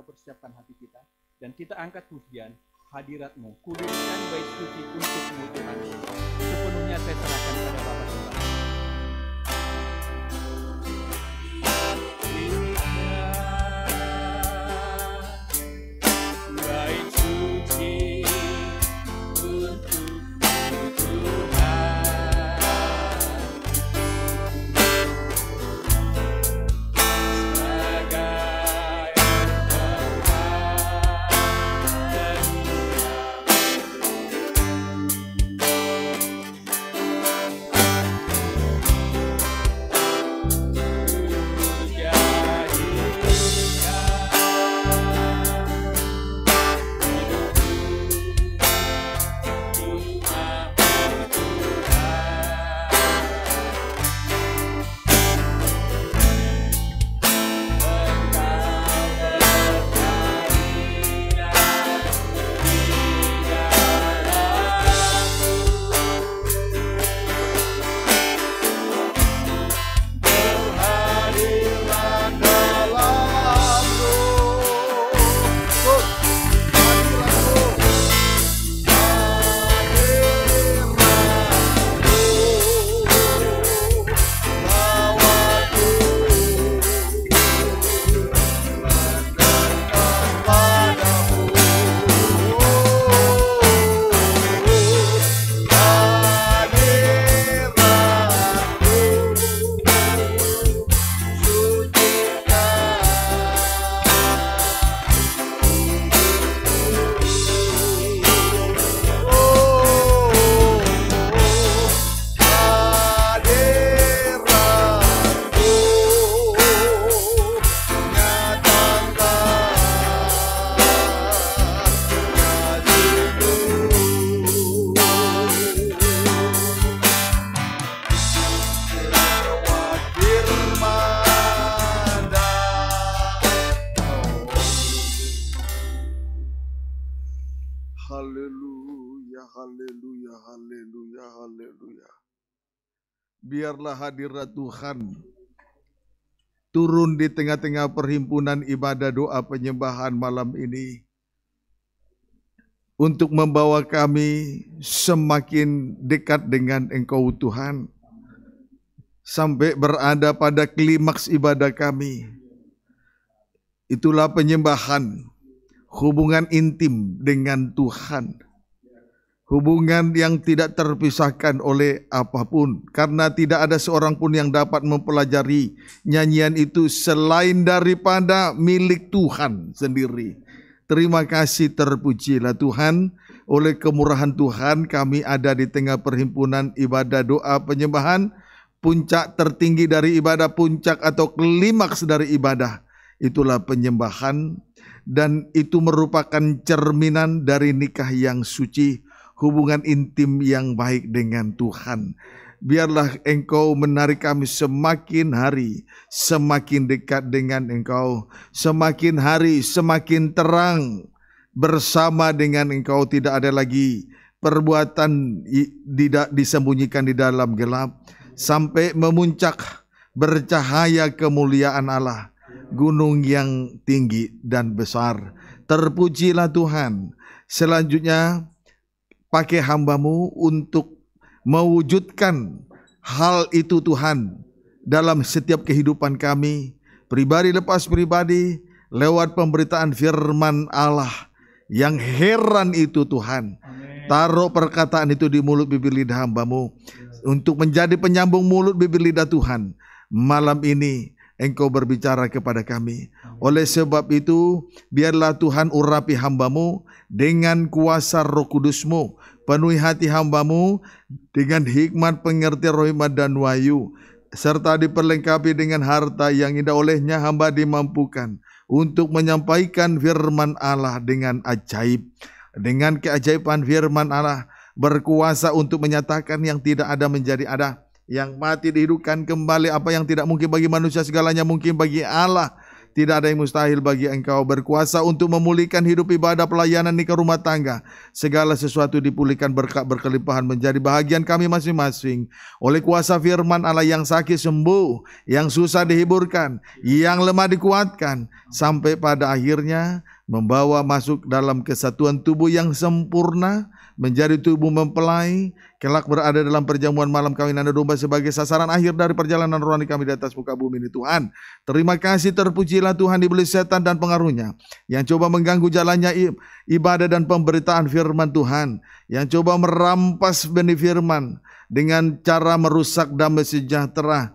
kita persiapkan hati kita dan kita angkat pujian hadiratmu. Kuduskan baik suci untukmu Tuhan. Sepenuhnya saya serahkan pada Bapa Tuhan. biarlah hadirat Tuhan turun di tengah-tengah perhimpunan ibadah doa penyembahan malam ini untuk membawa kami semakin dekat dengan Engkau Tuhan sampai berada pada klimaks ibadah kami. Itulah penyembahan, hubungan intim dengan Tuhan hubungan yang tidak terpisahkan oleh apapun karena tidak ada seorang pun yang dapat mempelajari nyanyian itu selain daripada milik Tuhan sendiri. Terima kasih terpujilah Tuhan oleh kemurahan Tuhan kami ada di tengah perhimpunan ibadah doa penyembahan puncak tertinggi dari ibadah puncak atau klimaks dari ibadah itulah penyembahan dan itu merupakan cerminan dari nikah yang suci hubungan intim yang baik dengan Tuhan. Biarlah engkau menarik kami semakin hari, semakin dekat dengan engkau, semakin hari semakin terang bersama dengan engkau tidak ada lagi perbuatan tidak disembunyikan di dalam gelap sampai memuncak bercahaya kemuliaan Allah gunung yang tinggi dan besar terpujilah Tuhan selanjutnya pakai hambamu untuk mewujudkan hal itu Tuhan dalam setiap kehidupan kami pribadi lepas pribadi lewat pemberitaan firman Allah yang heran itu Tuhan Amen. taruh perkataan itu di mulut bibir lidah hambamu yes. untuk menjadi penyambung mulut bibir lidah Tuhan malam ini engkau berbicara kepada kami. Oleh sebab itu, biarlah Tuhan urapi hambamu dengan kuasa roh kudusmu. Penuhi hati hambamu dengan hikmat pengertian rohimat dan wayu, serta diperlengkapi dengan harta yang indah olehnya hamba dimampukan untuk menyampaikan firman Allah dengan ajaib. Dengan keajaiban firman Allah berkuasa untuk menyatakan yang tidak ada menjadi ada, yang mati dihidupkan kembali apa yang tidak mungkin bagi manusia segalanya mungkin bagi Allah tidak ada yang mustahil bagi engkau berkuasa untuk memulihkan hidup ibadah pelayanan nikah rumah tangga. Segala sesuatu dipulihkan berkat berkelimpahan menjadi bahagian kami masing-masing. Oleh kuasa firman Allah yang sakit sembuh, yang susah dihiburkan, yang lemah dikuatkan. Sampai pada akhirnya membawa masuk dalam kesatuan tubuh yang sempurna menjadi tubuh mempelai, kelak berada dalam perjamuan malam kawinan domba sebagai sasaran akhir dari perjalanan rohani kami di atas muka bumi ini Tuhan. Terima kasih terpujilah Tuhan dibeli setan dan pengaruhnya yang coba mengganggu jalannya ibadah dan pemberitaan firman Tuhan, yang coba merampas benih firman dengan cara merusak damai sejahtera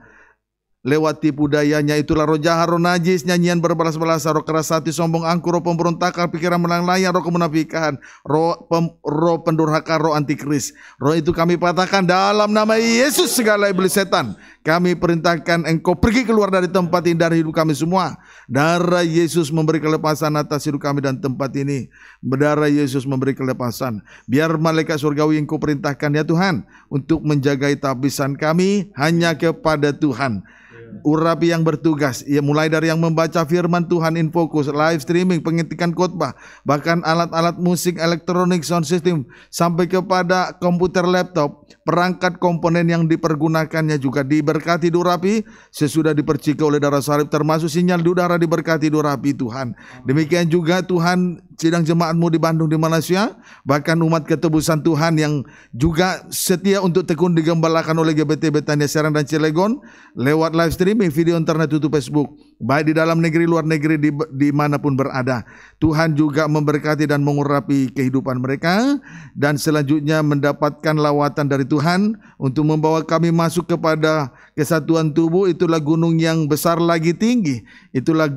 Lewat tipu dayanya itulah roh jahat, roh najis, nyanyian berbalas-balas, roh keras hati, sombong, angkuh, roh pemberontakan, pikiran menang roh kemunafikan, roh, pem, roh pendurhaka, roh antikris. Roh itu kami patahkan dalam nama Yesus segala iblis setan. Kami perintahkan engkau pergi keluar dari tempat ini, dari hidup kami semua. Darah Yesus memberi kelepasan atas hidup kami dan tempat ini. Darah Yesus memberi kelepasan. Biar malaikat surgawi engkau perintahkan ya Tuhan untuk menjaga tabisan kami hanya kepada Tuhan. Iya. urapi yang bertugas ya mulai dari yang membaca firman Tuhan in focus live streaming pengetikan khotbah bahkan alat-alat musik elektronik sound system sampai kepada komputer laptop Perangkat komponen yang dipergunakannya juga diberkati durapi sesudah dipercika oleh darah salib termasuk sinyal di udara diberkati durapi Tuhan. Demikian juga Tuhan sidang jemaatmu di Bandung di Malaysia bahkan umat ketebusan Tuhan yang juga setia untuk tekun digembalakan oleh GBT Betania Serang dan Cilegon lewat live streaming video internet YouTube Facebook baik di dalam negeri luar negeri di dimanapun berada. Tuhan juga memberkati dan mengurapi kehidupan mereka dan selanjutnya mendapatkan lawatan dari Tuhan untuk membawa kami masuk kepada kesatuan tubuh itulah gunung yang besar lagi tinggi. Itulah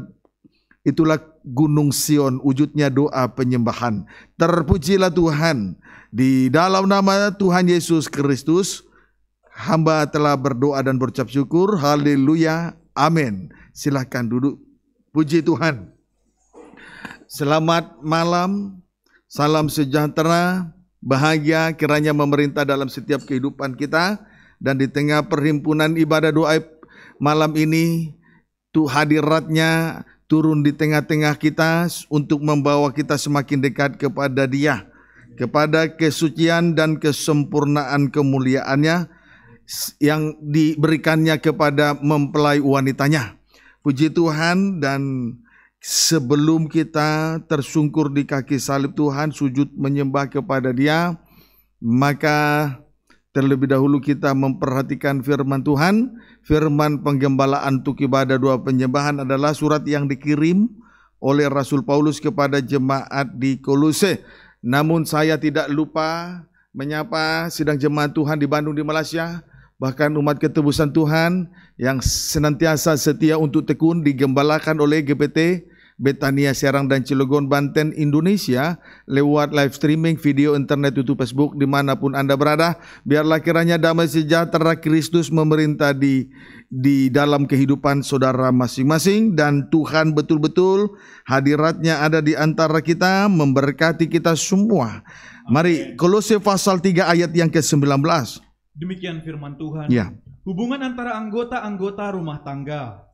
itulah gunung Sion wujudnya doa penyembahan. Terpujilah Tuhan di dalam nama Tuhan Yesus Kristus. Hamba telah berdoa dan berucap syukur. Haleluya. Amin. Silahkan duduk. Puji Tuhan. Selamat malam. Salam sejahtera. Bahagia kiranya memerintah dalam setiap kehidupan kita. Dan di tengah perhimpunan ibadah doa malam ini, tuh hadiratnya turun di tengah-tengah kita untuk membawa kita semakin dekat kepada dia. Kepada kesucian dan kesempurnaan kemuliaannya yang diberikannya kepada mempelai wanitanya. Puji Tuhan dan sebelum kita tersungkur di kaki salib Tuhan, sujud menyembah kepada Dia, maka terlebih dahulu kita memperhatikan firman Tuhan. Firman penggembalaan untuk ibadah dua penyembahan adalah surat yang dikirim oleh Rasul Paulus kepada jemaat di Kolose. Namun saya tidak lupa menyapa sidang jemaat Tuhan di Bandung di Malaysia Bahkan umat ketebusan Tuhan yang senantiasa setia untuk tekun digembalakan oleh GPT Betania Serang dan Cilegon Banten Indonesia lewat live streaming video internet YouTube Facebook dimanapun anda berada biarlah kiranya damai sejahtera Kristus memerintah di di dalam kehidupan saudara masing-masing dan Tuhan betul-betul hadiratnya ada di antara kita memberkati kita semua. Mari Kolose pasal 3 ayat yang ke-19. Demikian firman Tuhan. Ya. Hubungan antara anggota-anggota rumah tangga.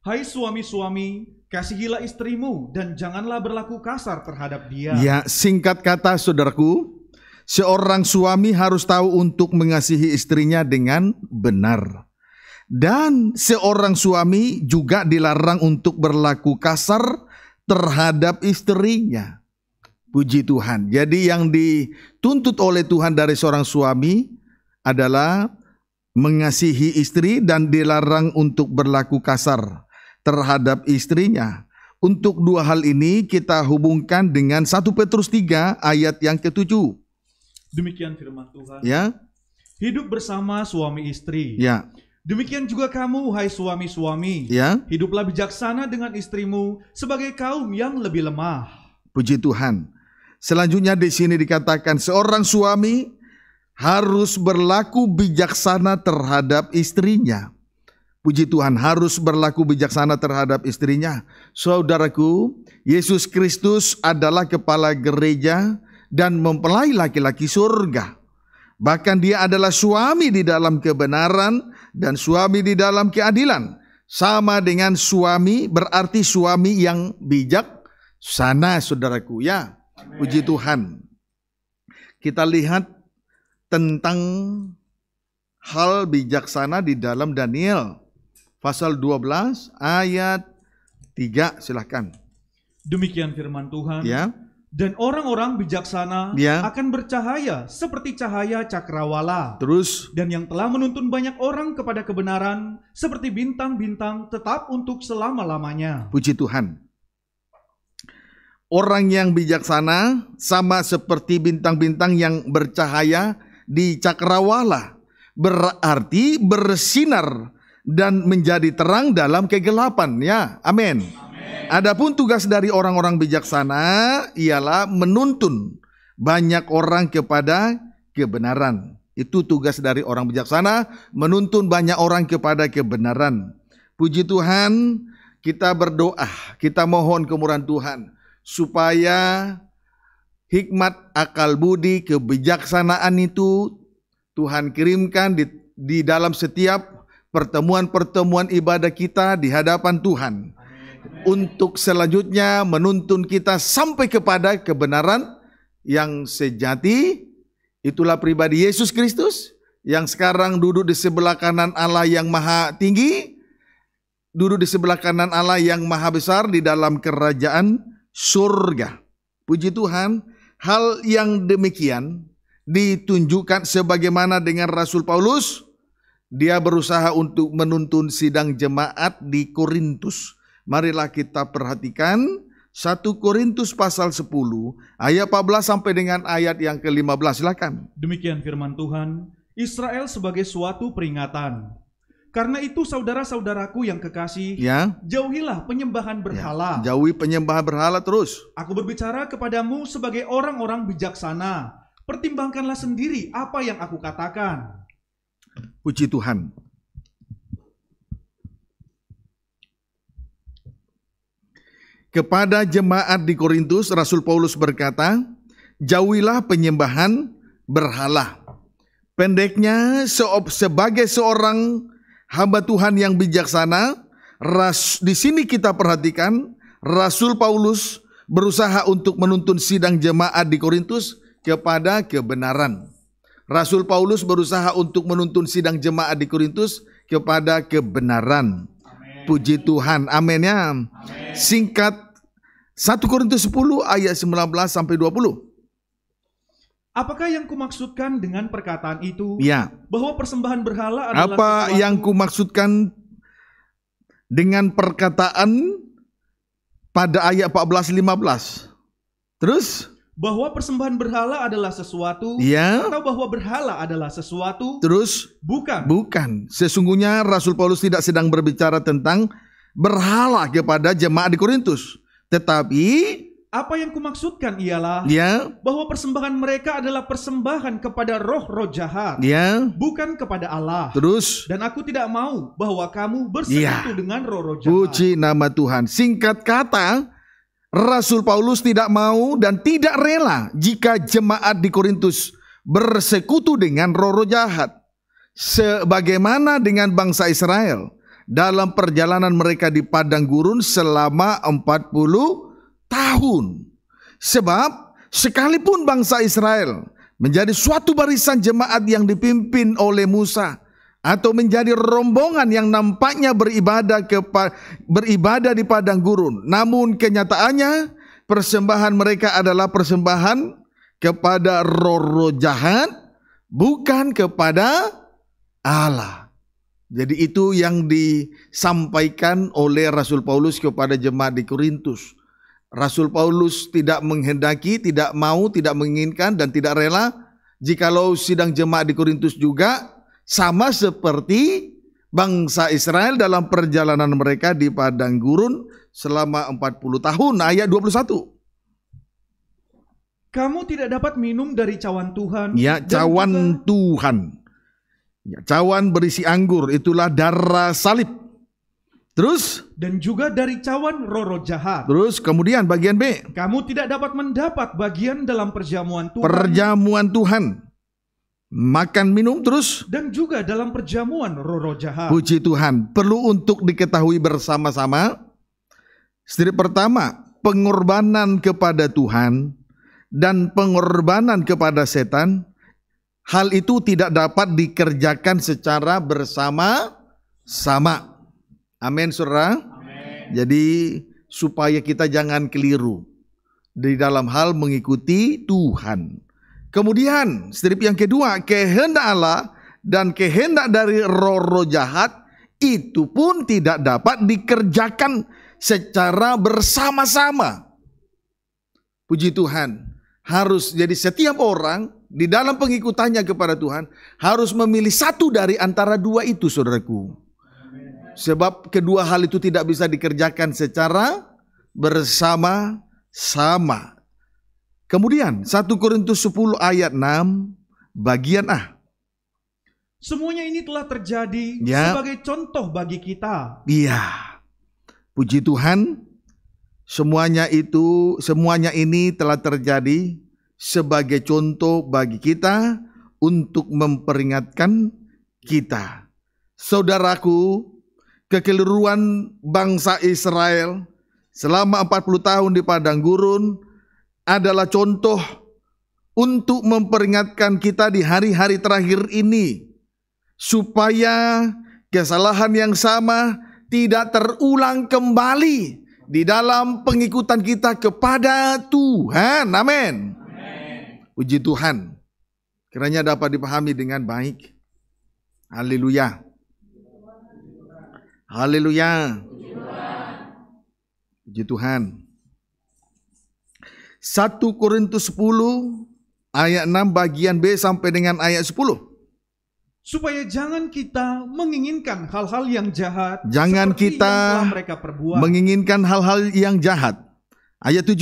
Hai suami-suami, kasihilah istrimu dan janganlah berlaku kasar terhadap dia. Ya, singkat kata saudaraku, seorang suami harus tahu untuk mengasihi istrinya dengan benar. Dan seorang suami juga dilarang untuk berlaku kasar terhadap istrinya. Puji Tuhan. Jadi yang dituntut oleh Tuhan dari seorang suami adalah mengasihi istri dan dilarang untuk berlaku kasar terhadap istrinya. Untuk dua hal ini kita hubungkan dengan 1 Petrus 3 ayat yang ketujuh. Demikian firman Tuhan. Ya. Hidup bersama suami istri. Ya. Demikian juga kamu, hai suami-suami. Ya. Hiduplah bijaksana dengan istrimu sebagai kaum yang lebih lemah. Puji Tuhan. Selanjutnya di sini dikatakan seorang suami harus berlaku bijaksana terhadap istrinya. Puji Tuhan, harus berlaku bijaksana terhadap istrinya. Saudaraku, Yesus Kristus adalah kepala gereja dan mempelai laki-laki surga. Bahkan dia adalah suami di dalam kebenaran dan suami di dalam keadilan. Sama dengan suami berarti suami yang bijak sana saudaraku ya. Amen. Puji Tuhan. Kita lihat tentang hal bijaksana di dalam Daniel pasal 12 ayat 3 silahkan. Demikian firman Tuhan. Ya. Dan orang-orang bijaksana ya. akan bercahaya seperti cahaya cakrawala. Terus. Dan yang telah menuntun banyak orang kepada kebenaran seperti bintang-bintang tetap untuk selama-lamanya. Puji Tuhan. Orang yang bijaksana sama seperti bintang-bintang yang bercahaya di cakrawala berarti bersinar dan menjadi terang dalam kegelapan ya amin adapun tugas dari orang-orang bijaksana ialah menuntun banyak orang kepada kebenaran itu tugas dari orang bijaksana menuntun banyak orang kepada kebenaran puji Tuhan kita berdoa kita mohon kemurahan Tuhan supaya hikmat, akal budi, kebijaksanaan itu Tuhan kirimkan di, di dalam setiap pertemuan-pertemuan ibadah kita di hadapan Tuhan. Untuk selanjutnya menuntun kita sampai kepada kebenaran yang sejati, itulah pribadi Yesus Kristus yang sekarang duduk di sebelah kanan Allah yang maha tinggi, duduk di sebelah kanan Allah yang maha besar di dalam kerajaan surga. Puji Tuhan, Hal yang demikian ditunjukkan sebagaimana dengan Rasul Paulus dia berusaha untuk menuntun sidang jemaat di Korintus. Marilah kita perhatikan 1 Korintus pasal 10 ayat 14 sampai dengan ayat yang ke-15 silakan. Demikian firman Tuhan, Israel sebagai suatu peringatan, karena itu saudara-saudaraku yang kekasih, ya. jauhilah penyembahan ya. berhala. Ya. Jauhi penyembahan berhala terus. Aku berbicara kepadamu sebagai orang-orang bijaksana. Pertimbangkanlah sendiri apa yang aku katakan. Puji Tuhan. Kepada jemaat di Korintus, Rasul Paulus berkata, "Jauhilah penyembahan berhala." Pendeknya, sebagai seorang hamba Tuhan yang bijaksana. Ras, di sini kita perhatikan Rasul Paulus berusaha untuk menuntun sidang jemaat di Korintus kepada kebenaran. Rasul Paulus berusaha untuk menuntun sidang jemaat di Korintus kepada kebenaran. Amen. Puji Tuhan. Amin ya. Singkat 1 Korintus 10 ayat 19 sampai 20. Apakah yang kumaksudkan dengan perkataan itu? Ya. Bahwa persembahan berhala adalah apa sesuatu... yang kumaksudkan dengan perkataan pada ayat 14 15. Terus bahwa persembahan berhala adalah sesuatu ya. atau bahwa berhala adalah sesuatu terus bukan bukan sesungguhnya Rasul Paulus tidak sedang berbicara tentang berhala kepada jemaat di Korintus tetapi apa yang kumaksudkan ialah ya. bahwa persembahan mereka adalah persembahan kepada roh-roh jahat, ya. bukan kepada Allah. Terus? Dan aku tidak mau bahwa kamu bersekutu ya. dengan roh-roh jahat. Puji nama Tuhan. Singkat kata, Rasul Paulus tidak mau dan tidak rela jika jemaat di Korintus bersekutu dengan roh-roh jahat. Sebagaimana dengan bangsa Israel dalam perjalanan mereka di padang gurun selama 40 tahun. Sebab sekalipun bangsa Israel menjadi suatu barisan jemaat yang dipimpin oleh Musa atau menjadi rombongan yang nampaknya beribadah ke beribadah di padang gurun, namun kenyataannya persembahan mereka adalah persembahan kepada roro jahat bukan kepada Allah. Jadi itu yang disampaikan oleh Rasul Paulus kepada jemaat di Korintus. Rasul Paulus tidak menghendaki, tidak mau, tidak menginginkan dan tidak rela jikalau sidang jemaat di Korintus juga sama seperti bangsa Israel dalam perjalanan mereka di padang gurun selama 40 tahun nah, ayat 21. Kamu tidak dapat minum dari cawan Tuhan. Ya, cawan juga... Tuhan. Ya, cawan berisi anggur itulah darah salib Terus? Dan juga dari cawan roro jahat. Terus kemudian bagian B. Kamu tidak dapat mendapat bagian dalam perjamuan Tuhan. Perjamuan Tuhan. Makan minum terus. Dan juga dalam perjamuan roro jahat. Puji Tuhan. Perlu untuk diketahui bersama-sama. Setiap pertama, pengorbanan kepada Tuhan dan pengorbanan kepada setan. Hal itu tidak dapat dikerjakan secara bersama-sama. Amin saudara. Jadi supaya kita jangan keliru di dalam hal mengikuti Tuhan. Kemudian strip yang kedua, kehendak Allah dan kehendak dari roh-roh jahat itu pun tidak dapat dikerjakan secara bersama-sama. Puji Tuhan, harus jadi setiap orang di dalam pengikutannya kepada Tuhan harus memilih satu dari antara dua itu, saudaraku. Sebab kedua hal itu tidak bisa dikerjakan secara bersama-sama. Kemudian 1 Korintus 10 ayat 6 bagian A. Semuanya ini telah terjadi ya. sebagai contoh bagi kita. Iya. Puji Tuhan, semuanya itu semuanya ini telah terjadi sebagai contoh bagi kita untuk memperingatkan kita. Saudaraku, kekeliruan bangsa Israel selama 40 tahun di padang gurun adalah contoh untuk memperingatkan kita di hari-hari terakhir ini supaya kesalahan yang sama tidak terulang kembali di dalam pengikutan kita kepada Tuhan. Amin. Puji Tuhan. Kiranya dapat dipahami dengan baik. Haleluya. Haleluya. Puji Tuhan. 1 Korintus 10 ayat 6 bagian B sampai dengan ayat 10. Supaya jangan kita menginginkan hal-hal yang jahat. Jangan kita mereka perbuat. menginginkan hal-hal yang jahat. Ayat 7.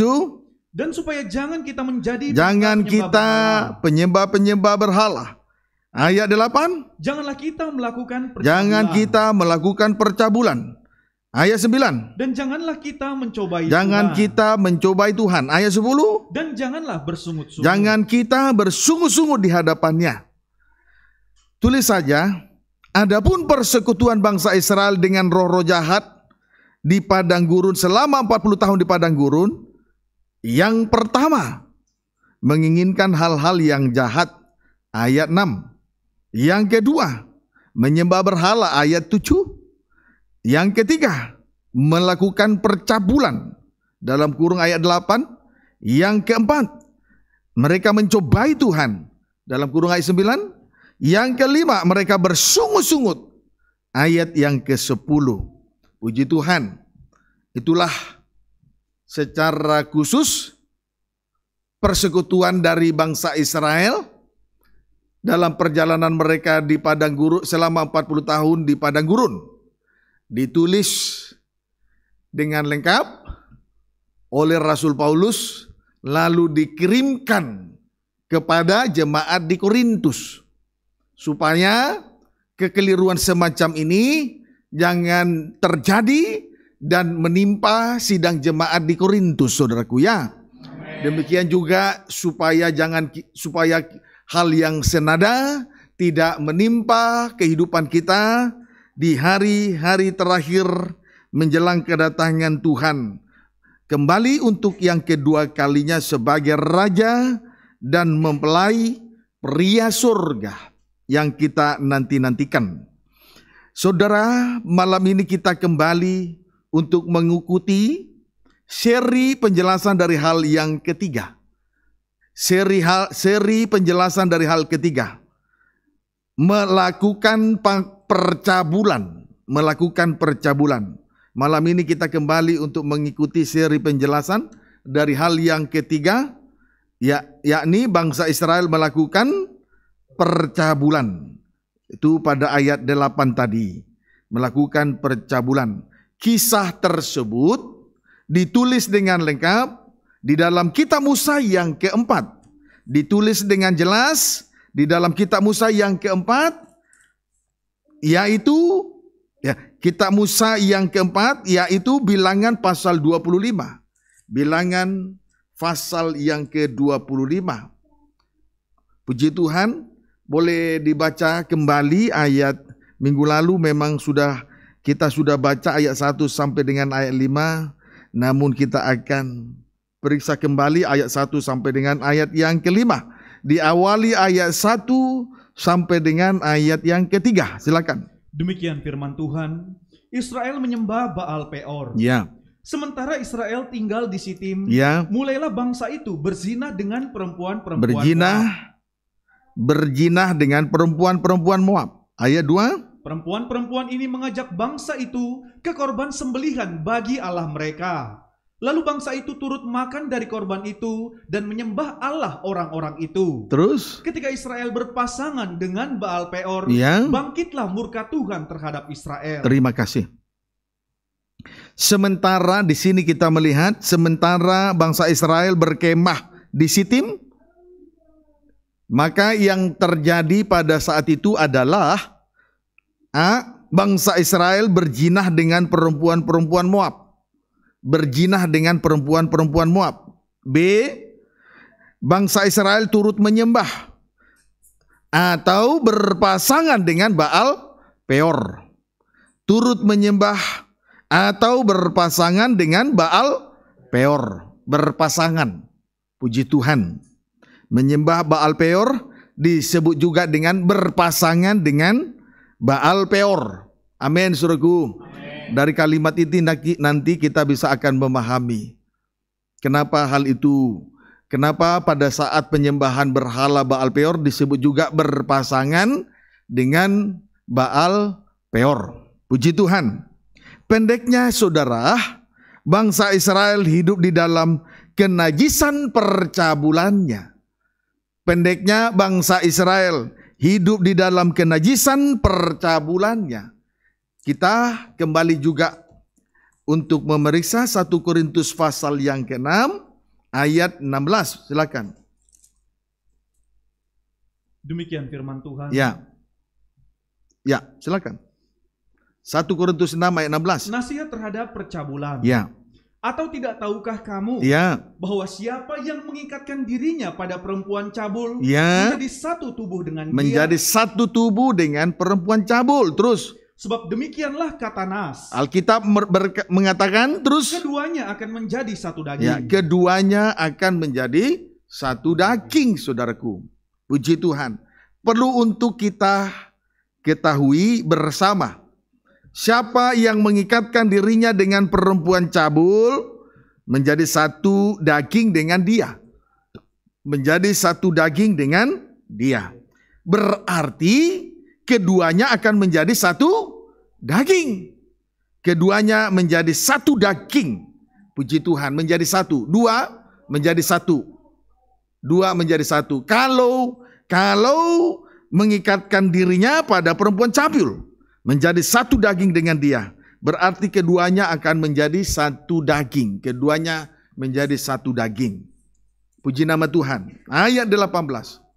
Dan supaya jangan kita menjadi jangan penyembah kita penyembah-penyembah berhala. Ayat 8. Janganlah kita melakukan percabulan. Jangan kita melakukan percabulan. Ayat 9. Dan janganlah kita mencobai Jangan Tuhan. kita mencobai Tuhan. Ayat 10. Dan janganlah bersungut-sungut. Jangan kita bersungut-sungut di hadapannya. Tulis saja, adapun persekutuan bangsa Israel dengan roh-roh jahat di padang gurun selama 40 tahun di padang gurun, yang pertama menginginkan hal-hal yang jahat. Ayat 6. Yang kedua, menyembah berhala ayat 7. Yang ketiga, melakukan percabulan dalam kurung ayat 8. Yang keempat, mereka mencobai Tuhan dalam kurung ayat 9. Yang kelima, mereka bersungut-sungut ayat yang ke-10. Puji Tuhan. Itulah secara khusus persekutuan dari bangsa Israel dalam perjalanan mereka di padang gurun selama 40 tahun di padang gurun ditulis dengan lengkap oleh Rasul Paulus lalu dikirimkan kepada jemaat di Korintus supaya kekeliruan semacam ini jangan terjadi dan menimpa sidang jemaat di Korintus saudaraku ya. Demikian juga supaya jangan supaya hal yang senada tidak menimpa kehidupan kita di hari-hari terakhir menjelang kedatangan Tuhan. Kembali untuk yang kedua kalinya sebagai raja dan mempelai pria surga yang kita nanti-nantikan. Saudara, malam ini kita kembali untuk mengikuti seri penjelasan dari hal yang ketiga seri, hal, seri penjelasan dari hal ketiga. Melakukan percabulan. Melakukan percabulan. Malam ini kita kembali untuk mengikuti seri penjelasan dari hal yang ketiga. Ya, yakni bangsa Israel melakukan percabulan. Itu pada ayat 8 tadi. Melakukan percabulan. Kisah tersebut ditulis dengan lengkap di dalam kitab Musa yang keempat ditulis dengan jelas di dalam kitab Musa yang keempat yaitu ya kitab Musa yang keempat yaitu bilangan pasal 25. Bilangan pasal yang ke-25. Puji Tuhan, boleh dibaca kembali ayat minggu lalu memang sudah kita sudah baca ayat 1 sampai dengan ayat 5 namun kita akan Periksa kembali ayat 1 sampai dengan ayat yang kelima. Diawali ayat 1 sampai dengan ayat yang ketiga. Silakan. Demikian firman Tuhan. Israel menyembah Baal Peor. Ya. Sementara Israel tinggal di Sitim, ya. mulailah bangsa itu berzina dengan perempuan-perempuan berzina berzinah dengan perempuan-perempuan Moab. Ayat 2. Perempuan-perempuan ini mengajak bangsa itu ke korban sembelihan bagi Allah mereka. Lalu bangsa itu turut makan dari korban itu dan menyembah Allah orang-orang itu. Terus? Ketika Israel berpasangan dengan Baal Peor, ya. bangkitlah murka Tuhan terhadap Israel. Terima kasih. Sementara di sini kita melihat, sementara bangsa Israel berkemah di Sitim, maka yang terjadi pada saat itu adalah A. Ah, bangsa Israel berjinah dengan perempuan-perempuan Moab berjinah dengan perempuan-perempuan Moab. B. Bangsa Israel turut menyembah atau berpasangan dengan Baal Peor. Turut menyembah atau berpasangan dengan Baal Peor. Berpasangan. Puji Tuhan. Menyembah Baal Peor disebut juga dengan berpasangan dengan Baal Peor. Amin suruhku. Dari kalimat itu nanti kita bisa akan memahami kenapa hal itu Kenapa pada saat penyembahan berhala Baal Peor disebut juga berpasangan dengan Baal Peor. Puji Tuhan. Pendeknya saudara, bangsa Israel hidup di dalam kenajisan percabulannya. Pendeknya bangsa Israel hidup di dalam kenajisan percabulannya. Kita kembali juga untuk memeriksa 1 Korintus pasal yang ke-6 ayat 16. Silakan. Demikian firman Tuhan. Ya. Ya, silakan. 1 Korintus 6 ayat 16. Nasihat terhadap percabulan. Ya. Atau tidak tahukah kamu ya. bahwa siapa yang mengikatkan dirinya pada perempuan cabul ya. menjadi satu tubuh dengan menjadi dia. satu tubuh dengan perempuan cabul. Terus Sebab demikianlah kata Nas. Alkitab mengatakan terus keduanya akan menjadi satu daging. Ya, keduanya akan menjadi satu daging, saudaraku. Puji Tuhan. Perlu untuk kita ketahui bersama. Siapa yang mengikatkan dirinya dengan perempuan cabul menjadi satu daging dengan dia. Menjadi satu daging dengan dia. Berarti keduanya akan menjadi satu daging. Keduanya menjadi satu daging. Puji Tuhan, menjadi satu. Dua menjadi satu. Dua menjadi satu. Kalau kalau mengikatkan dirinya pada perempuan capil menjadi satu daging dengan dia, berarti keduanya akan menjadi satu daging. Keduanya menjadi satu daging. Puji nama Tuhan. Ayat 18.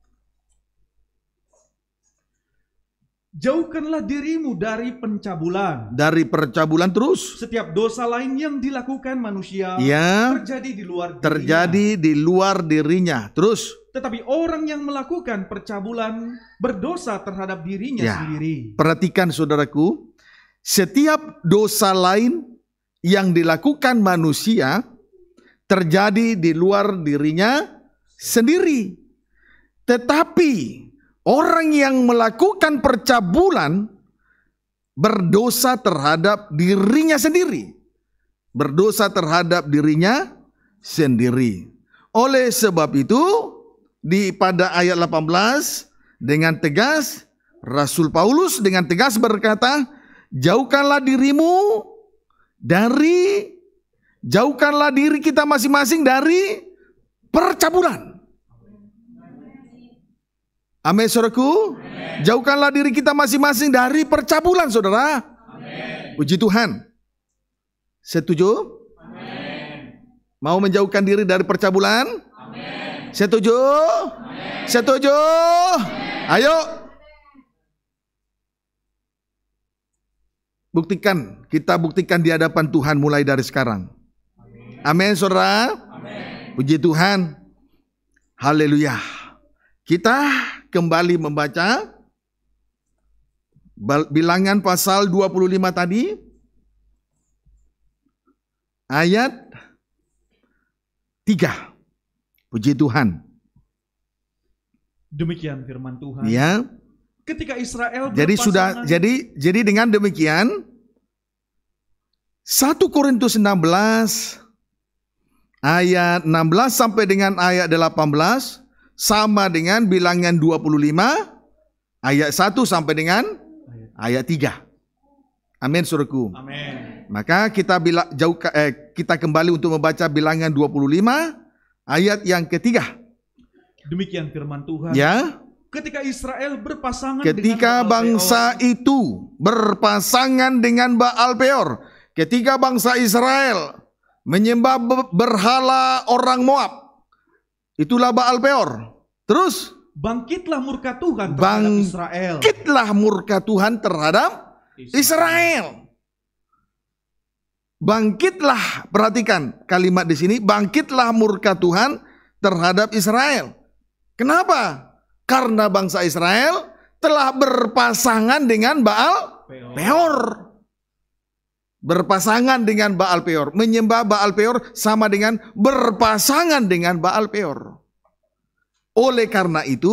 Jauhkanlah dirimu dari pencabulan. Dari percabulan terus. Setiap dosa lain yang dilakukan manusia ya, terjadi di luar dirinya. Terjadi di luar dirinya. Terus. Tetapi orang yang melakukan percabulan berdosa terhadap dirinya ya. sendiri. Perhatikan saudaraku, setiap dosa lain yang dilakukan manusia terjadi di luar dirinya sendiri. Tetapi orang yang melakukan percabulan berdosa terhadap dirinya sendiri. Berdosa terhadap dirinya sendiri. Oleh sebab itu, di pada ayat 18 dengan tegas Rasul Paulus dengan tegas berkata, "Jauhkanlah dirimu dari jauhkanlah diri kita masing-masing dari percabulan." Amin saudaraku. Amen. Jauhkanlah diri kita masing-masing dari percabulan saudara. Amen. Puji Tuhan. Setuju? Amen. Mau menjauhkan diri dari percabulan? Amen. Setuju? Amen. Setuju? Amen. Ayo. Buktikan, kita buktikan di hadapan Tuhan mulai dari sekarang. Amin, saudara. Amen. Puji Tuhan. Haleluya. Kita kembali membaca bilangan pasal 25 tadi ayat 3. Puji Tuhan. Demikian firman Tuhan. Ya. Ketika Israel Jadi sudah jadi jadi dengan demikian 1 Korintus 16 ayat 16 sampai dengan ayat 18 sama dengan bilangan 25 ayat 1 sampai dengan ayat 3. Amin suruhku. Amin. Maka kita bila, jauh eh, kita kembali untuk membaca bilangan 25 ayat yang ketiga. Demikian firman Tuhan. Ya. Ketika Israel berpasangan Ketika dengan bangsa Peor. itu berpasangan dengan Baal Peor. Ketika bangsa Israel menyembah berhala orang Moab Itulah Baal Peor. Terus bangkitlah murka Tuhan terhadap bangkitlah Israel. Bangkitlah murka Tuhan terhadap Israel. Israel. Bangkitlah, perhatikan kalimat di sini, bangkitlah murka Tuhan terhadap Israel. Kenapa? Karena bangsa Israel telah berpasangan dengan Baal Peor. Peor berpasangan dengan Baal Peor. Menyembah Baal Peor sama dengan berpasangan dengan Baal Peor. Oleh karena itu,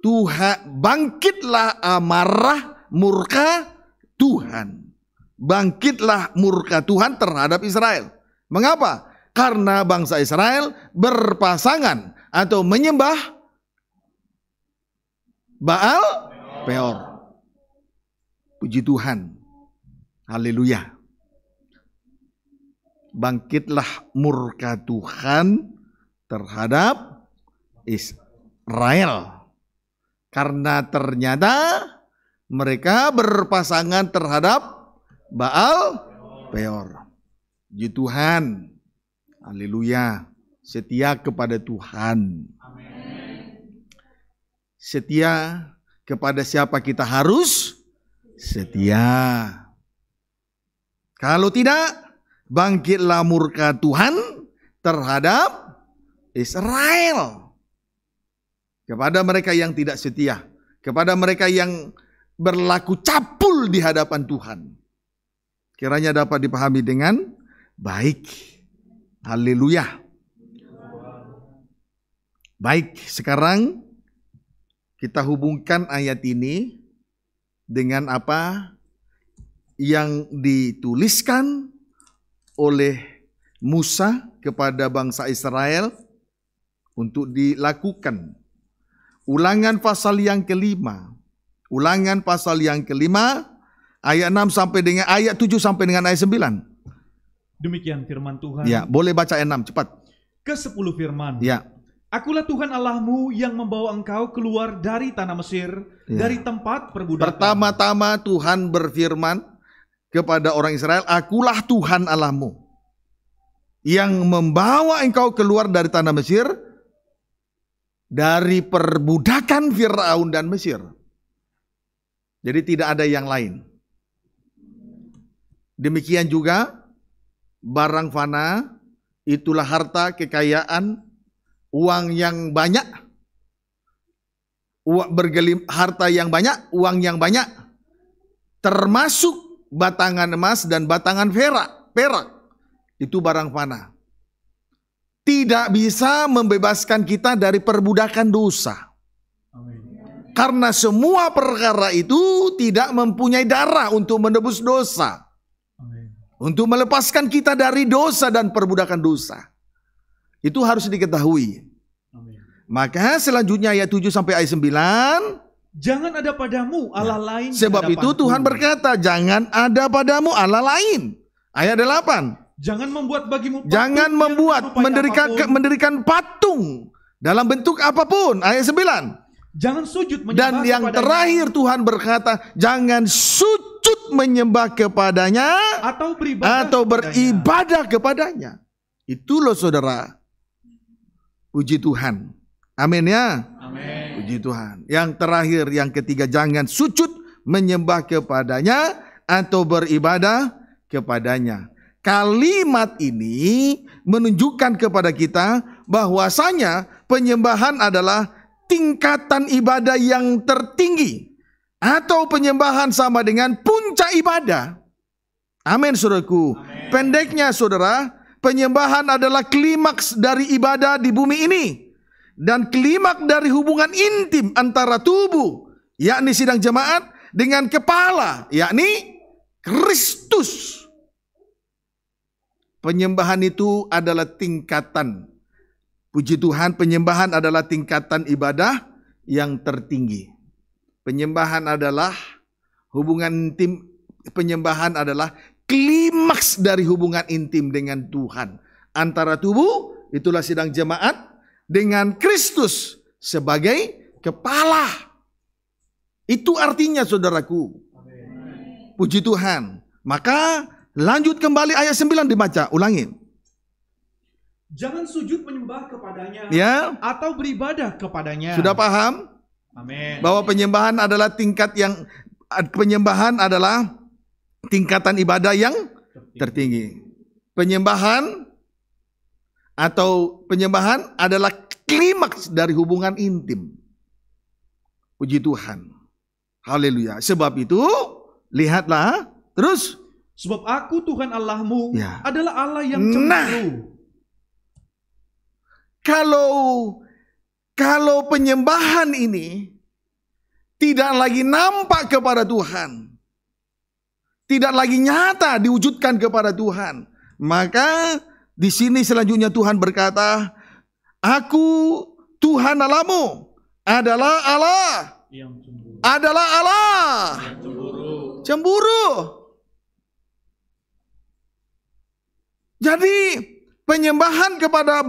Tuhan bangkitlah amarah murka Tuhan. Bangkitlah murka Tuhan terhadap Israel. Mengapa? Karena bangsa Israel berpasangan atau menyembah Baal Peor. Puji Tuhan. Haleluya. Bangkitlah murka Tuhan terhadap Israel. Karena ternyata mereka berpasangan terhadap Baal Peor. Ji Tuhan. Haleluya. Setia kepada Tuhan. Setia kepada siapa kita harus setia. Kalau tidak, bangkitlah murka Tuhan terhadap Israel. Kepada mereka yang tidak setia, kepada mereka yang berlaku capul di hadapan Tuhan. Kiranya dapat dipahami dengan baik. Haleluya. Baik, sekarang kita hubungkan ayat ini dengan apa yang dituliskan oleh Musa kepada bangsa Israel untuk dilakukan. Ulangan pasal yang kelima. Ulangan pasal yang kelima ayat 6 sampai dengan ayat 7 sampai dengan ayat 9. Demikian firman Tuhan. Ya, boleh baca ayat 6 cepat. Ke 10 firman. Ya. Akulah Tuhan Allahmu yang membawa engkau keluar dari tanah Mesir, ya. dari tempat perbudakan. Pertama-tama Tuhan berfirman, kepada orang Israel, "Akulah Tuhan Allahmu yang membawa engkau keluar dari tanah Mesir dari perbudakan Firaun dan Mesir." Jadi tidak ada yang lain. Demikian juga barang fana itulah harta kekayaan uang yang banyak uang bergelim harta yang banyak uang yang banyak termasuk batangan emas dan batangan perak, perak itu barang fana. Tidak bisa membebaskan kita dari perbudakan dosa. Karena semua perkara itu tidak mempunyai darah untuk menebus dosa. Untuk melepaskan kita dari dosa dan perbudakan dosa. Itu harus diketahui. Maka selanjutnya ayat 7 sampai ayat 9 Jangan ada padamu ya. Allah ya. lain. Sebab itu Tuhan berkata, jangan ada padamu Allah lain. Ayat 8. Jangan membuat bagimu patung. Jangan membuat mendirikan apapun. mendirikan patung dalam bentuk apapun. Ayat 9. Jangan sujud menyembah Dan yang terakhir terakhir Tuhan berkata, jangan sujud menyembah kepadanya atau beribadah atau beribadah kepadanya. kepadanya. Itu loh saudara. Puji Tuhan. Amin ya. Amen. Puji Tuhan. Yang terakhir, yang ketiga, jangan sujud menyembah kepadanya atau beribadah kepadanya. Kalimat ini menunjukkan kepada kita bahwasanya penyembahan adalah tingkatan ibadah yang tertinggi atau penyembahan sama dengan puncak ibadah. Amin, saudaraku. Pendeknya, saudara, penyembahan adalah klimaks dari ibadah di bumi ini. Dan klimak dari hubungan intim antara tubuh, yakni sidang jemaat, dengan kepala, yakni Kristus. Penyembahan itu adalah tingkatan. Puji Tuhan, penyembahan adalah tingkatan ibadah yang tertinggi. Penyembahan adalah hubungan intim, penyembahan adalah klimaks dari hubungan intim dengan Tuhan. Antara tubuh, itulah sidang jemaat, dengan Kristus sebagai kepala. Itu artinya saudaraku. Puji Tuhan. Maka lanjut kembali ayat 9 dibaca, ulangin. Jangan sujud menyembah kepadanya ya. atau beribadah kepadanya. Sudah paham? Amin. Bahwa penyembahan adalah tingkat yang penyembahan adalah tingkatan ibadah yang tertinggi. Penyembahan atau penyembahan adalah klimaks dari hubungan intim. Puji Tuhan. Haleluya. Sebab itu, lihatlah terus. Sebab aku Tuhan Allahmu ya. adalah Allah yang nah. cemburu. Nah, kalau kalau penyembahan ini tidak lagi nampak kepada Tuhan, tidak lagi nyata diwujudkan kepada Tuhan, maka di sini selanjutnya Tuhan berkata, Aku Tuhan Alamu adalah Allah. Adalah Allah. Yang cemburu. cemburu. Jadi penyembahan kepada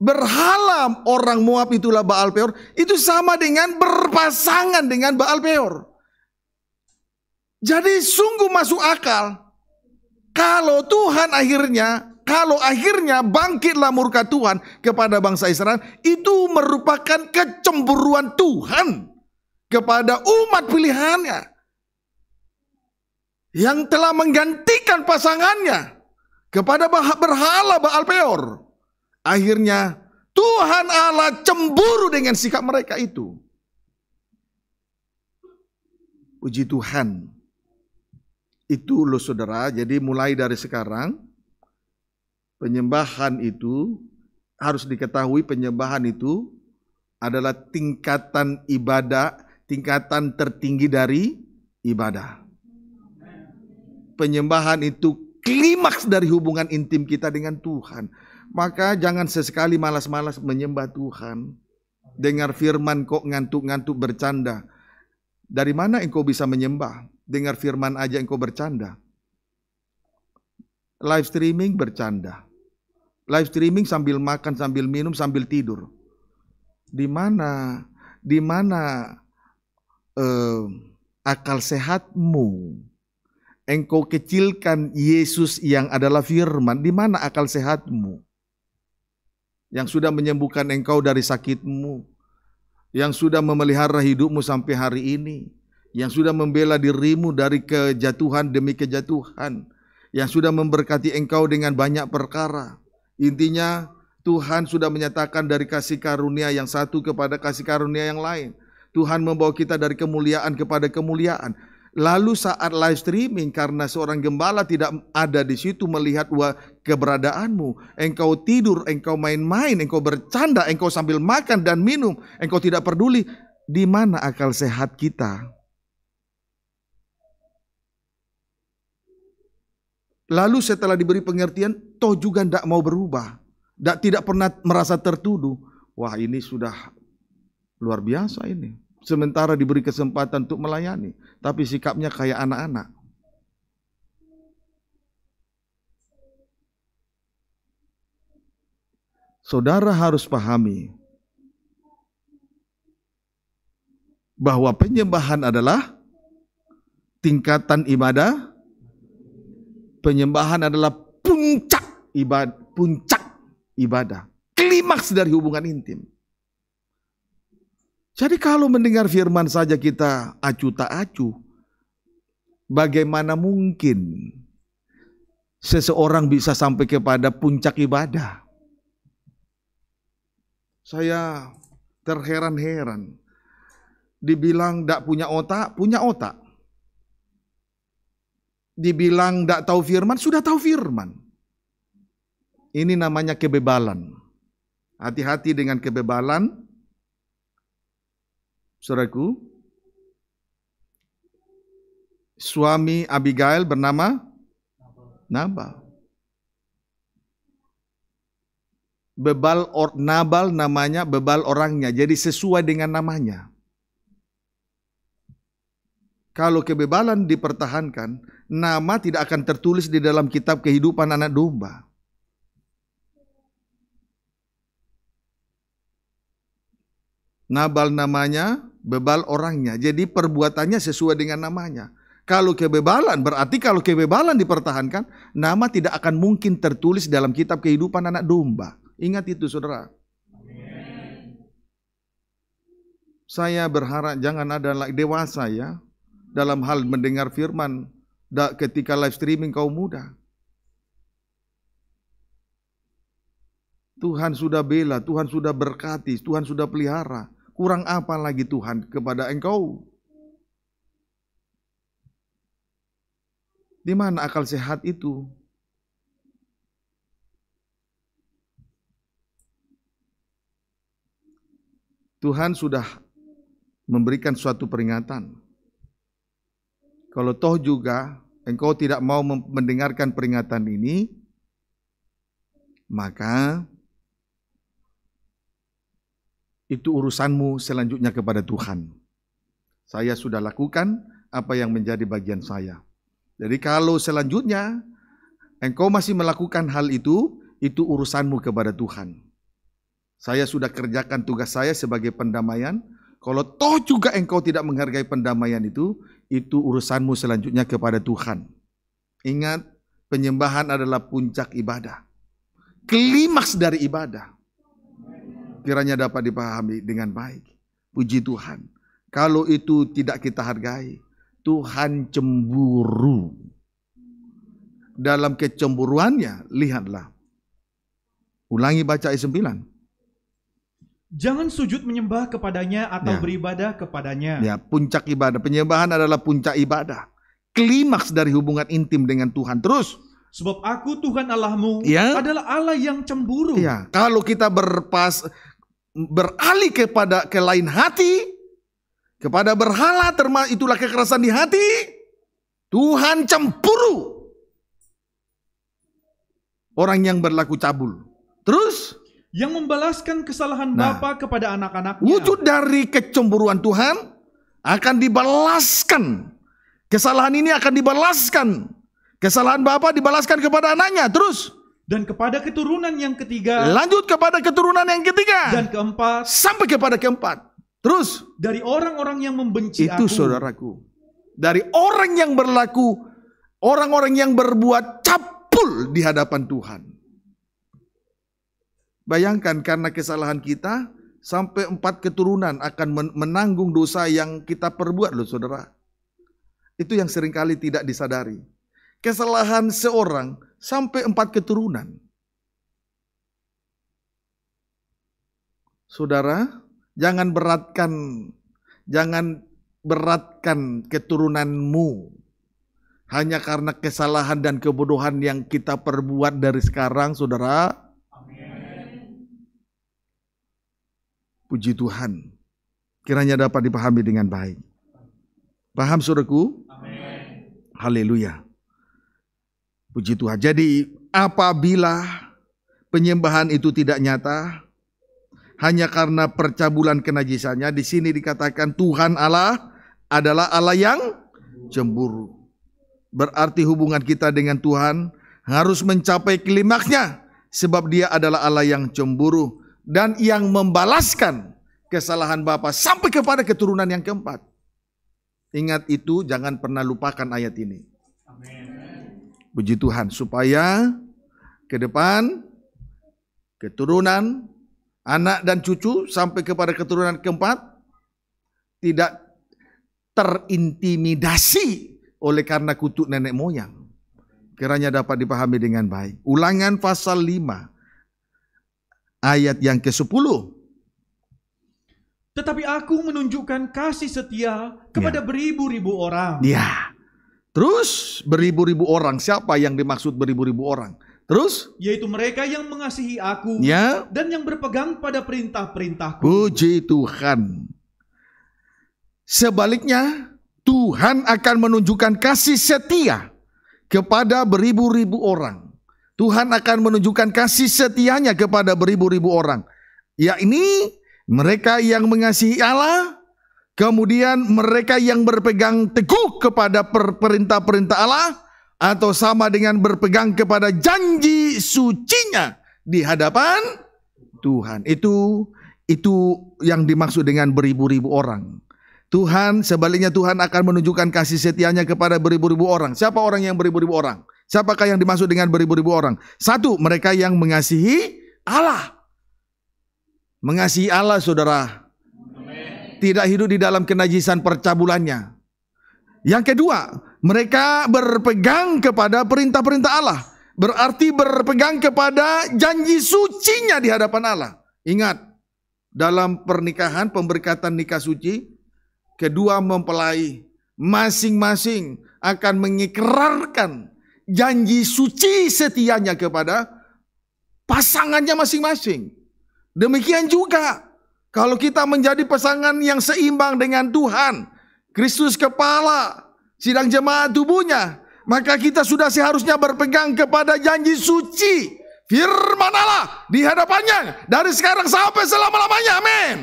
berhala orang Moab itulah Baal Peor itu sama dengan berpasangan dengan Baal Peor. Jadi sungguh masuk akal kalau Tuhan akhirnya kalau akhirnya bangkitlah murka Tuhan kepada bangsa Israel, itu merupakan kecemburuan Tuhan kepada umat pilihannya yang telah menggantikan pasangannya kepada berhala Baal Peor. Akhirnya Tuhan Allah cemburu dengan sikap mereka itu. Puji Tuhan. Itu loh saudara, jadi mulai dari sekarang Penyembahan itu harus diketahui penyembahan itu adalah tingkatan ibadah, tingkatan tertinggi dari ibadah. Penyembahan itu klimaks dari hubungan intim kita dengan Tuhan. Maka jangan sesekali malas-malas menyembah Tuhan. Dengar firman kok ngantuk-ngantuk bercanda. Dari mana engkau bisa menyembah? Dengar firman aja engkau bercanda. Live streaming bercanda. Live streaming sambil makan, sambil minum, sambil tidur. Di mana? Di mana eh, akal sehatmu? Engkau kecilkan Yesus yang adalah firman. Di mana akal sehatmu? Yang sudah menyembuhkan engkau dari sakitmu. Yang sudah memelihara hidupmu sampai hari ini. Yang sudah membela dirimu dari kejatuhan demi kejatuhan. Yang sudah memberkati engkau dengan banyak perkara Intinya Tuhan sudah menyatakan dari kasih karunia yang satu kepada kasih karunia yang lain. Tuhan membawa kita dari kemuliaan kepada kemuliaan. Lalu saat live streaming karena seorang gembala tidak ada di situ melihat wah, keberadaanmu. Engkau tidur, engkau main-main, engkau bercanda, engkau sambil makan dan minum, engkau tidak peduli di mana akal sehat kita. Lalu setelah diberi pengertian, toh juga tidak mau berubah. Tidak, tidak pernah merasa tertuduh. Wah ini sudah luar biasa ini. Sementara diberi kesempatan untuk melayani. Tapi sikapnya kayak anak-anak. Saudara harus pahami bahwa penyembahan adalah tingkatan ibadah Penyembahan adalah puncak ibadah, puncak ibadah, klimaks dari hubungan intim. Jadi kalau mendengar firman saja kita acu tak acu, bagaimana mungkin seseorang bisa sampai kepada puncak ibadah? Saya terheran-heran. Dibilang tidak punya otak, punya otak dibilang tidak tahu firman, sudah tahu firman. Ini namanya kebebalan. Hati-hati dengan kebebalan. Saudaraku, suami Abigail bernama Nabal. Bebal or, Nabal namanya, bebal orangnya. Jadi sesuai dengan namanya. Kalau kebebalan dipertahankan, nama tidak akan tertulis di dalam kitab kehidupan anak domba. Nabal namanya, bebal orangnya. Jadi perbuatannya sesuai dengan namanya. Kalau kebebalan, berarti kalau kebebalan dipertahankan, nama tidak akan mungkin tertulis dalam kitab kehidupan anak domba. Ingat itu saudara. Saya berharap jangan ada dewasa ya dalam hal mendengar firman Dak ketika live streaming kau muda. Tuhan sudah bela, Tuhan sudah berkati, Tuhan sudah pelihara. Kurang apa lagi Tuhan kepada engkau? Di mana akal sehat itu? Tuhan sudah memberikan suatu peringatan. Kalau toh juga engkau tidak mau mendengarkan peringatan ini, maka itu urusanmu selanjutnya kepada Tuhan. Saya sudah lakukan apa yang menjadi bagian saya. Jadi kalau selanjutnya engkau masih melakukan hal itu, itu urusanmu kepada Tuhan. Saya sudah kerjakan tugas saya sebagai pendamaian. Kalau toh juga engkau tidak menghargai pendamaian itu, itu urusanmu selanjutnya kepada Tuhan. Ingat, penyembahan adalah puncak ibadah. Klimaks dari ibadah. Kiranya dapat dipahami dengan baik. Puji Tuhan. Kalau itu tidak kita hargai, Tuhan cemburu. Dalam kecemburuannya, lihatlah. Ulangi baca ayat 9. Jangan sujud menyembah kepadanya atau ya. beribadah kepadanya. Ya, puncak ibadah. Penyembahan adalah puncak ibadah. Klimaks dari hubungan intim dengan Tuhan. Terus. Sebab aku Tuhan Allahmu ya. adalah Allah yang cemburu. Ya. Kalau kita berpas beralih kepada ke lain hati, kepada berhala termasuk itulah kekerasan di hati. Tuhan cemburu. Orang yang berlaku cabul. Terus yang membalaskan kesalahan nah, Bapa kepada anak-anaknya. Wujud dari kecemburuan Tuhan akan dibalaskan. Kesalahan ini akan dibalaskan. Kesalahan Bapa dibalaskan kepada anaknya. Terus dan kepada keturunan yang ketiga. Lanjut kepada keturunan yang ketiga dan keempat sampai kepada keempat. Terus dari orang-orang yang membenci itu aku. saudaraku. Dari orang yang berlaku orang-orang yang berbuat capul di hadapan Tuhan. Bayangkan karena kesalahan kita sampai empat keturunan akan menanggung dosa yang kita perbuat loh saudara. Itu yang seringkali tidak disadari. Kesalahan seorang sampai empat keturunan. Saudara, jangan beratkan jangan beratkan keturunanmu hanya karena kesalahan dan kebodohan yang kita perbuat dari sekarang, saudara Puji Tuhan. Kiranya dapat dipahami dengan baik. Paham suruhku? Amen. Haleluya. Puji Tuhan. Jadi apabila penyembahan itu tidak nyata, hanya karena percabulan kenajisannya, di sini dikatakan Tuhan Allah adalah Allah yang cemburu. Berarti hubungan kita dengan Tuhan harus mencapai klimaksnya sebab dia adalah Allah yang cemburu dan yang membalaskan kesalahan bapak sampai kepada keturunan yang keempat. Ingat itu, jangan pernah lupakan ayat ini. Puji Tuhan, supaya ke depan keturunan anak dan cucu sampai kepada keturunan keempat tidak terintimidasi oleh karena kutuk nenek moyang. Kiranya dapat dipahami dengan baik. Ulangan pasal 5 ayat yang ke-10. Tetapi aku menunjukkan kasih setia kepada ya. beribu-ribu orang. Ya. Terus beribu-ribu orang. Siapa yang dimaksud beribu-ribu orang? Terus? Yaitu mereka yang mengasihi aku ya. dan yang berpegang pada perintah-perintahku. Puji Tuhan. Sebaliknya, Tuhan akan menunjukkan kasih setia kepada beribu-ribu orang. Tuhan akan menunjukkan kasih setianya kepada beribu-ribu orang. Ya ini mereka yang mengasihi Allah, kemudian mereka yang berpegang teguh kepada perintah-perintah Allah, atau sama dengan berpegang kepada janji sucinya di hadapan Tuhan. Itu itu yang dimaksud dengan beribu-ribu orang. Tuhan sebaliknya Tuhan akan menunjukkan kasih setianya kepada beribu-ribu orang. Siapa orang yang beribu-ribu orang? Siapakah yang dimaksud dengan beribu-ribu orang? Satu, mereka yang mengasihi Allah. Mengasihi Allah, saudara. Tidak hidup di dalam kenajisan percabulannya. Yang kedua, mereka berpegang kepada perintah-perintah Allah. Berarti berpegang kepada janji sucinya di hadapan Allah. Ingat, dalam pernikahan, pemberkatan nikah suci, kedua mempelai masing-masing akan mengikrarkan janji suci setianya kepada pasangannya masing-masing. Demikian juga kalau kita menjadi pasangan yang seimbang dengan Tuhan, Kristus kepala, sidang jemaat tubuhnya, maka kita sudah seharusnya berpegang kepada janji suci firman Allah di hadapannya dari sekarang sampai selama-lamanya. Amin.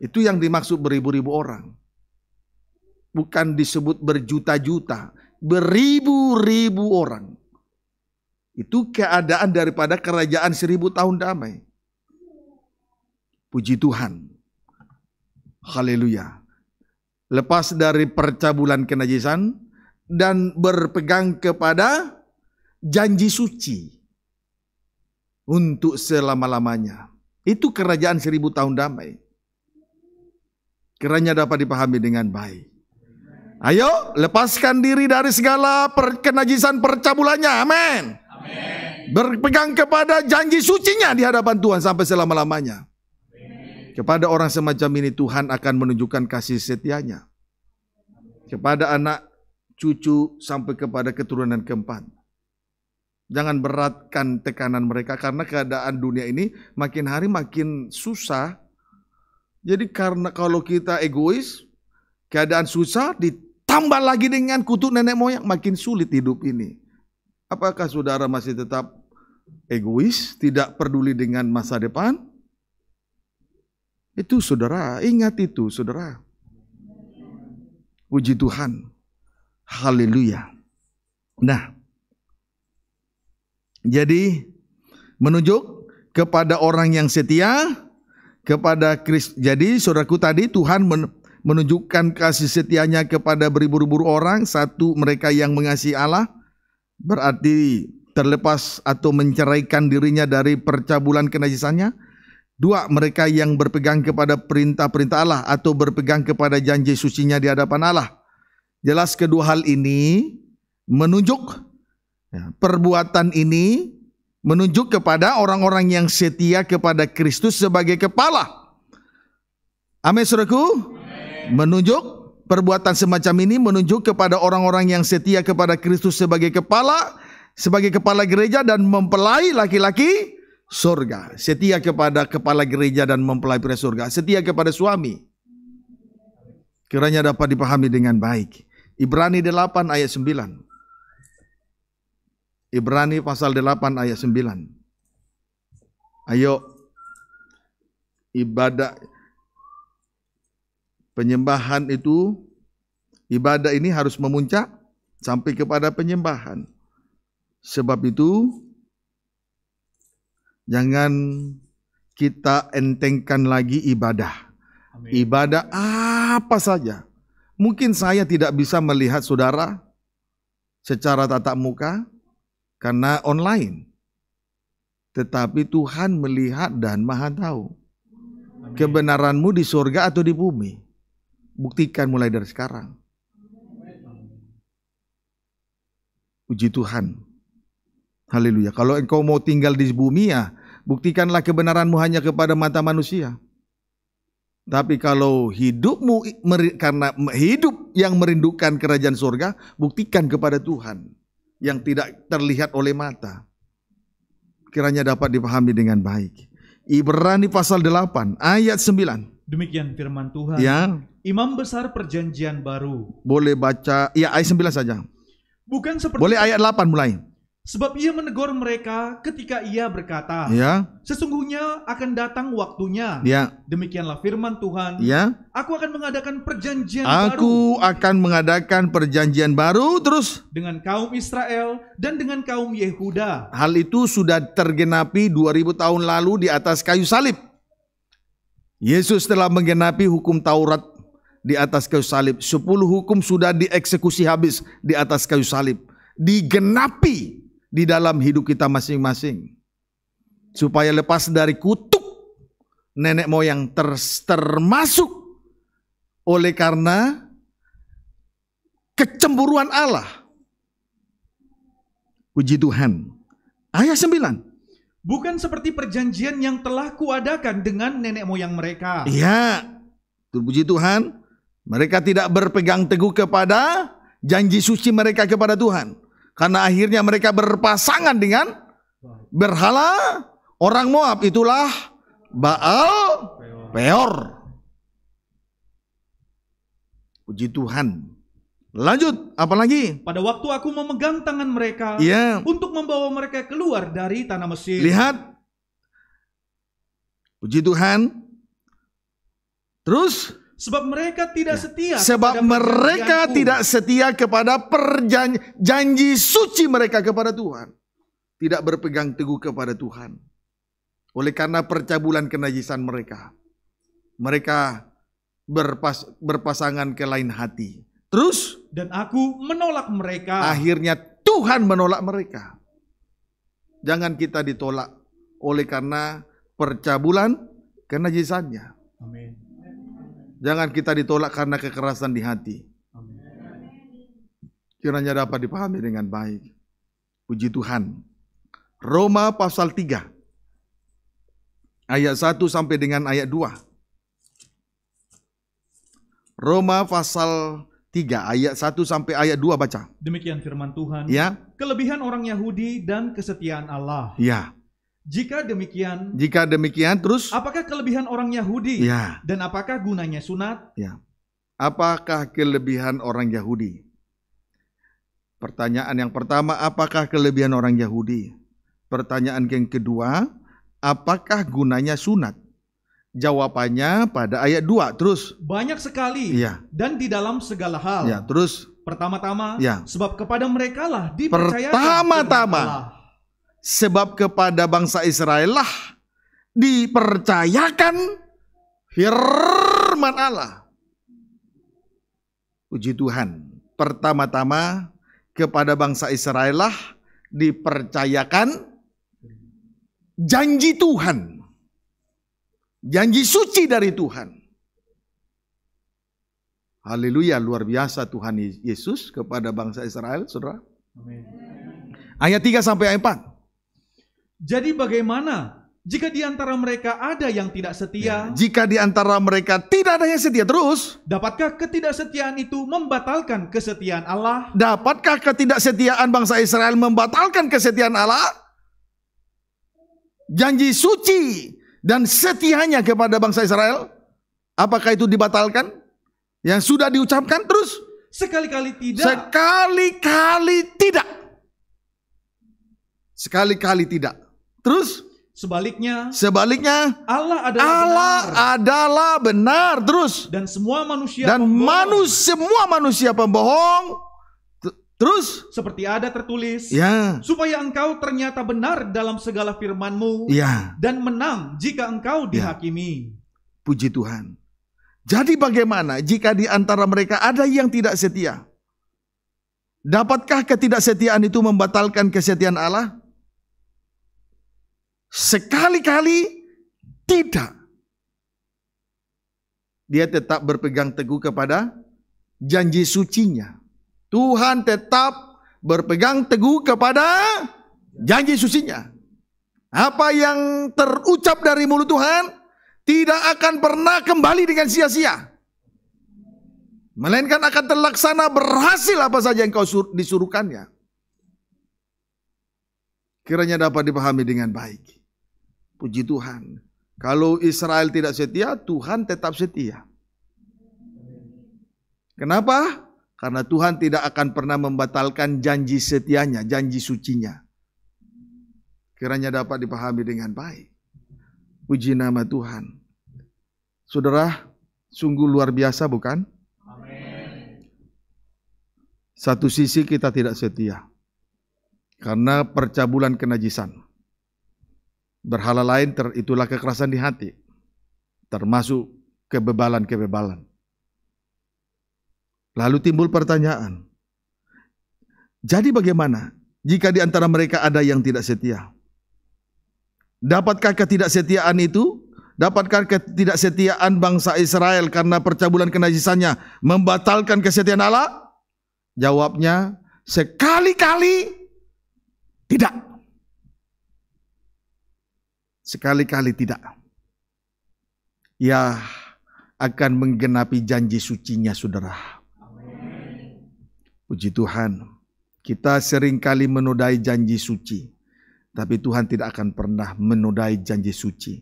Itu yang dimaksud beribu-ribu orang. Bukan disebut berjuta-juta beribu-ribu orang. Itu keadaan daripada kerajaan seribu tahun damai. Puji Tuhan. Haleluya. Lepas dari percabulan kenajisan dan berpegang kepada janji suci untuk selama-lamanya. Itu kerajaan seribu tahun damai. Kiranya dapat dipahami dengan baik. Ayo lepaskan diri dari segala per kenajisan percabulannya. Amin. Berpegang kepada janji sucinya di hadapan Tuhan sampai selama-lamanya. Kepada orang semacam ini Tuhan akan menunjukkan kasih setianya. Kepada anak cucu sampai kepada keturunan keempat. Jangan beratkan tekanan mereka karena keadaan dunia ini makin hari makin susah. Jadi karena kalau kita egois, keadaan susah di Tambah lagi dengan kutu nenek moyang, makin sulit hidup ini. Apakah saudara masih tetap egois, tidak peduli dengan masa depan? Itu saudara, ingat itu saudara. Puji Tuhan. Haleluya. Nah, jadi menunjuk kepada orang yang setia kepada Kristus. Jadi saudaraku tadi Tuhan men menunjukkan kasih setianya kepada beribu-ribu orang. Satu, mereka yang mengasihi Allah, berarti terlepas atau menceraikan dirinya dari percabulan kenajisannya. Dua, mereka yang berpegang kepada perintah-perintah Allah atau berpegang kepada janji sucinya di hadapan Allah. Jelas kedua hal ini menunjuk ya, perbuatan ini menunjuk kepada orang-orang yang setia kepada Kristus sebagai kepala. Amin saudaraku. Menunjuk perbuatan semacam ini menunjuk kepada orang-orang yang setia kepada Kristus sebagai kepala, sebagai kepala gereja dan mempelai laki-laki surga. Setia kepada kepala gereja dan mempelai pria surga. Setia kepada suami. Kiranya dapat dipahami dengan baik. Ibrani 8 ayat 9. Ibrani pasal 8 ayat 9. Ayo ibadah Penyembahan itu, ibadah ini harus memuncak sampai kepada penyembahan. Sebab itu, jangan kita entengkan lagi ibadah. Amin. Ibadah apa saja. Mungkin saya tidak bisa melihat saudara secara tatap muka karena online. Tetapi Tuhan melihat dan maha tahu. Kebenaranmu di surga atau di bumi. Buktikan mulai dari sekarang. Puji Tuhan. Haleluya. Kalau engkau mau tinggal di bumi ya, buktikanlah kebenaranmu hanya kepada mata manusia. Tapi kalau hidupmu karena hidup yang merindukan kerajaan surga, buktikan kepada Tuhan yang tidak terlihat oleh mata. Kiranya dapat dipahami dengan baik. Ibrani pasal 8 ayat 9. Demikian firman Tuhan. Ya. Imam besar perjanjian baru. Boleh baca ya ayat 9 saja. Bukan seperti Boleh ayat 8 mulai. Sebab ia menegur mereka ketika ia berkata, ya. sesungguhnya akan datang waktunya. Ya. Demikianlah firman Tuhan. Ya. Aku akan mengadakan perjanjian Aku baru. Aku akan mengadakan perjanjian baru terus dengan kaum Israel dan dengan kaum Yehuda. Hal itu sudah tergenapi 2000 tahun lalu di atas kayu salib. Yesus telah menggenapi hukum Taurat di atas kayu salib. Sepuluh hukum sudah dieksekusi habis di atas kayu salib. Digenapi di dalam hidup kita masing-masing. Supaya lepas dari kutuk nenek moyang ter termasuk oleh karena kecemburuan Allah. Puji Tuhan. Ayat 9. Bukan seperti perjanjian yang telah kuadakan dengan nenek moyang mereka. Iya. terpuji Tuhan. Mereka tidak berpegang teguh kepada janji suci mereka kepada Tuhan. Karena akhirnya mereka berpasangan dengan berhala orang Moab. Itulah Baal Peor. Puji Tuhan. Lanjut, apalagi? Pada waktu aku memegang tangan mereka ya. untuk membawa mereka keluar dari tanah Mesir. Lihat, puji Tuhan. Terus? Sebab mereka tidak ya. setia. Sebab mereka tidak setia kepada perjanji suci mereka kepada Tuhan. Tidak berpegang teguh kepada Tuhan. Oleh karena percabulan kenajisan mereka. Mereka berpas, berpasangan ke lain hati. Terus? dan aku menolak mereka. Akhirnya Tuhan menolak mereka. Jangan kita ditolak oleh karena percabulan karena jisanya. Amin. Jangan kita ditolak karena kekerasan di hati. Amin. Kiranya dapat dipahami dengan baik. Puji Tuhan. Roma pasal 3 ayat 1 sampai dengan ayat 2. Roma pasal 3 ayat 1 sampai ayat 2 baca. Demikian firman Tuhan. Ya. Kelebihan orang Yahudi dan kesetiaan Allah. Ya. Jika demikian, jika demikian terus apakah kelebihan orang Yahudi? Ya. Dan apakah gunanya sunat? Ya. Apakah kelebihan orang Yahudi? Pertanyaan yang pertama, apakah kelebihan orang Yahudi? Pertanyaan yang kedua, apakah gunanya sunat? jawabannya pada ayat 2 terus banyak sekali ya. dan di dalam segala hal ya terus pertama-tama ya. sebab kepada mereka lah dipercayakan pertama-tama sebab kepada bangsa Israel lah dipercayakan firman Allah puji Tuhan pertama-tama kepada bangsa Israel lah dipercayakan janji Tuhan Janji suci dari Tuhan. Haleluya, luar biasa Tuhan Yesus kepada bangsa Israel, Saudara. Ayat 3 sampai ayat 4. Jadi bagaimana jika di antara mereka ada yang tidak setia? Ya, jika di antara mereka tidak ada yang setia terus, dapatkah ketidaksetiaan itu membatalkan kesetiaan Allah? Dapatkah ketidaksetiaan bangsa Israel membatalkan kesetiaan Allah? Janji suci dan setianya kepada bangsa Israel, apakah itu dibatalkan? Yang sudah diucapkan terus? Sekali-kali tidak. Sekali-kali tidak. Sekali-kali tidak. Terus? Sebaliknya, sebaliknya Allah adalah Allah benar. adalah benar terus dan semua manusia dan pembohong. Manus, semua manusia pembohong Terus seperti ada tertulis, ya. supaya engkau ternyata benar dalam segala FirmanMu ya. dan menang jika engkau ya. dihakimi. Puji Tuhan. Jadi bagaimana jika di antara mereka ada yang tidak setia? Dapatkah ketidaksetiaan itu membatalkan kesetiaan Allah? Sekali-kali tidak. Dia tetap berpegang teguh kepada janji sucinya. Tuhan tetap berpegang teguh kepada janji susinya. Apa yang terucap dari mulut Tuhan tidak akan pernah kembali dengan sia-sia. Melainkan akan terlaksana berhasil apa saja yang kau disuruhkannya. Kiranya dapat dipahami dengan baik. Puji Tuhan. Kalau Israel tidak setia, Tuhan tetap setia. Kenapa? Karena Tuhan tidak akan pernah membatalkan janji setianya, janji sucinya. Kiranya dapat dipahami dengan baik. Puji nama Tuhan. Saudara, sungguh luar biasa bukan? Amen. Satu sisi kita tidak setia. Karena percabulan kenajisan. Berhala lain ter, itulah kekerasan di hati. Termasuk kebebalan-kebebalan. Lalu timbul pertanyaan, jadi bagaimana jika di antara mereka ada yang tidak setia? Dapatkah ketidaksetiaan itu? Dapatkah ketidaksetiaan bangsa Israel karena percabulan kenajisannya membatalkan kesetiaan Allah? Jawabnya, sekali-kali tidak. Sekali-kali tidak. Ya, akan menggenapi janji sucinya saudara. Puji Tuhan, kita seringkali menodai janji suci, tapi Tuhan tidak akan pernah menodai janji suci.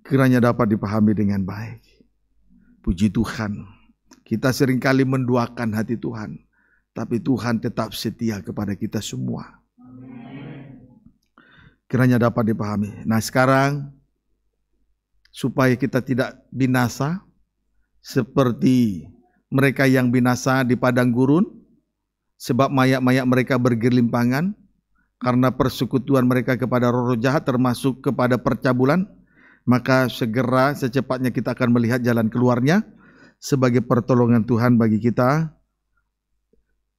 Kiranya dapat dipahami dengan baik. Puji Tuhan, kita seringkali menduakan hati Tuhan, tapi Tuhan tetap setia kepada kita semua. Kiranya dapat dipahami. Nah, sekarang supaya kita tidak binasa seperti mereka yang binasa di padang gurun, sebab mayat-mayat mereka bergelimpangan, karena persekutuan mereka kepada roh-roh jahat termasuk kepada percabulan, maka segera secepatnya kita akan melihat jalan keluarnya sebagai pertolongan Tuhan bagi kita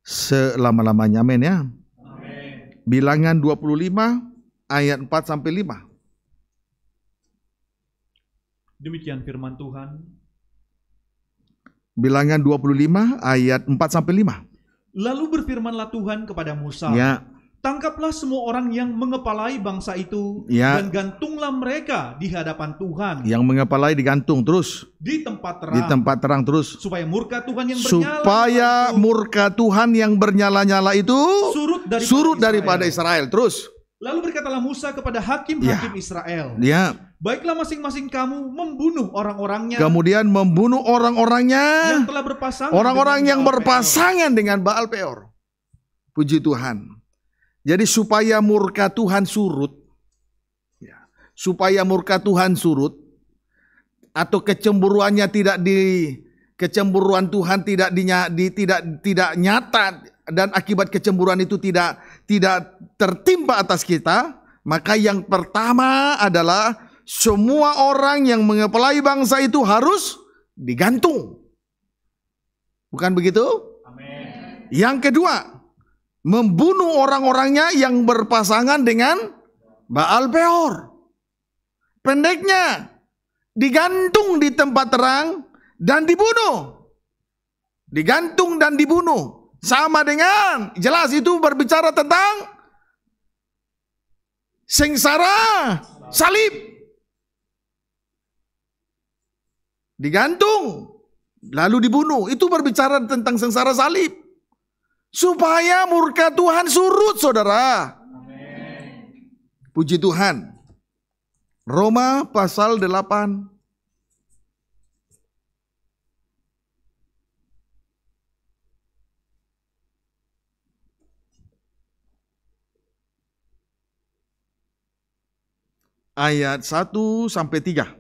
selama-lamanya. Amin ya. Amen. Bilangan 25 ayat 4 sampai 5. Demikian firman Tuhan Bilangan 25 ayat 4 sampai 5. Lalu berfirmanlah Tuhan kepada Musa, ya. Tangkaplah semua orang yang mengepalai bangsa itu ya. dan gantunglah mereka di hadapan Tuhan. Yang mengepalai digantung terus di tempat terang. Di tempat terang terus supaya murka Tuhan yang bernyala supaya itu, murka Tuhan yang bernyala-nyala itu surut, daripada, surut Israel. daripada Israel terus. Lalu berkatalah Musa kepada hakim-hakim ya. Israel. Ya. Baiklah masing-masing kamu membunuh orang-orangnya. Kemudian membunuh orang-orangnya. Yang telah berpasangan. Orang-orang yang Baal berpasangan Peor. dengan Baal Peor. Puji Tuhan. Jadi supaya murka Tuhan surut. Ya. Supaya murka Tuhan surut. Atau kecemburuannya tidak di kecemburuan Tuhan tidak di, tidak tidak nyata dan akibat kecemburuan itu tidak tidak tertimpa atas kita, maka yang pertama adalah semua orang yang mengepelai bangsa itu harus digantung. Bukan begitu? Amen. Yang kedua, membunuh orang-orangnya yang berpasangan dengan Baal Peor. Pendeknya, digantung di tempat terang dan dibunuh. Digantung dan dibunuh. Sama dengan jelas itu berbicara tentang sengsara salib. Digantung lalu dibunuh. Itu berbicara tentang sengsara salib. Supaya murka Tuhan surut saudara. Puji Tuhan. Roma pasal 8 ayat 1 sampai 3.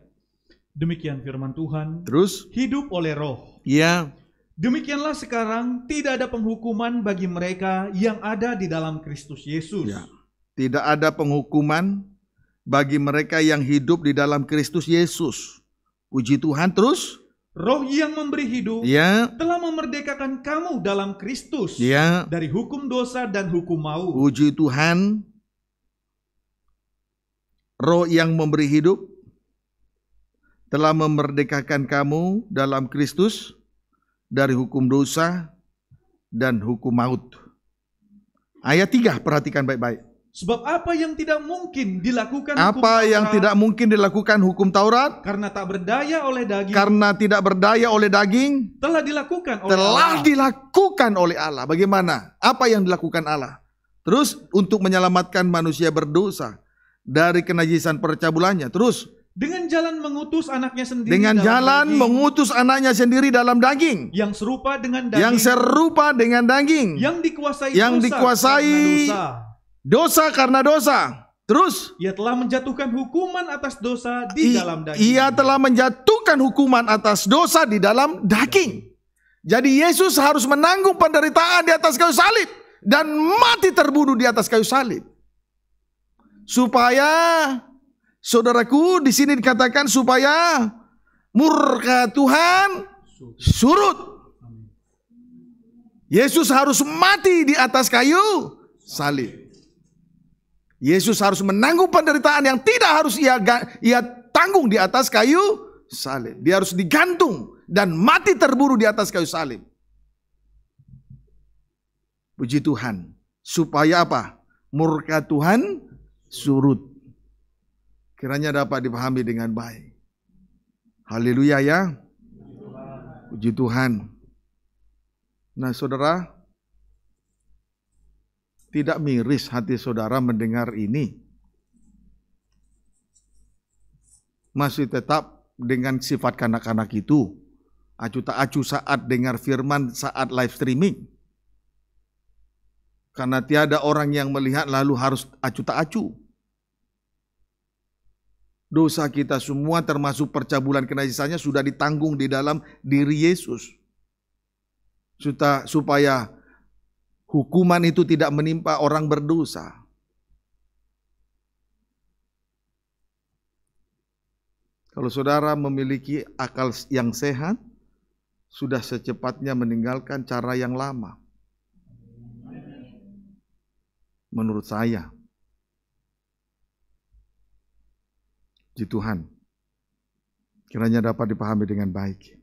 Demikian firman Tuhan. Terus hidup oleh roh. Iya. Demikianlah sekarang tidak ada penghukuman bagi mereka yang ada di dalam Kristus Yesus. Ya. Tidak ada penghukuman bagi mereka yang hidup di dalam Kristus Yesus. Puji Tuhan terus. Roh yang memberi hidup ya. telah memerdekakan kamu dalam Kristus ya. dari hukum dosa dan hukum maut. Puji Tuhan, Roh yang memberi hidup telah memerdekakan kamu dalam Kristus dari hukum dosa dan hukum maut. Ayat 3 perhatikan baik-baik. Sebab apa yang tidak mungkin dilakukan Apa hukum yang tidak mungkin dilakukan hukum Taurat? Karena tak berdaya oleh daging. Karena tidak berdaya oleh daging. Telah dilakukan oleh Telah Allah. dilakukan oleh Allah. Bagaimana? Apa yang dilakukan Allah? Terus untuk menyelamatkan manusia berdosa, dari kenajisan percabulannya. Terus dengan jalan mengutus anaknya sendiri dengan dalam jalan daging, mengutus anaknya sendiri dalam daging yang serupa dengan daging yang serupa dengan daging yang dikuasai yang dosa dikuasai karena dosa. dosa karena dosa terus ia telah menjatuhkan hukuman atas dosa di I, dalam daging ia telah menjatuhkan hukuman atas dosa di dalam daging jadi Yesus harus menanggung penderitaan di atas kayu salib dan mati terbunuh di atas kayu salib supaya saudaraku di sini dikatakan supaya murka Tuhan surut. Yesus harus mati di atas kayu salib. Yesus harus menanggung penderitaan yang tidak harus ia ia tanggung di atas kayu salib. Dia harus digantung dan mati terburu di atas kayu salib. Puji Tuhan, supaya apa? Murka Tuhan surut. Kiranya dapat dipahami dengan baik. Haleluya ya. Puji Tuhan. Nah saudara, tidak miris hati saudara mendengar ini. Masih tetap dengan sifat kanak-kanak itu. Acu tak acu saat dengar firman saat live streaming karena tiada orang yang melihat lalu harus acu tak acu. Dosa kita semua termasuk percabulan kenajisannya sudah ditanggung di dalam diri Yesus. Supaya hukuman itu tidak menimpa orang berdosa. Kalau saudara memiliki akal yang sehat, sudah secepatnya meninggalkan cara yang lama menurut saya. Di Tuhan. Kiranya dapat dipahami dengan baik.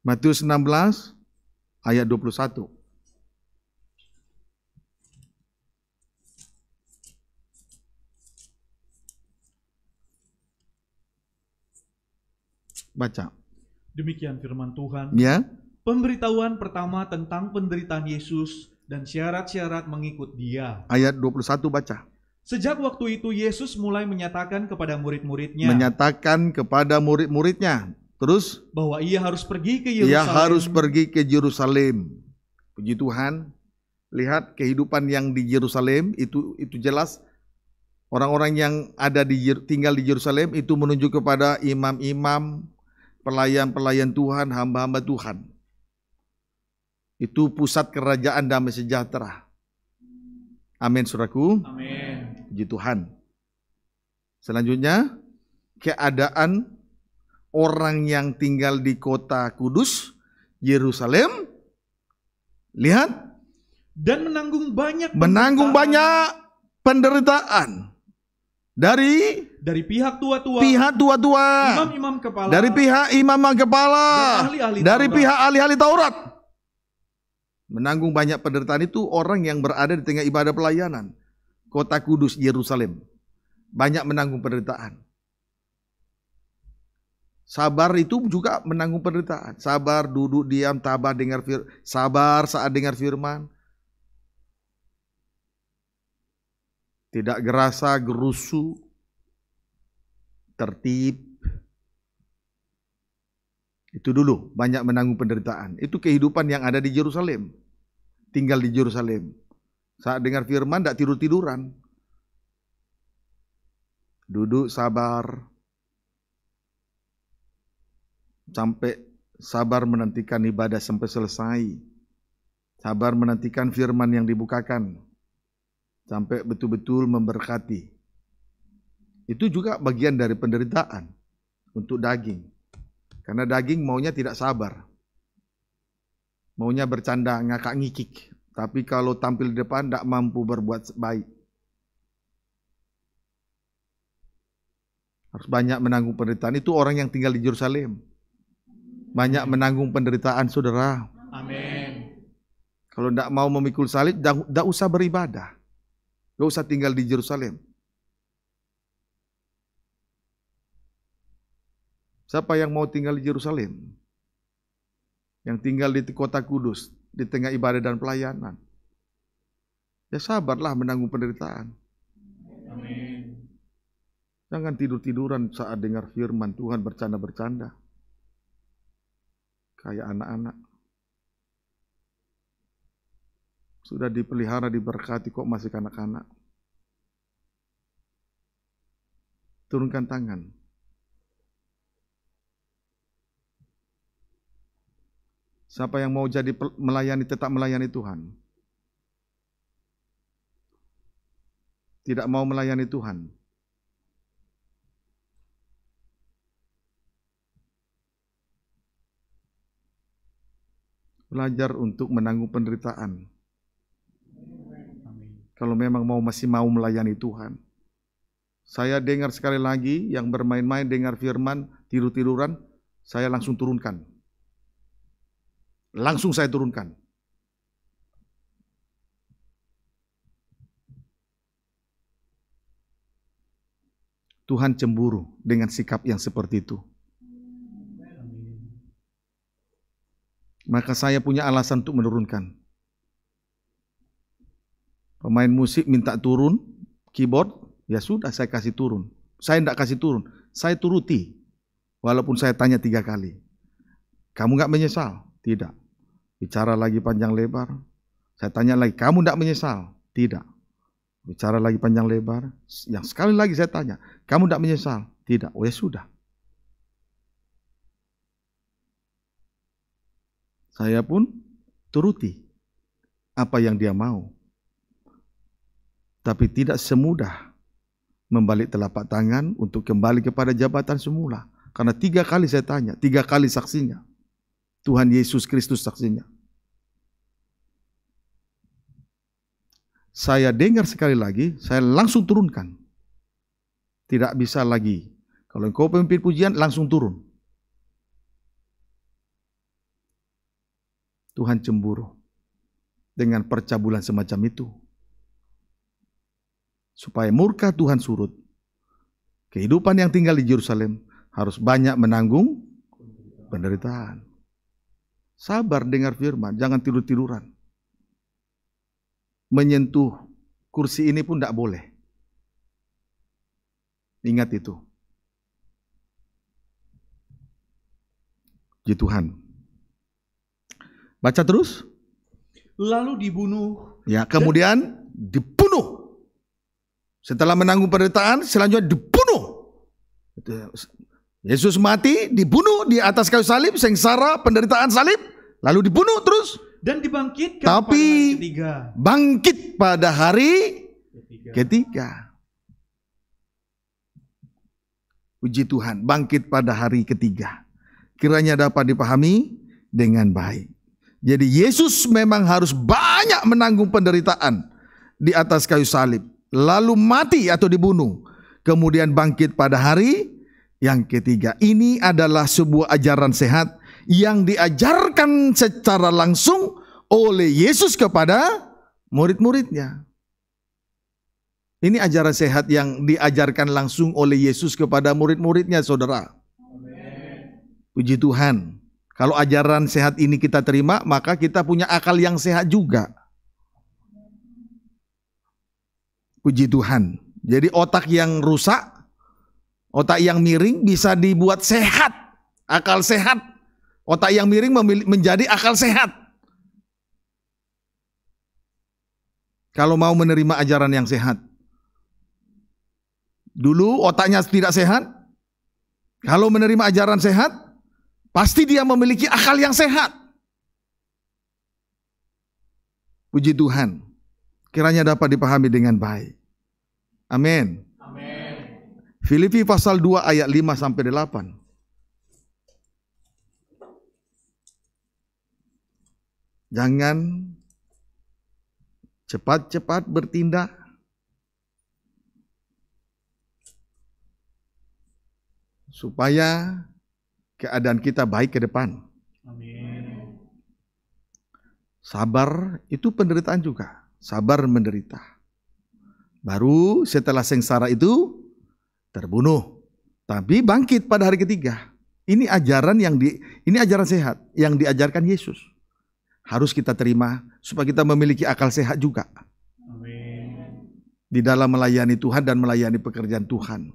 Matius 16 ayat 21. Baca. Demikian firman Tuhan. Ya Pemberitahuan pertama tentang penderitaan Yesus dan syarat-syarat mengikut dia. Ayat 21 baca. Sejak waktu itu Yesus mulai menyatakan kepada murid-muridnya. Menyatakan kepada murid-muridnya. Terus bahwa ia harus pergi ke Yerusalem. Ia harus pergi ke Yerusalem. Puji Tuhan. Lihat kehidupan yang di Yerusalem itu itu jelas orang-orang yang ada di tinggal di Yerusalem itu menunjuk kepada imam-imam, pelayan-pelayan Tuhan, hamba-hamba Tuhan. Itu pusat kerajaan damai sejahtera. Amin, suraku. Amin. Puji Tuhan. Selanjutnya, keadaan orang yang tinggal di kota kudus, Yerusalem. Lihat. Dan menanggung banyak. Menanggung banyak penderitaan. Dari dari pihak tua-tua, pihak tua-tua, imam-imam kepala, dari pihak imam kepala, dari pihak ahli-ahli Taurat, Menanggung banyak penderitaan itu orang yang berada di tengah ibadah pelayanan. Kota Kudus, Yerusalem. Banyak menanggung penderitaan. Sabar itu juga menanggung penderitaan. Sabar, duduk, diam, tabah, dengar fir sabar saat dengar firman. Tidak gerasa, gerusu, tertib, itu dulu banyak menanggung penderitaan. Itu kehidupan yang ada di Yerusalem tinggal di Yerusalem. Saat dengar firman tidak tidur-tiduran. Duduk sabar. Sampai sabar menantikan ibadah sampai selesai. Sabar menantikan firman yang dibukakan. Sampai betul-betul memberkati. Itu juga bagian dari penderitaan untuk daging. Karena daging maunya tidak sabar. Maunya bercanda, ngakak ngikik. Tapi kalau tampil di depan tidak mampu berbuat baik. Harus banyak menanggung penderitaan. Itu orang yang tinggal di Yerusalem. Banyak menanggung penderitaan saudara. Amin. Kalau tidak mau memikul salib, tidak usah beribadah. Tidak usah tinggal di Yerusalem. Siapa yang mau tinggal di Yerusalem? yang tinggal di kota kudus, di tengah ibadah dan pelayanan. Ya sabarlah menanggung penderitaan. Amin. Jangan tidur-tiduran saat dengar firman Tuhan bercanda-bercanda. Kayak anak-anak. Sudah dipelihara, diberkati kok masih kanak-kanak. Turunkan tangan. Siapa yang mau jadi melayani tetap melayani Tuhan. Tidak mau melayani Tuhan. Belajar untuk menanggung penderitaan. Kalau memang mau masih mau melayani Tuhan. Saya dengar sekali lagi yang bermain-main dengar firman tiru-tiruran, saya langsung turunkan. Langsung saya turunkan. Tuhan cemburu dengan sikap yang seperti itu. Maka saya punya alasan untuk menurunkan. Pemain musik minta turun keyboard, ya sudah saya kasih turun. Saya tidak kasih turun, saya turuti. Walaupun saya tanya tiga kali. Kamu nggak menyesal? Tidak. Bicara lagi panjang lebar. Saya tanya lagi, kamu tidak menyesal? Tidak. Bicara lagi panjang lebar. Yang sekali lagi saya tanya, kamu tidak menyesal? Tidak. Oh ya sudah. Saya pun turuti apa yang dia mau. Tapi tidak semudah membalik telapak tangan untuk kembali kepada jabatan semula. Karena tiga kali saya tanya, tiga kali saksinya. Tuhan Yesus Kristus saksinya. saya dengar sekali lagi, saya langsung turunkan. Tidak bisa lagi. Kalau engkau pemimpin pujian, langsung turun. Tuhan cemburu dengan percabulan semacam itu. Supaya murka Tuhan surut. Kehidupan yang tinggal di Yerusalem harus banyak menanggung penderitaan. Sabar dengar firman, jangan tidur-tiduran menyentuh kursi ini pun tidak boleh. Ingat itu. Ya Tuhan. Baca terus. Lalu dibunuh. Ya, kemudian dibunuh. Setelah menanggung penderitaan, selanjutnya dibunuh. Ya, Yesus mati, dibunuh di atas kayu salib, sengsara, penderitaan salib, lalu dibunuh terus dan dibangkitkan Tapi, pada hari ketiga. Bangkit pada hari ketiga. ketiga. Puji Tuhan, bangkit pada hari ketiga. Kiranya dapat dipahami dengan baik. Jadi Yesus memang harus banyak menanggung penderitaan di atas kayu salib, lalu mati atau dibunuh, kemudian bangkit pada hari yang ketiga. Ini adalah sebuah ajaran sehat yang diajarkan secara langsung oleh Yesus kepada murid-muridnya. Ini ajaran sehat yang diajarkan langsung oleh Yesus kepada murid-muridnya, saudara. Puji Tuhan. Kalau ajaran sehat ini kita terima, maka kita punya akal yang sehat juga. Puji Tuhan. Jadi otak yang rusak, otak yang miring bisa dibuat sehat, akal sehat Otak yang miring menjadi akal sehat. Kalau mau menerima ajaran yang sehat. Dulu otaknya tidak sehat. Kalau menerima ajaran sehat, pasti dia memiliki akal yang sehat. Puji Tuhan. Kiranya dapat dipahami dengan baik. Amin. Amin. Filipi pasal 2 ayat 5 sampai 8. Jangan cepat-cepat bertindak. Supaya keadaan kita baik ke depan. Amin. Sabar itu penderitaan juga. Sabar menderita. Baru setelah sengsara itu terbunuh. Tapi bangkit pada hari ketiga. Ini ajaran yang di ini ajaran sehat yang diajarkan Yesus harus kita terima supaya kita memiliki akal sehat juga. Amin. Di dalam melayani Tuhan dan melayani pekerjaan Tuhan.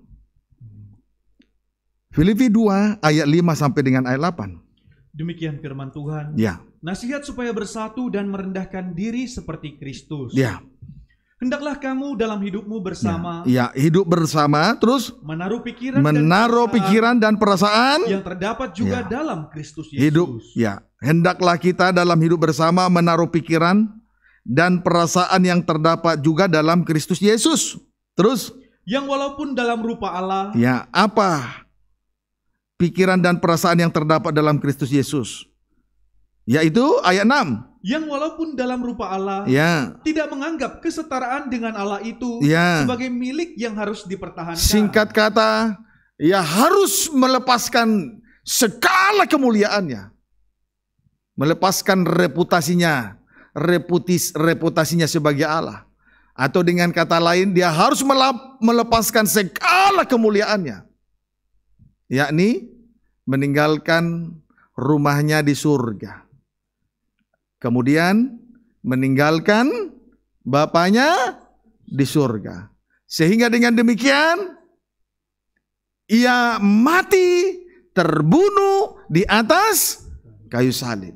Filipi 2 ayat 5 sampai dengan ayat 8. Demikian firman Tuhan. Ya. Nasihat supaya bersatu dan merendahkan diri seperti Kristus. Ya. Hendaklah kamu dalam hidupmu ya. bersama. Ya, ya hidup bersama terus menaruh pikiran menaruh dan pikiran dan perasaan yang terdapat juga ya. dalam Kristus Yesus. Hidup ya, hendaklah kita dalam hidup bersama menaruh pikiran dan perasaan yang terdapat juga dalam Kristus Yesus. Terus yang walaupun dalam rupa Allah. Ya, apa? Pikiran dan perasaan yang terdapat dalam Kristus Yesus. Yaitu ayat 6 yang walaupun dalam rupa Allah ya. tidak menganggap kesetaraan dengan Allah itu ya. sebagai milik yang harus dipertahankan. Singkat kata, ia harus melepaskan segala kemuliaannya. Melepaskan reputasinya, reputis reputasinya sebagai Allah. Atau dengan kata lain, dia harus melepaskan segala kemuliaannya. Yakni meninggalkan rumahnya di surga Kemudian meninggalkan bapaknya di surga. Sehingga dengan demikian ia mati terbunuh di atas kayu salib.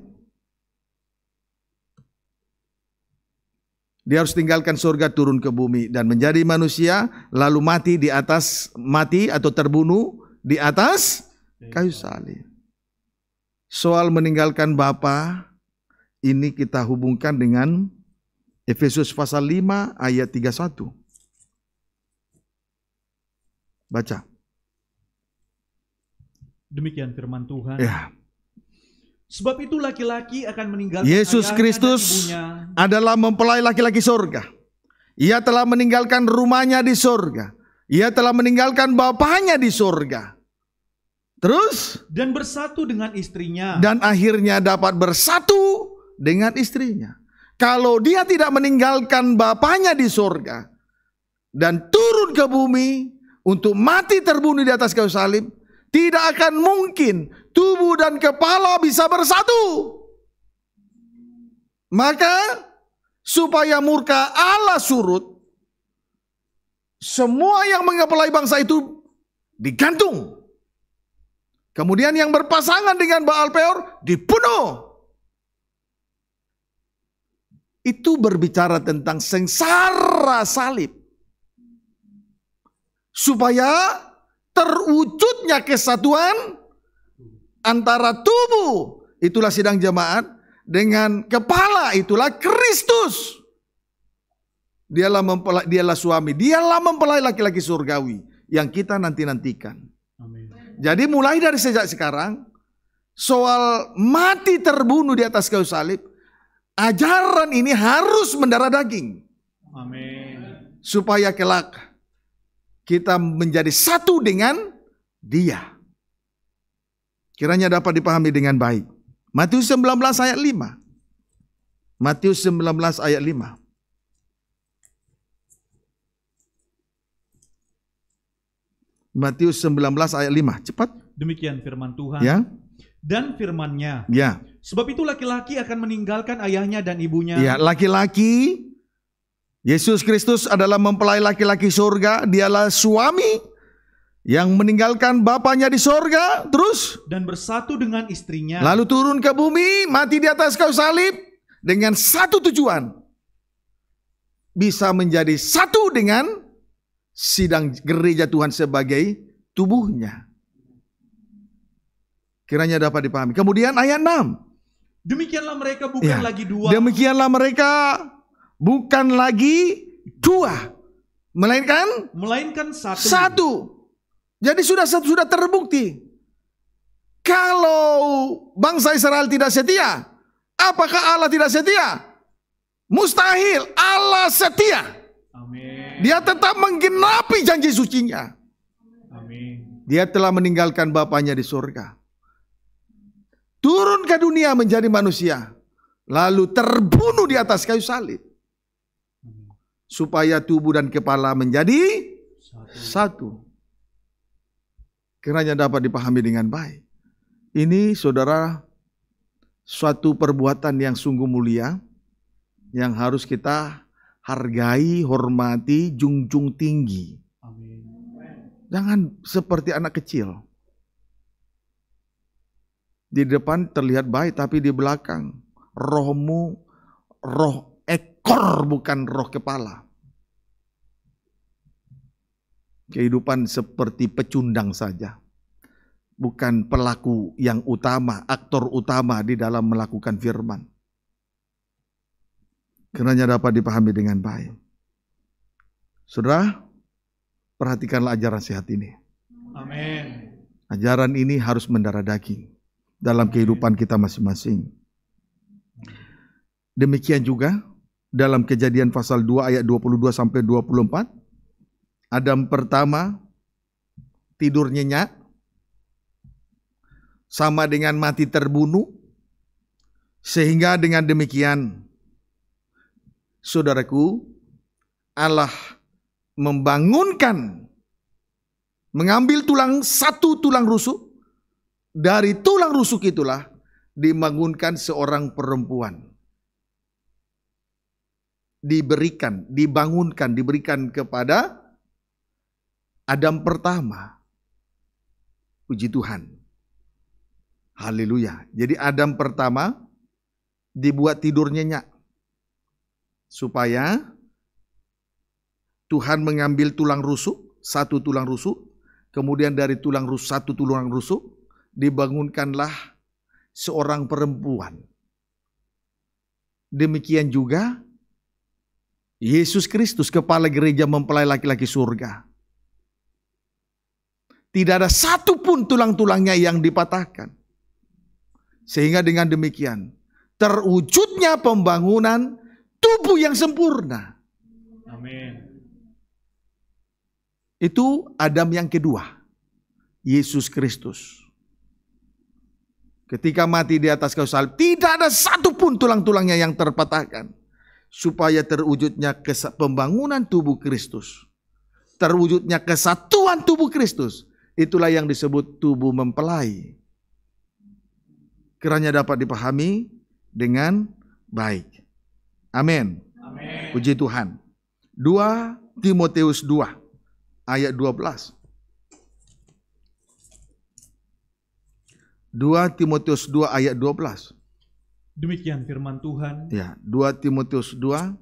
Dia harus tinggalkan surga turun ke bumi dan menjadi manusia lalu mati di atas mati atau terbunuh di atas kayu salib. Soal meninggalkan bapa ini kita hubungkan dengan Efesus pasal 5 ayat 31. Baca. Demikian firman Tuhan. Ya. Sebab itu laki-laki akan meninggalkan Yesus Kristus adalah mempelai laki-laki surga. Ia telah meninggalkan rumahnya di surga. Ia telah meninggalkan bapaknya di surga. Terus dan bersatu dengan istrinya dan akhirnya dapat bersatu dengan istrinya. Kalau dia tidak meninggalkan bapaknya di surga dan turun ke bumi untuk mati terbunuh di atas kayu salib, tidak akan mungkin tubuh dan kepala bisa bersatu. Maka supaya murka Allah surut, semua yang mengepelai bangsa itu digantung. Kemudian yang berpasangan dengan Baal Peor dibunuh itu berbicara tentang sengsara salib. Supaya terwujudnya kesatuan antara tubuh itulah sidang jemaat dengan kepala itulah Kristus. Dialah mempelai, dialah suami, dialah mempelai laki-laki surgawi yang kita nanti-nantikan. Jadi mulai dari sejak sekarang soal mati terbunuh di atas kayu salib ajaran ini harus mendarah daging. Amin. Supaya kelak kita menjadi satu dengan Dia. Kiranya dapat dipahami dengan baik. Matius 19 ayat 5. Matius 19 ayat 5. Matius 19 ayat 5. Cepat. Demikian firman Tuhan. Ya dan Firman-Nya. Ya. Sebab itu laki-laki akan meninggalkan ayahnya dan ibunya. Ya, laki-laki Yesus Kristus adalah mempelai laki-laki surga, dialah suami yang meninggalkan bapaknya di surga, terus dan bersatu dengan istrinya lalu turun ke bumi mati di atas kayu salib dengan satu tujuan bisa menjadi satu dengan sidang gereja Tuhan sebagai tubuhnya Kiranya dapat dipahami. Kemudian ayat 6. Demikianlah mereka bukan ya. lagi dua. Demikianlah mereka bukan lagi dua. Melainkan? Melainkan satu. Satu. Jadi sudah sudah terbukti. Kalau bangsa Israel tidak setia, apakah Allah tidak setia? Mustahil Allah setia. Amin. Dia tetap menggenapi janji sucinya. Amin. Dia telah meninggalkan bapaknya di surga turun ke dunia menjadi manusia, lalu terbunuh di atas kayu salib, supaya tubuh dan kepala menjadi satu. Kiranya dapat dipahami dengan baik. Ini saudara suatu perbuatan yang sungguh mulia yang harus kita hargai, hormati, junjung tinggi. Jangan seperti anak kecil di depan terlihat baik tapi di belakang rohmu roh ekor bukan roh kepala. Kehidupan seperti pecundang saja. Bukan pelaku yang utama, aktor utama di dalam melakukan firman. Kiranya dapat dipahami dengan baik. Sudah perhatikanlah ajaran sehat ini. Amin. Ajaran ini harus mendarah daging dalam kehidupan kita masing-masing. Demikian juga dalam kejadian pasal 2 ayat 22 sampai 24 Adam pertama tidur nyenyak sama dengan mati terbunuh sehingga dengan demikian saudaraku Allah membangunkan mengambil tulang satu tulang rusuk dari tulang rusuk itulah dibangunkan seorang perempuan. Diberikan, dibangunkan, diberikan kepada Adam pertama. Puji Tuhan. Haleluya. Jadi Adam pertama dibuat tidur nyenyak. Supaya Tuhan mengambil tulang rusuk, satu tulang rusuk. Kemudian dari tulang rusuk, satu tulang rusuk dibangunkanlah seorang perempuan. Demikian juga Yesus Kristus kepala gereja mempelai laki-laki surga. Tidak ada satupun tulang-tulangnya yang dipatahkan. Sehingga dengan demikian terwujudnya pembangunan tubuh yang sempurna. Amin. Itu Adam yang kedua, Yesus Kristus. Ketika mati di atas kayu salib, tidak ada satupun tulang-tulangnya yang terpatahkan. Supaya terwujudnya pembangunan tubuh Kristus. Terwujudnya kesatuan tubuh Kristus. Itulah yang disebut tubuh mempelai. Kiranya dapat dipahami dengan baik. Amin. Puji Tuhan. 2 Timotius 2 ayat 12. 2 Timotius 2 ayat 12. Demikian firman Tuhan. Ya, 2 Timotius 2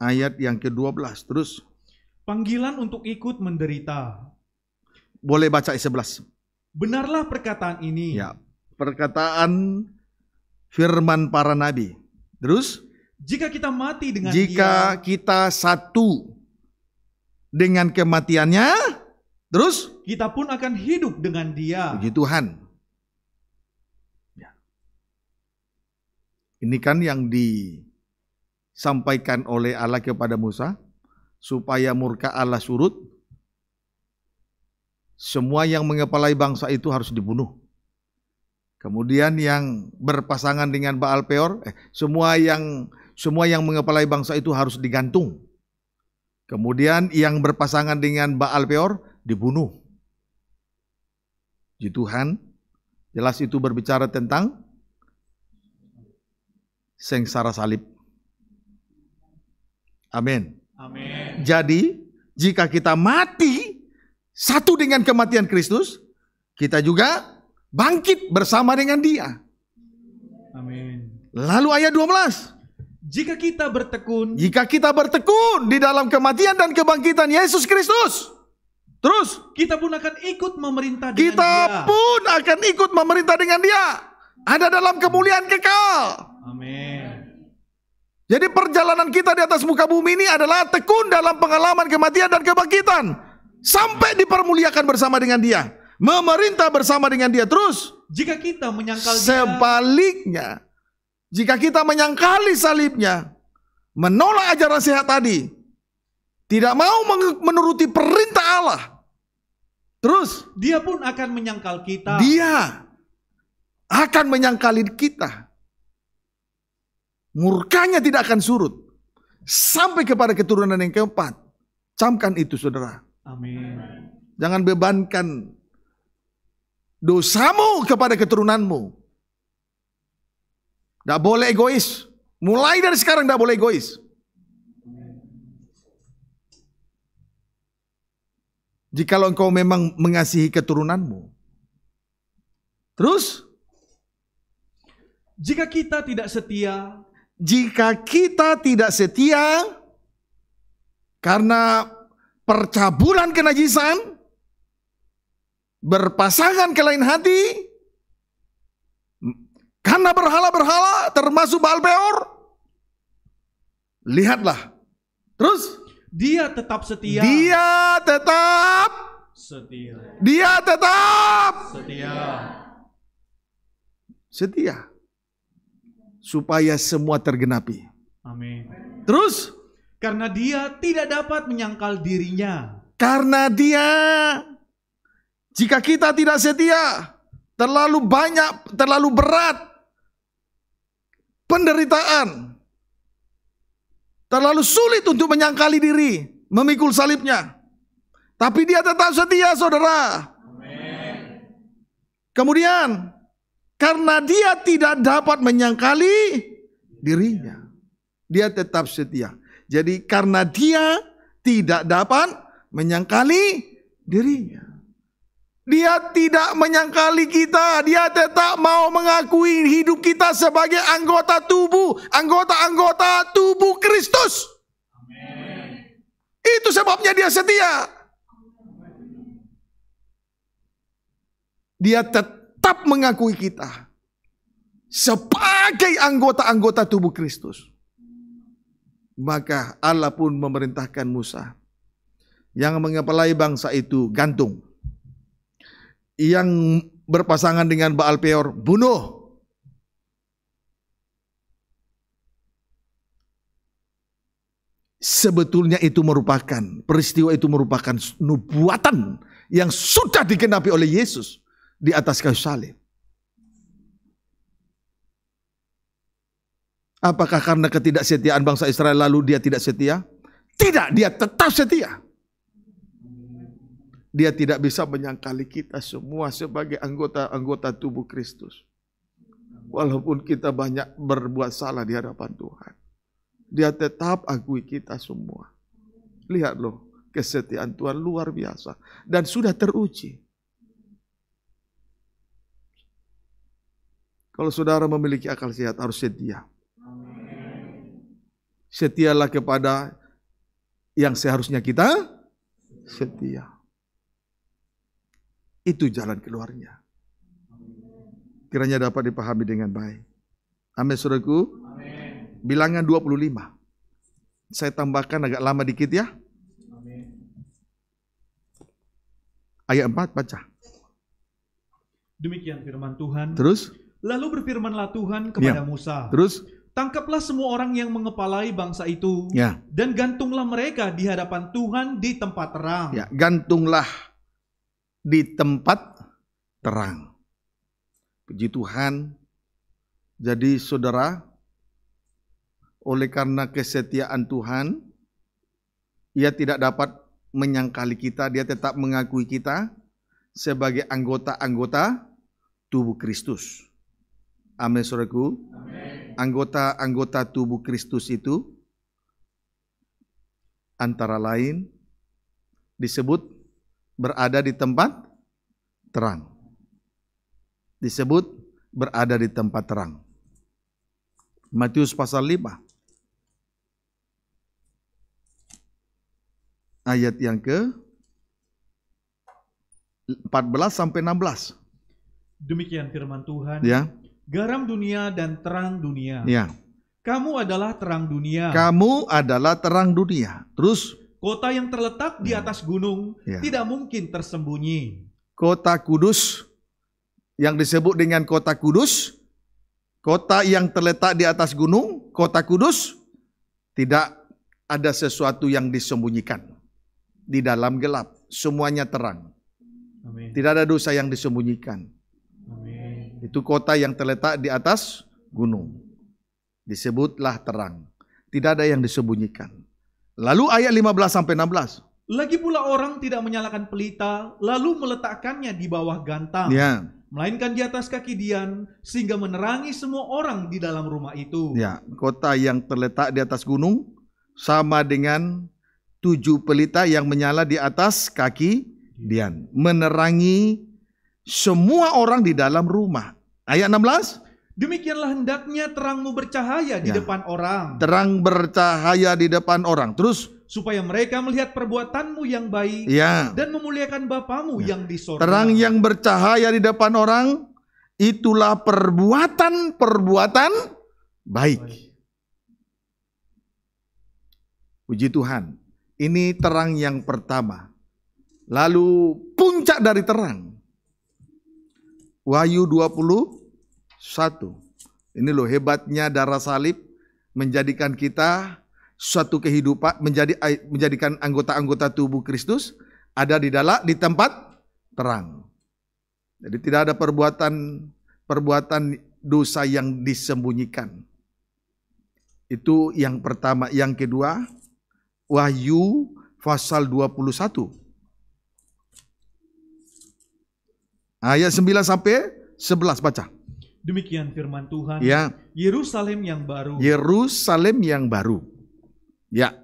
ayat yang ke-12. Terus panggilan untuk ikut menderita. Boleh baca ayat 11. Benarlah perkataan ini. Ya, perkataan firman para nabi. Terus jika kita mati dengan jika dia, kita satu dengan kematiannya, terus kita pun akan hidup dengan dia. Puji Tuhan. Ini kan yang disampaikan oleh Allah kepada Musa supaya murka Allah surut. Semua yang mengepalai bangsa itu harus dibunuh. Kemudian yang berpasangan dengan Baal Peor, eh, semua yang semua yang mengepalai bangsa itu harus digantung. Kemudian yang berpasangan dengan Baal Peor dibunuh. Jadi Tuhan jelas itu berbicara tentang Sengsara salib. Amin. Amin. Jadi, jika kita mati satu dengan kematian Kristus, kita juga bangkit bersama dengan Dia. Amin. Lalu ayat 12. Jika kita bertekun, jika kita bertekun di dalam kematian dan kebangkitan Yesus Kristus, terus kita pun akan ikut memerintah dengan kita Dia. Kita pun akan ikut memerintah dengan Dia. Ada dalam kemuliaan kekal. Amin. Jadi perjalanan kita di atas muka bumi ini adalah tekun dalam pengalaman kematian dan kebangkitan. Sampai dipermuliakan bersama dengan dia. Memerintah bersama dengan dia. Terus. Jika kita menyangkal dia. Sebaliknya. Jika kita menyangkali salibnya. Menolak ajaran sehat tadi. Tidak mau menuruti perintah Allah. Terus. Dia pun akan menyangkal kita. Dia akan menyangkali kita murkanya tidak akan surut sampai kepada keturunan yang keempat. Camkan itu saudara. Amin. Jangan bebankan dosamu kepada keturunanmu. Tidak boleh egois. Mulai dari sekarang tidak boleh egois. Jikalau engkau memang mengasihi keturunanmu. Terus? Jika kita tidak setia jika kita tidak setia karena percabulan kenajisan, berpasangan ke lain hati, karena berhala-berhala termasuk Baal Peor, lihatlah. Terus dia tetap setia. Dia tetap setia. Dia tetap setia. Setia supaya semua tergenapi. Amin. Terus karena dia tidak dapat menyangkal dirinya. Karena dia jika kita tidak setia, terlalu banyak, terlalu berat penderitaan, terlalu sulit untuk menyangkali diri, memikul salibnya. Tapi dia tetap setia, saudara. Amin. Kemudian karena dia tidak dapat menyangkali dirinya. Dia tetap setia. Jadi karena dia tidak dapat menyangkali dirinya. Dia tidak menyangkali kita, dia tetap mau mengakui hidup kita sebagai anggota tubuh, anggota-anggota tubuh Kristus. Amen. Itu sebabnya dia setia. Dia tetap tetap mengakui kita sebagai anggota-anggota tubuh Kristus. Maka Allah pun memerintahkan Musa yang mengepalai bangsa itu gantung. Yang berpasangan dengan Baal Peor bunuh. Sebetulnya itu merupakan peristiwa itu merupakan nubuatan yang sudah digenapi oleh Yesus di atas kayu salib. Apakah karena ketidaksetiaan bangsa Israel lalu dia tidak setia? Tidak, dia tetap setia. Dia tidak bisa menyangkali kita semua sebagai anggota-anggota tubuh Kristus. Walaupun kita banyak berbuat salah di hadapan Tuhan. Dia tetap akui kita semua. Lihat loh, kesetiaan Tuhan luar biasa. Dan sudah teruji. Kalau saudara memiliki akal sehat harus setia. Setialah kepada yang seharusnya kita setia. Itu jalan keluarnya. Kiranya dapat dipahami dengan baik. Amin saudaraku. Amin. Bilangan 25. Saya tambahkan agak lama dikit ya. Ayat 4 baca. Demikian firman Tuhan. Terus? Lalu berfirmanlah Tuhan ya. kepada ya. Musa. Terus Tangkaplah semua orang yang mengepalai bangsa itu ya. dan gantunglah mereka di hadapan Tuhan di tempat terang. Ya, gantunglah di tempat terang. Puji Tuhan. Jadi saudara, oleh karena kesetiaan Tuhan, ia tidak dapat menyangkali kita, dia tetap mengakui kita sebagai anggota-anggota tubuh Kristus. Amin saudaraku. Anggota-anggota tubuh Kristus itu antara lain disebut berada di tempat terang. Disebut berada di tempat terang. Matius pasal 5 ayat yang ke 14 sampai 16. Demikian firman Tuhan. Ya garam dunia dan terang dunia. Ya. Kamu adalah terang dunia. Kamu adalah terang dunia. Terus kota yang terletak di ya. atas gunung ya. tidak mungkin tersembunyi. Kota kudus yang disebut dengan kota kudus, kota yang terletak di atas gunung, kota kudus tidak ada sesuatu yang disembunyikan di dalam gelap, semuanya terang. Amin. Tidak ada dosa yang disembunyikan. Itu kota yang terletak di atas gunung. Disebutlah terang. Tidak ada yang disembunyikan. Lalu ayat 15 sampai 16. Lagi pula orang tidak menyalakan pelita, lalu meletakkannya di bawah gantang. Ya. Melainkan di atas kaki Dian, sehingga menerangi semua orang di dalam rumah itu. Ya, kota yang terletak di atas gunung, sama dengan tujuh pelita yang menyala di atas kaki Dian. Menerangi semua orang di dalam rumah. Ayat 16. Demikianlah hendaknya terangmu bercahaya di ya. depan orang. Terang bercahaya di depan orang. Terus supaya mereka melihat perbuatanmu yang baik ya. dan memuliakan Bapamu ya. yang di sorga. Terang yang bercahaya di depan orang itulah perbuatan-perbuatan baik. baik. Puji Tuhan. Ini terang yang pertama. Lalu puncak dari terang Wahyu 21. Ini loh hebatnya darah salib menjadikan kita suatu kehidupan menjadi eh, menjadikan anggota-anggota tubuh Kristus ada di dalam di tempat terang. Jadi tidak ada perbuatan perbuatan dosa yang disembunyikan. Itu yang pertama, yang kedua Wahyu pasal 21 Ayat 9 sampai 11 baca. Demikian firman Tuhan. Ya. Yerusalem yang baru. Yerusalem yang baru. Ya.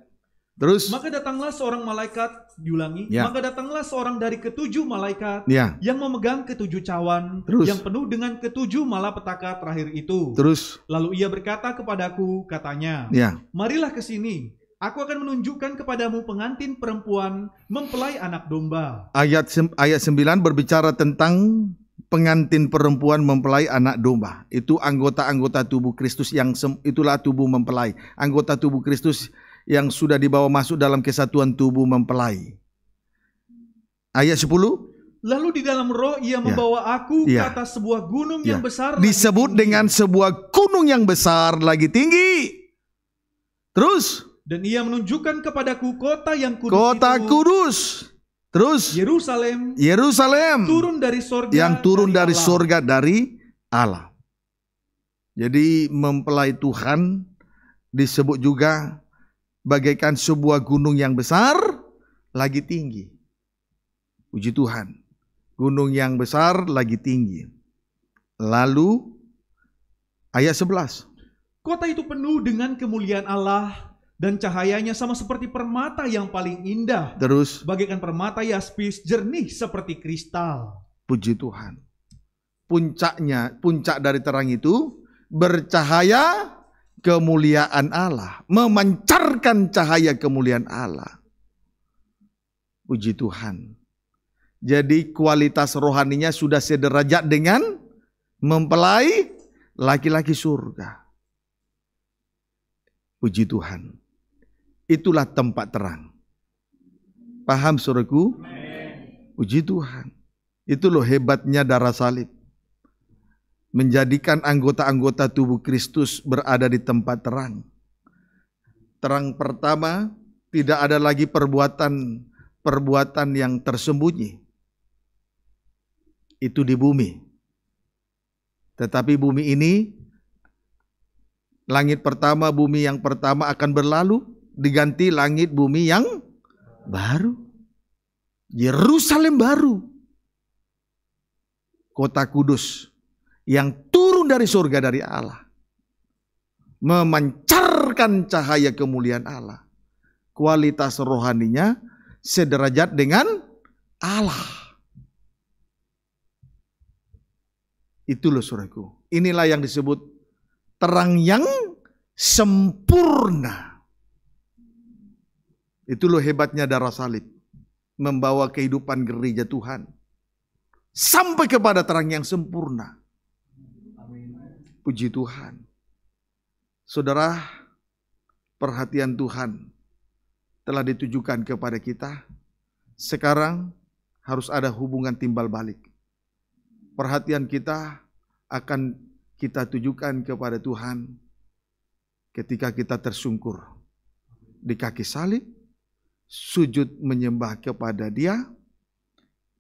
Terus. Maka datanglah seorang malaikat diulangi. Ya. Maka datanglah seorang dari ketujuh malaikat ya. yang memegang ketujuh cawan Terus. yang penuh dengan ketujuh malapetaka terakhir itu. Terus. Lalu ia berkata kepadaku, katanya, ya. marilah ke sini Aku akan menunjukkan kepadamu pengantin perempuan mempelai anak domba. Ayat ayat 9 berbicara tentang pengantin perempuan mempelai anak domba. Itu anggota-anggota tubuh Kristus yang itulah tubuh mempelai. Anggota tubuh Kristus yang sudah dibawa masuk dalam kesatuan tubuh mempelai. Ayat 10 Lalu di dalam roh ia ya. membawa ya. aku ya. ke atas sebuah gunung ya. yang besar. Disebut dengan sebuah gunung yang besar lagi tinggi. Terus dan ia menunjukkan kepadaku kota yang kudus. Kota itu, kudus. Terus Yerusalem. Yerusalem. Turun dari surga. Yang turun dari, dari surga dari Allah. Jadi mempelai Tuhan disebut juga bagaikan sebuah gunung yang besar lagi tinggi. Puji Tuhan. Gunung yang besar lagi tinggi. Lalu ayat 11. Kota itu penuh dengan kemuliaan Allah dan cahayanya sama seperti permata yang paling indah. Terus bagaikan permata yaspis jernih seperti kristal. Puji Tuhan. Puncaknya, puncak dari terang itu bercahaya kemuliaan Allah, memancarkan cahaya kemuliaan Allah. Puji Tuhan. Jadi kualitas rohaninya sudah sederajat dengan mempelai laki-laki surga. Puji Tuhan itulah tempat terang. Paham suruhku? Puji Tuhan. Itu loh hebatnya darah salib. Menjadikan anggota-anggota tubuh Kristus berada di tempat terang. Terang pertama, tidak ada lagi perbuatan perbuatan yang tersembunyi. Itu di bumi. Tetapi bumi ini langit pertama, bumi yang pertama akan berlalu, diganti langit bumi yang baru. Yerusalem baru. Kota kudus yang turun dari surga dari Allah. Memancarkan cahaya kemuliaan Allah. Kualitas rohaninya sederajat dengan Allah. Itu loh suraku. Inilah yang disebut terang yang sempurna. Itu loh hebatnya darah salib. Membawa kehidupan gereja Tuhan. Sampai kepada terang yang sempurna. Puji Tuhan. Saudara, perhatian Tuhan telah ditujukan kepada kita. Sekarang harus ada hubungan timbal balik. Perhatian kita akan kita tujukan kepada Tuhan ketika kita tersungkur di kaki salib sujud menyembah kepada dia,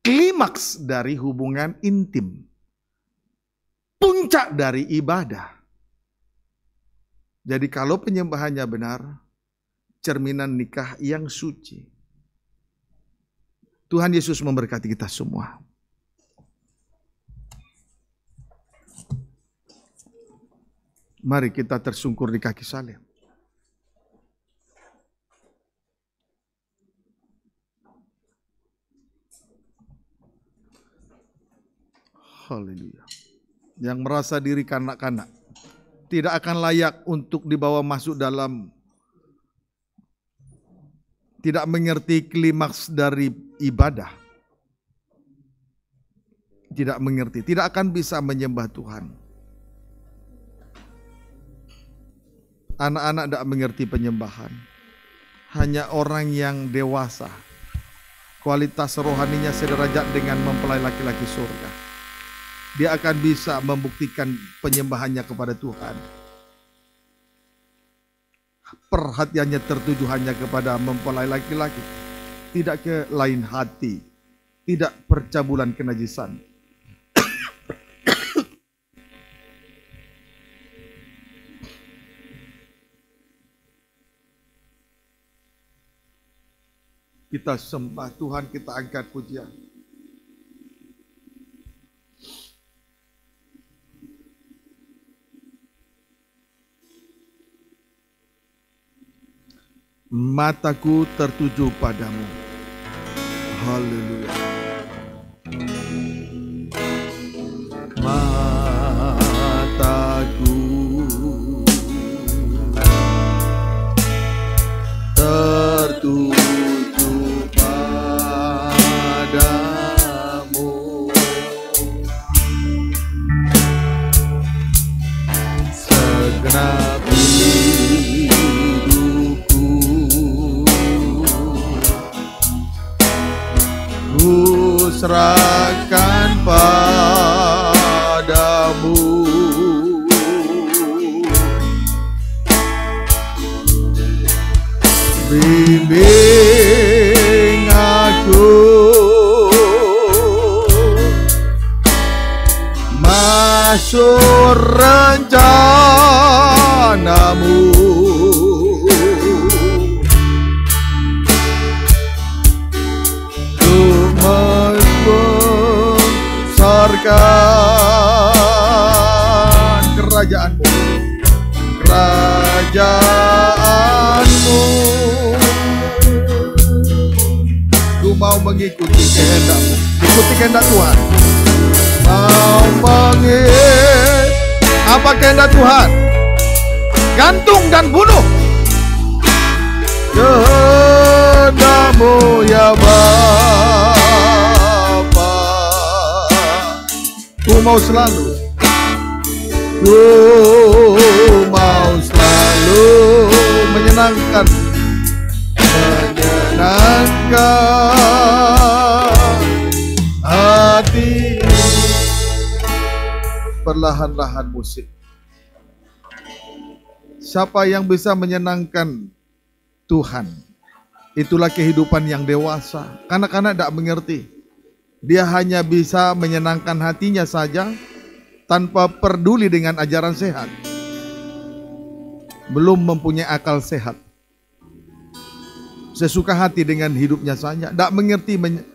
klimaks dari hubungan intim, puncak dari ibadah. Jadi kalau penyembahannya benar, cerminan nikah yang suci. Tuhan Yesus memberkati kita semua. Mari kita tersungkur di kaki salib. Haleluya. Yang merasa diri kanak-kanak tidak akan layak untuk dibawa masuk dalam tidak mengerti klimaks dari ibadah. Tidak mengerti, tidak akan bisa menyembah Tuhan. Anak-anak tidak mengerti penyembahan. Hanya orang yang dewasa kualitas rohaninya sederajat dengan mempelai laki-laki surga dia akan bisa membuktikan penyembahannya kepada Tuhan. Perhatiannya tertuju hanya kepada mempelai laki-laki, tidak ke lain hati, tidak percabulan kenajisan. kita sembah Tuhan, kita angkat pujian. mataku tertuju padamu. Haleluya. Mataku tertuju serahkan padamu Bimbing aku Masuk rencanamu mengikuti kehendakmu ikuti kehendak Tuhan mau mengikuti apa kehendak Tuhan gantung dan bunuh kehendakmu ya Bapa ku mau selalu ku mau selalu menyenangkan tenangkan hatimu perlahan-lahan musik siapa yang bisa menyenangkan Tuhan itulah kehidupan yang dewasa kanak-kanak tidak mengerti dia hanya bisa menyenangkan hatinya saja tanpa peduli dengan ajaran sehat belum mempunyai akal sehat sesuka hati dengan hidupnya saja, tidak mengerti men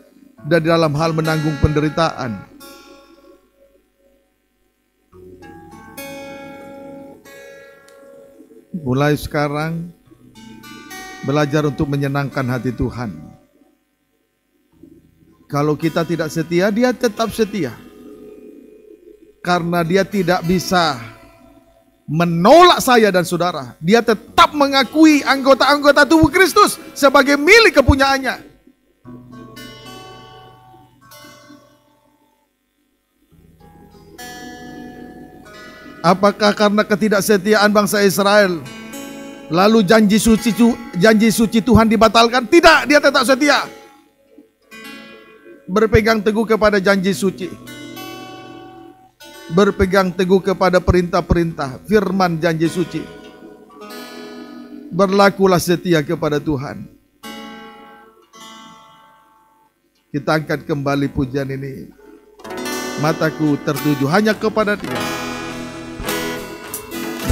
dari dalam hal menanggung penderitaan. Mulai sekarang belajar untuk menyenangkan hati Tuhan. Kalau kita tidak setia, dia tetap setia. Karena dia tidak bisa menolak saya dan saudara, dia tetap mengakui anggota-anggota tubuh Kristus sebagai milik kepunyaannya. Apakah karena ketidaksetiaan bangsa Israel lalu janji suci janji suci Tuhan dibatalkan? Tidak, dia tetap setia. Berpegang teguh kepada janji suci berpegang teguh kepada perintah-perintah firman janji suci. Berlakulah setia kepada Tuhan. Kita angkat kembali pujian ini. Mataku tertuju hanya kepada Dia.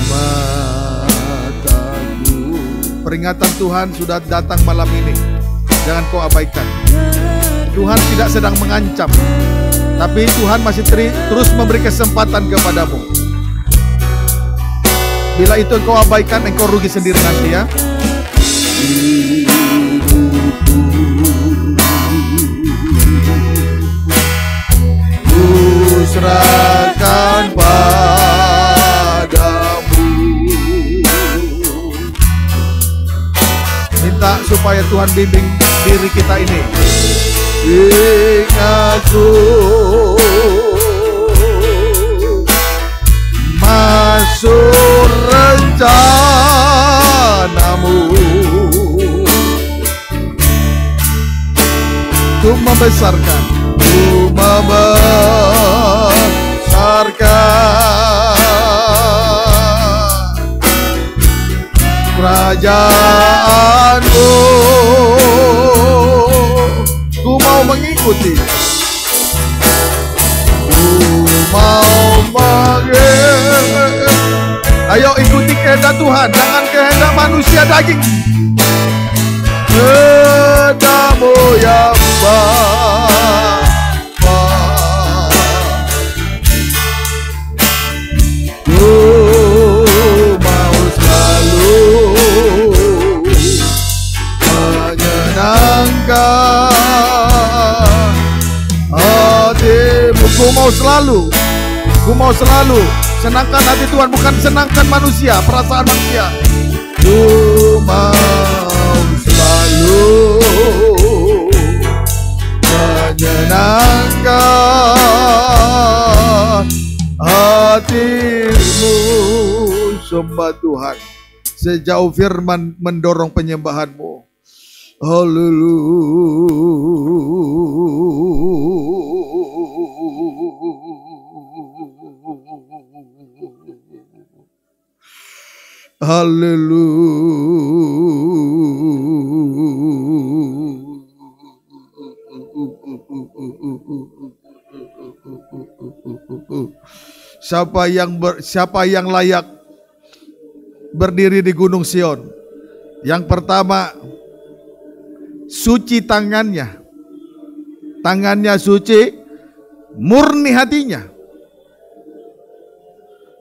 Mataku. Peringatan Tuhan sudah datang malam ini. Jangan kau abaikan. Tuhan tidak sedang mengancam. Tapi Tuhan masih teri, terus memberi kesempatan kepadamu. Bila itu engkau abaikan, engkau rugi sendiri nanti ya. Serahkan padamu Minta supaya Tuhan bimbing diri kita ini sing masuk rencanamu Ku membesarkan Ku membesarkan Kerajaanmu mau mengikuti mau mengikuti Ayo ikuti kehendak Tuhan Jangan kehendak manusia daging Kehendakmu yang baik mau selalu Ku mau selalu Senangkan hati Tuhan Bukan senangkan manusia Perasaan manusia Ku mau selalu Menyenangkan Hatimu Sembah Tuhan Sejauh firman mendorong penyembahanmu Haleluya Hallelujah. Siapa yang ber, siapa yang layak berdiri di Gunung Sion? Yang pertama, suci tangannya. Tangannya suci, murni hatinya.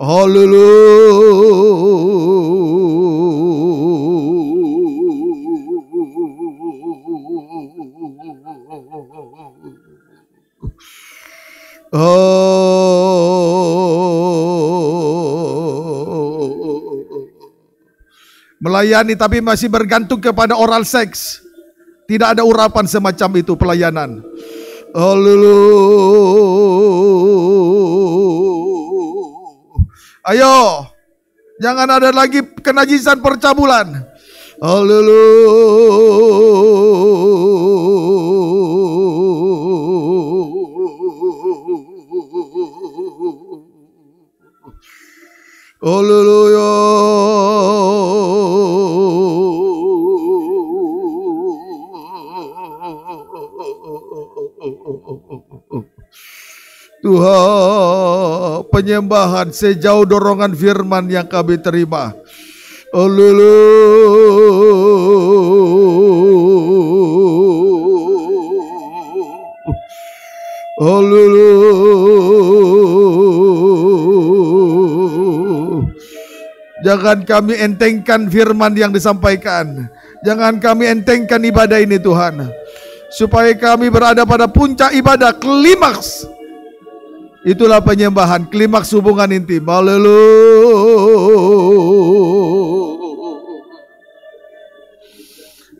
Hallelujah. Oh. Melayani tapi masih bergantung kepada oral seks. Tidak ada urapan semacam itu pelayanan. Hallelujah. Ayo, jangan ada lagi kenajisan percabulan. Haleluya. Haleluya. oh, oh, oh, oh, oh, oh, oh. Tuhan penyembahan sejauh dorongan firman yang kami terima. Haleluya. Haleluya. Jangan kami entengkan firman yang disampaikan. Jangan kami entengkan ibadah ini Tuhan. Supaya kami berada pada puncak ibadah klimaks Itulah penyembahan klimaks hubungan intim. Malelu.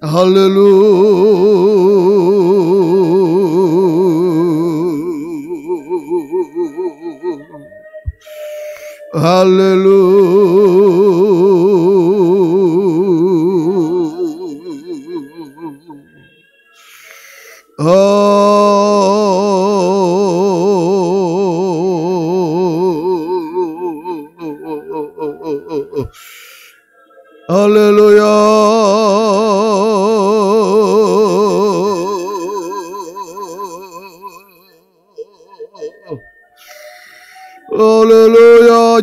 Haleluya. Haleluya. Oh.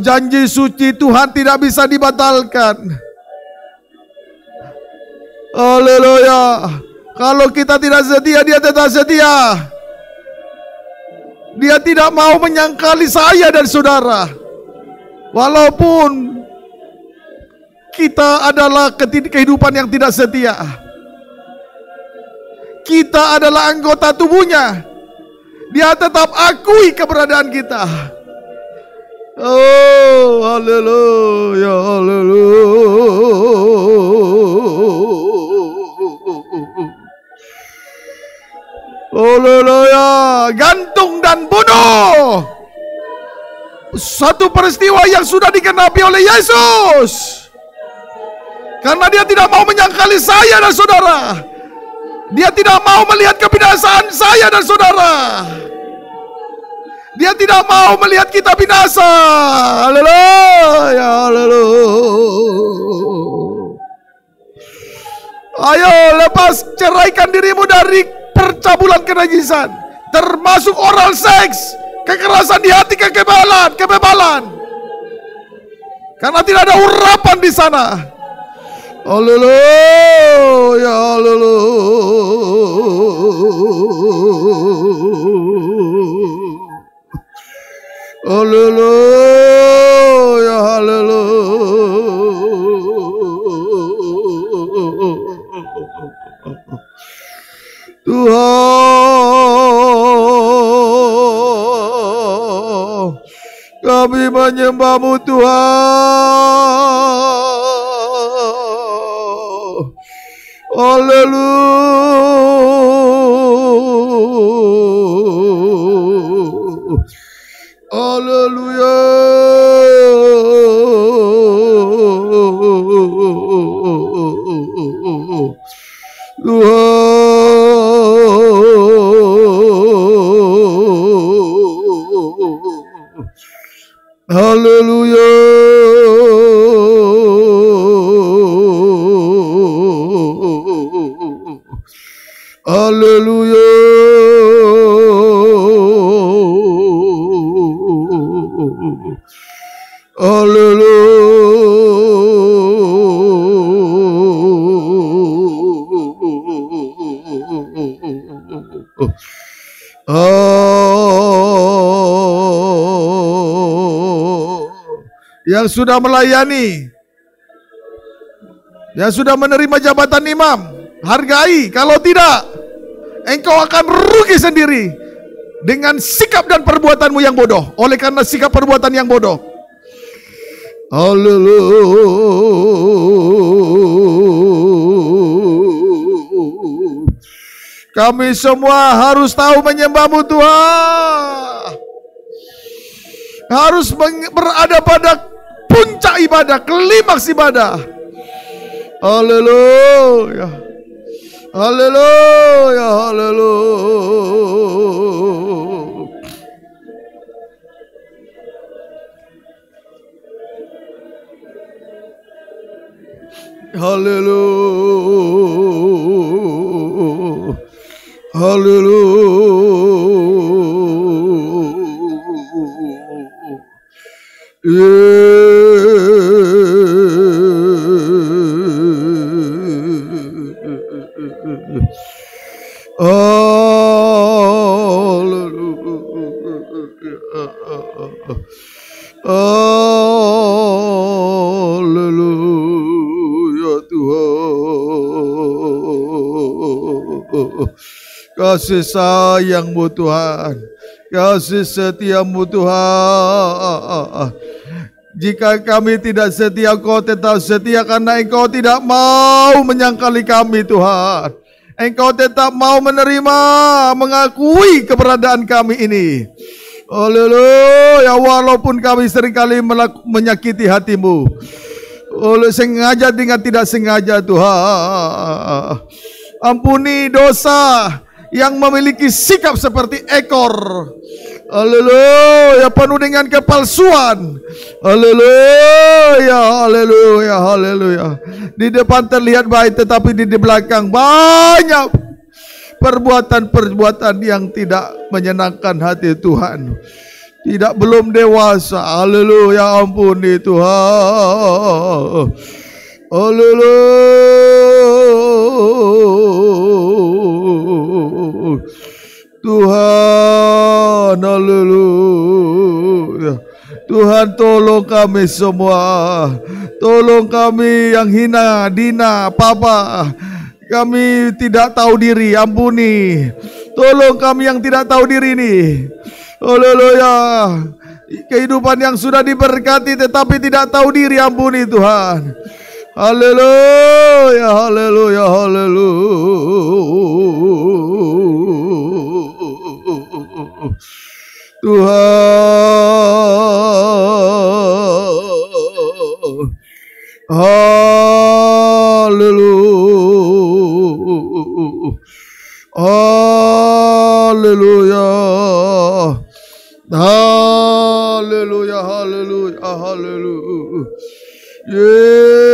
janji suci Tuhan tidak bisa dibatalkan. Haleluya. Kalau kita tidak setia, dia tetap setia. Dia tidak mau menyangkali saya dan saudara. Walaupun kita adalah kehidupan yang tidak setia. Kita adalah anggota tubuhnya. Dia tetap akui keberadaan kita. Oh, haleluya, haleluya. Haleluya, gantung dan bunuh. Satu peristiwa yang sudah dikenapi oleh Yesus. Karena dia tidak mau menyangkali saya dan saudara. Dia tidak mau melihat kebinasaan saya dan saudara. Dia tidak mau melihat kita binasa. Haleluya, haleluya. Ayo lepas ceraikan dirimu dari percabulan kenajisan. Termasuk oral seks, kekerasan di hati, kekebalan, kebebalan. Karena tidak ada urapan di sana. Haleluya, haleluya. Haleluya, haleluya. Tuhan, kami menyembahmu Tuhan. Haleluya. Hallelujah. Hallelujah. Oh. Oh. Yang sudah melayani. Yang sudah menerima jabatan imam. Hargai. Kalau tidak, engkau akan rugi sendiri. Dengan sikap dan perbuatanmu yang bodoh. Oleh karena sikap perbuatan yang bodoh. Hallelujah. Kami semua harus tahu menyembahmu Tuhan. Harus berada pada puncak ibadah, klimaks ibadah. Haleluya. Haleluya, haleluya. Haleluya. Hallelujah. Yeah. Kasih sayangmu Tuhan. Kasih setiamu Tuhan. Jika kami tidak setia, kau tetap setia karena Engkau tidak mau menyangkali kami, Tuhan. Engkau tetap mau menerima, mengakui keberadaan kami ini. Haleluya, walaupun kami seringkali menyakiti hatimu. Oleh sengaja dengan tidak sengaja, Tuhan. Ampuni dosa yang memiliki sikap seperti ekor. Haleluya, penuh dengan kepalsuan. Haleluya, haleluya, haleluya. Di depan terlihat baik tetapi di, di belakang banyak perbuatan-perbuatan yang tidak menyenangkan hati Tuhan. Tidak belum dewasa. Haleluya, ampuni Tuhan. Haleluya. Tuhan, haleluya. Tuhan tolong kami semua. Tolong kami yang hina, dina, papa. Kami tidak tahu diri, ampuni. Tolong kami yang tidak tahu diri ini. Haleluya. Kehidupan yang sudah diberkati tetapi tidak tahu diri, ampuni Tuhan. Hallelujah, hallelujah, hallelujah. Tuhan. Hallelujah. Hallelujah. Hallelujah, hallelujah, hallelujah. Yeah.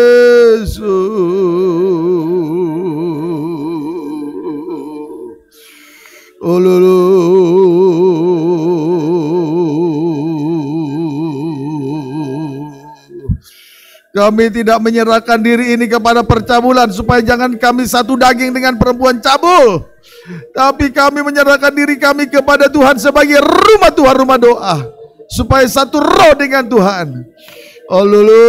Kami tidak menyerahkan diri ini kepada percabulan supaya jangan kami satu daging dengan perempuan cabul. Tapi kami menyerahkan diri kami kepada Tuhan sebagai rumah Tuhan, rumah doa. Supaya satu roh dengan Tuhan. Olulu.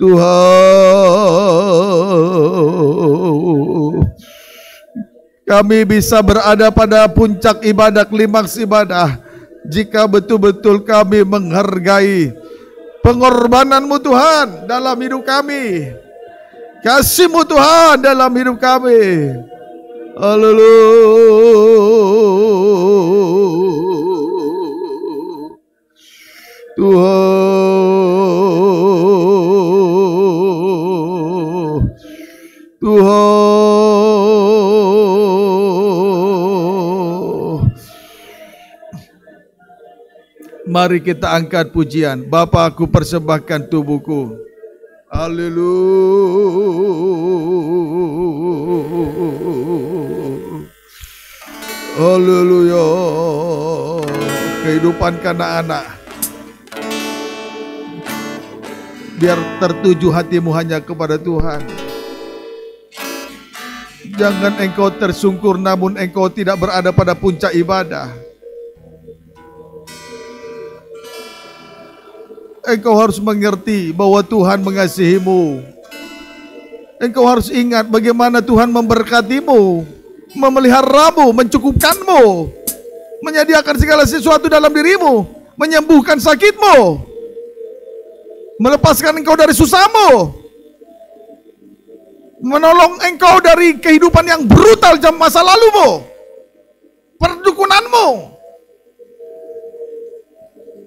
Tuhan. Kami bisa berada pada puncak ibadah, klimaks ibadah. Jika betul-betul kami menghargai pengorbananmu Tuhan dalam hidup kami. Kasihmu Tuhan dalam hidup kami. Haleluya. Tuhan. Tuhan. Mari kita angkat pujian. Bapa aku persembahkan tubuhku. Haleluya. Haleluya. Kehidupan kanak-anak. Biar tertuju hatimu hanya kepada Tuhan. Jangan engkau tersungkur namun engkau tidak berada pada puncak ibadah. Engkau harus mengerti bahwa Tuhan mengasihimu. Engkau harus ingat bagaimana Tuhan memberkatimu, memeliharamu, mencukupkanmu, menyediakan segala sesuatu dalam dirimu, menyembuhkan sakitmu, melepaskan engkau dari susahmu menolong engkau dari kehidupan yang brutal jam masa lalumu, perdukunanmu,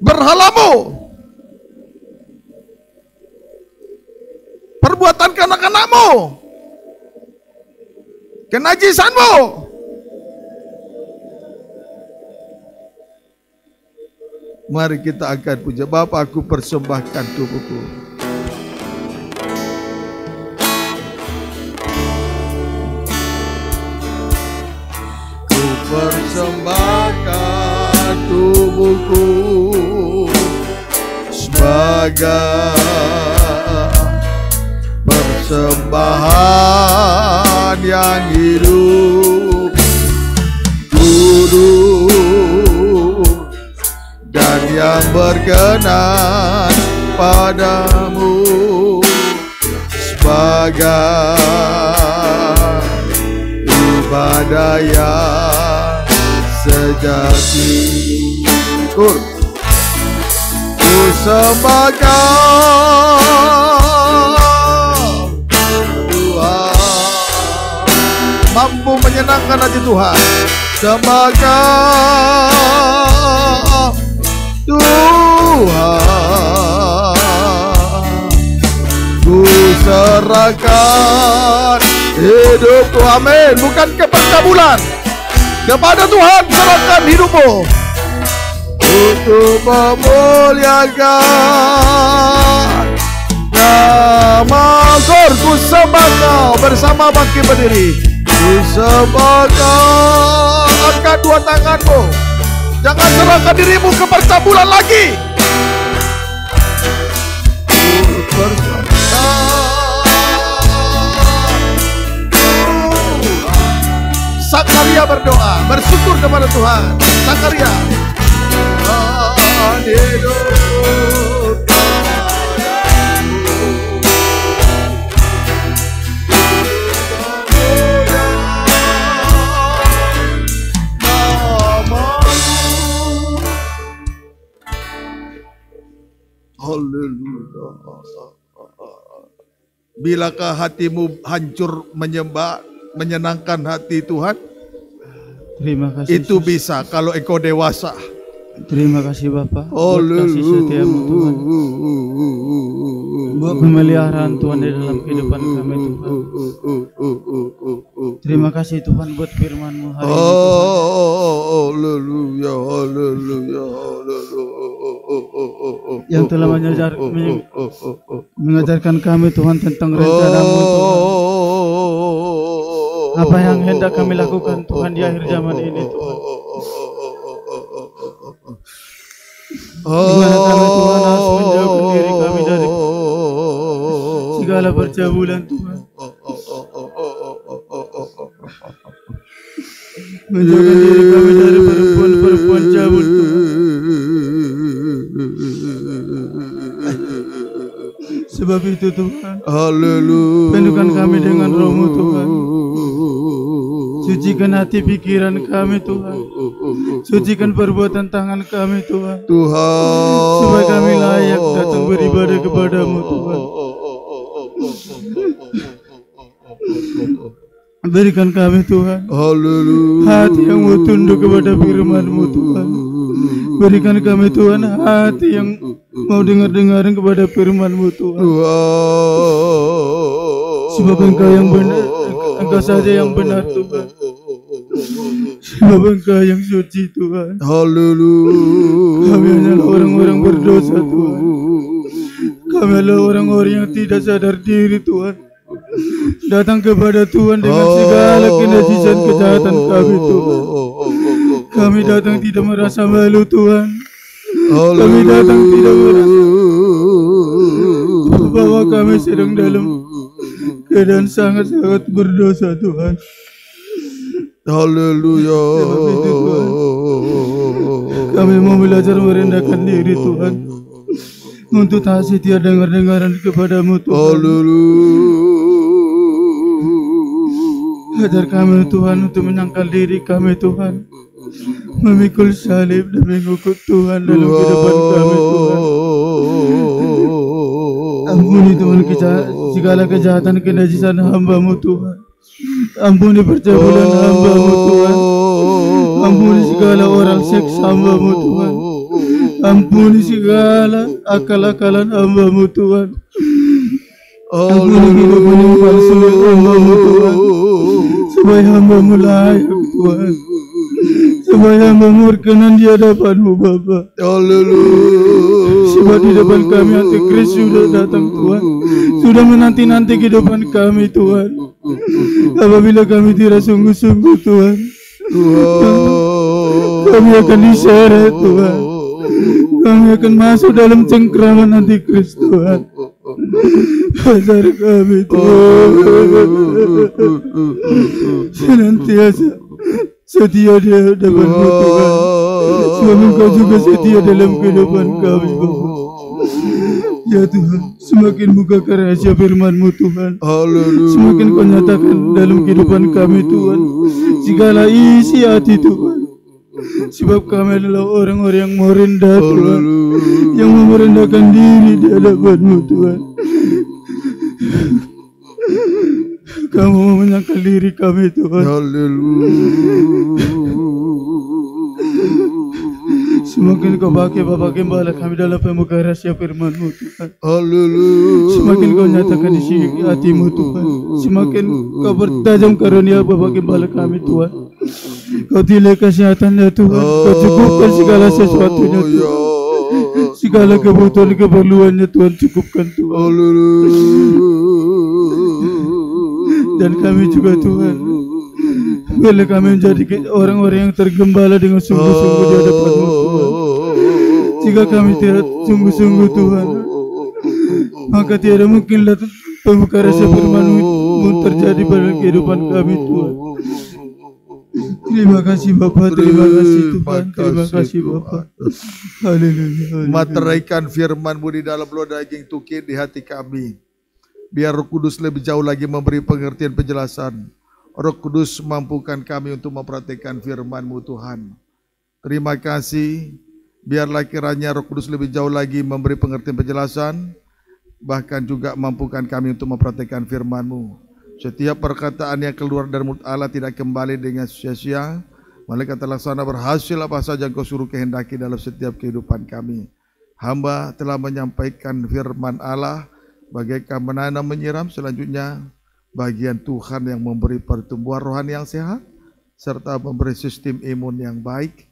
berhalamu, perbuatan kanak-kanakmu, kenajisanmu. Mari kita angkat puja Bapa, aku persembahkan tubuhku. hidupku sebagai persembahan yang hidup kudus dan yang berkenan padamu sebagai ibadah yang sejati. Semoga Tuhan mampu menyenangkan hati Tuhan. Semoga Tuhan ku serahkan hidupku. Amin. Bukan kepada kepada Tuhan serahkan hidupmu untuk memuliakan nama Ku sembah kau bersama bangkit berdiri Ku sembah kau angkat dua tanganmu jangan serahkan dirimu ke percabulan lagi Sakaria berdoa, bersyukur kepada Tuhan. Sakaria, Bilakah hatimu hancur menyembah, menyenangkan hati Tuhan? Terima kasih. Itu bisa kalau engkau dewasa. Terima kasih Bapak. terima kasih setiamu Tuhan. Buat pemeliharaan Tuhan di dalam kehidupan kami Tuhan. Terima kasih Tuhan buat FirmanMu hari ini. Oh, haleluya, haleluya, Yang telah mengajar, mengajarkan kami Tuhan tentang rencana-Mu Tuhan. Apa yang hendak kami lakukan Tuhan di akhir zaman ini Tuhan kami segala percabulan Tuhan. Menjauhkan diri kami dari perempuan-perempuan cabul Sebab itu Tuhan. Haleluya. kami dengan rohmu Tuhan. Sucikan hati pikiran kami Tuhan. Sucikan perbuatan tangan kami Tuhan. Tuhan. Supaya kami layak datang beribadah kepadamu Tuhan. Berikan kami Tuhan Haleluya. Hati yang mau tunduk kepada FirmanMu Tuhan Berikan kami Tuhan hati yang mau dengar dengar kepada FirmanMu Tuhan. Tuhan Sebab Engkau yang benar Engkau saja yang benar oh, oh, Tuhan. Hamba oh, engkau yang suci Tuhan. Haleluya. Kami adalah orang-orang berdosa Tuhan. Kami adalah orang-orang yang tidak sadar diri Tuhan. Datang kepada Tuhan dengan segala kenajisan kejahatan kami Tuhan. Kami datang tidak merasa malu Tuhan. Kami datang tidak merasa bahwa kami sedang dalam dan sangat-sangat berdosa Tuhan. Haleluya. Kami mau belajar merendahkan diri Tuhan. Untuk tak setia dengar-dengaran kepadamu Tuhan. Haleluya. Ajar kami Tuhan untuk menyangkal diri kami Tuhan. Memikul salib dan mengukut Tuhan dalam kehidupan kami Tuhan. Ampuni Tuhan kita segala kejahatan oh. kenajisan hambamu Tuhan ampuni percabulan hambamu Tuhan ampuni segala orang seks hambamu Tuhan ampuni segala akal-akalan hambamu Tuhan ampuni hidup ini palsu hambamu Tuhan supaya hambamu layak Tuhan supaya hambamu berkenan di hadapanmu Bapak Haleluya Tuhan di depan kami antikris sudah datang Tuhan sudah menanti-nanti kehidupan kami Tuhan apabila kami tidak sungguh-sungguh Tuhan kami akan diseret Tuhan kami akan masuk dalam cengkraman antikris Tuhan Pasar kami Tuhan senantiasa setia di depan Tuhan Suami kau juga setia dalam kehidupan kami Bapak. Ya Tuhan, semakin buka rahasia firman-Mu Tuhan. Semakin kau nyatakan dalam kehidupan kami Tuhan. Segala isi hati Tuhan. Sebab kami adalah orang-orang yang mau rendah Tuhan. Yang mau merendahkan diri di hadapan Tuhan. Kamu menyangkal diri kami Tuhan. Haleluya. Semakin kau pakai Bapak gembala kami dalam pemuka siap firmanmu Tuhan. Semakin kau nyatakan isi hatimu Tuhan. Semakin kau bertajam karunia Bapak gembala kami Tuhan. Kau tilai kesehatannya Tuhan. Kau cukupkan segala sesuatunya Tuhan. Segala kebutuhan keperluannya Tuhan cukupkan Tuhan. Dan kami juga Tuhan Bila kami menjadi orang-orang yang tergembala dengan sungguh-sungguh di hadapanmu. Jika kami tidak sungguh-sungguh Tuhan, maka tidak mungkinlah pembuka rasa firmanmu terjadi pada kehidupan kami Tuhan. Terima kasih Bapak, terima kasih Tuhan, terima kasih Bapak. Haleluya. Materaikan firmanmu di dalam luar daging tukin di hati kami. Biar Roh Kudus lebih jauh lagi memberi pengertian penjelasan. Roh Kudus mampukan kami untuk memperhatikan firman-Mu Tuhan. Terima kasih. Biarlah kiranya Roh Kudus lebih jauh lagi memberi pengertian penjelasan, bahkan juga mampukan kami untuk mempraktikkan firman-Mu. Setiap perkataan yang keluar dari mulut Allah tidak kembali dengan sia-sia. Malaikat terlaksana berhasil apa saja yang kau suruh kehendaki dalam setiap kehidupan kami. Hamba telah menyampaikan firman Allah bagaikan menanam menyiram selanjutnya bagian Tuhan yang memberi pertumbuhan rohani yang sehat serta memberi sistem imun yang baik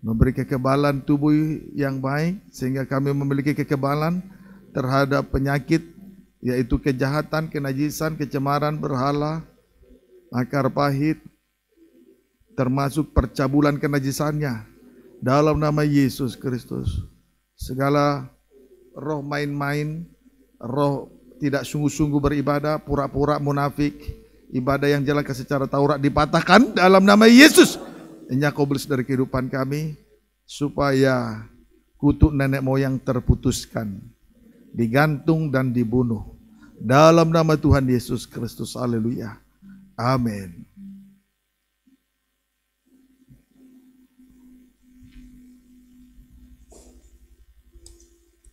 memberi kekebalan tubuh yang baik sehingga kami memiliki kekebalan terhadap penyakit yaitu kejahatan, kenajisan, kecemaran, berhala, akar pahit termasuk percabulan kenajisannya dalam nama Yesus Kristus. Segala roh main-main, roh tidak sungguh-sungguh beribadah, pura-pura munafik, ibadah yang jalan secara Taurat dipatahkan dalam nama Yesus. Nya kau dari kehidupan kami supaya kutuk nenek moyang terputuskan, digantung dan dibunuh. Dalam nama Tuhan Yesus Kristus. Haleluya. Amin.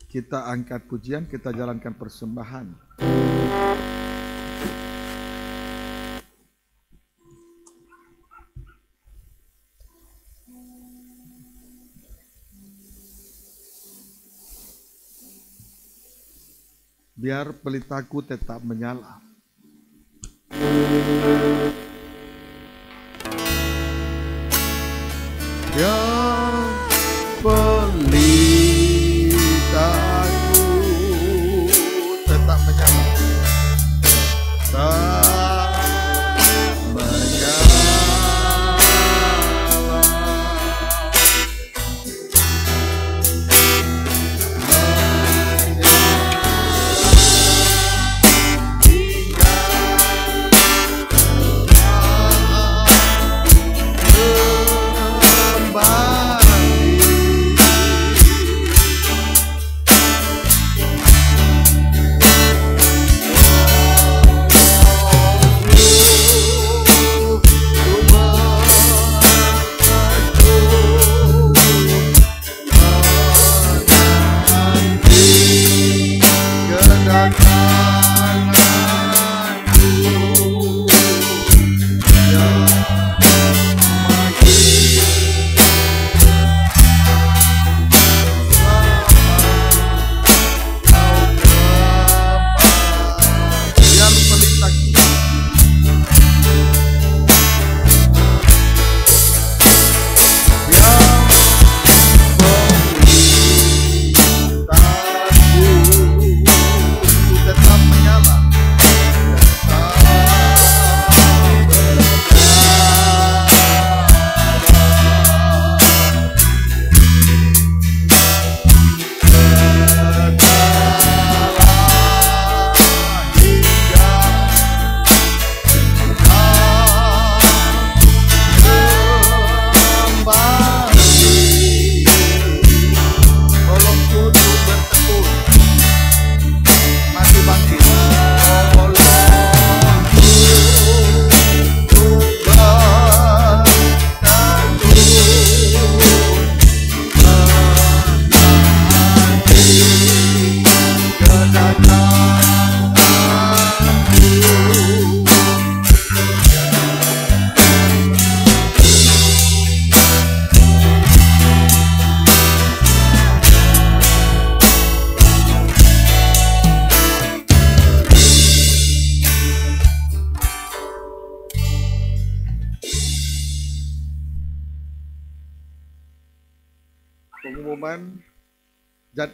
Kita angkat pujian, kita jalankan persembahan. biar pelitaku tetap menyala. Ya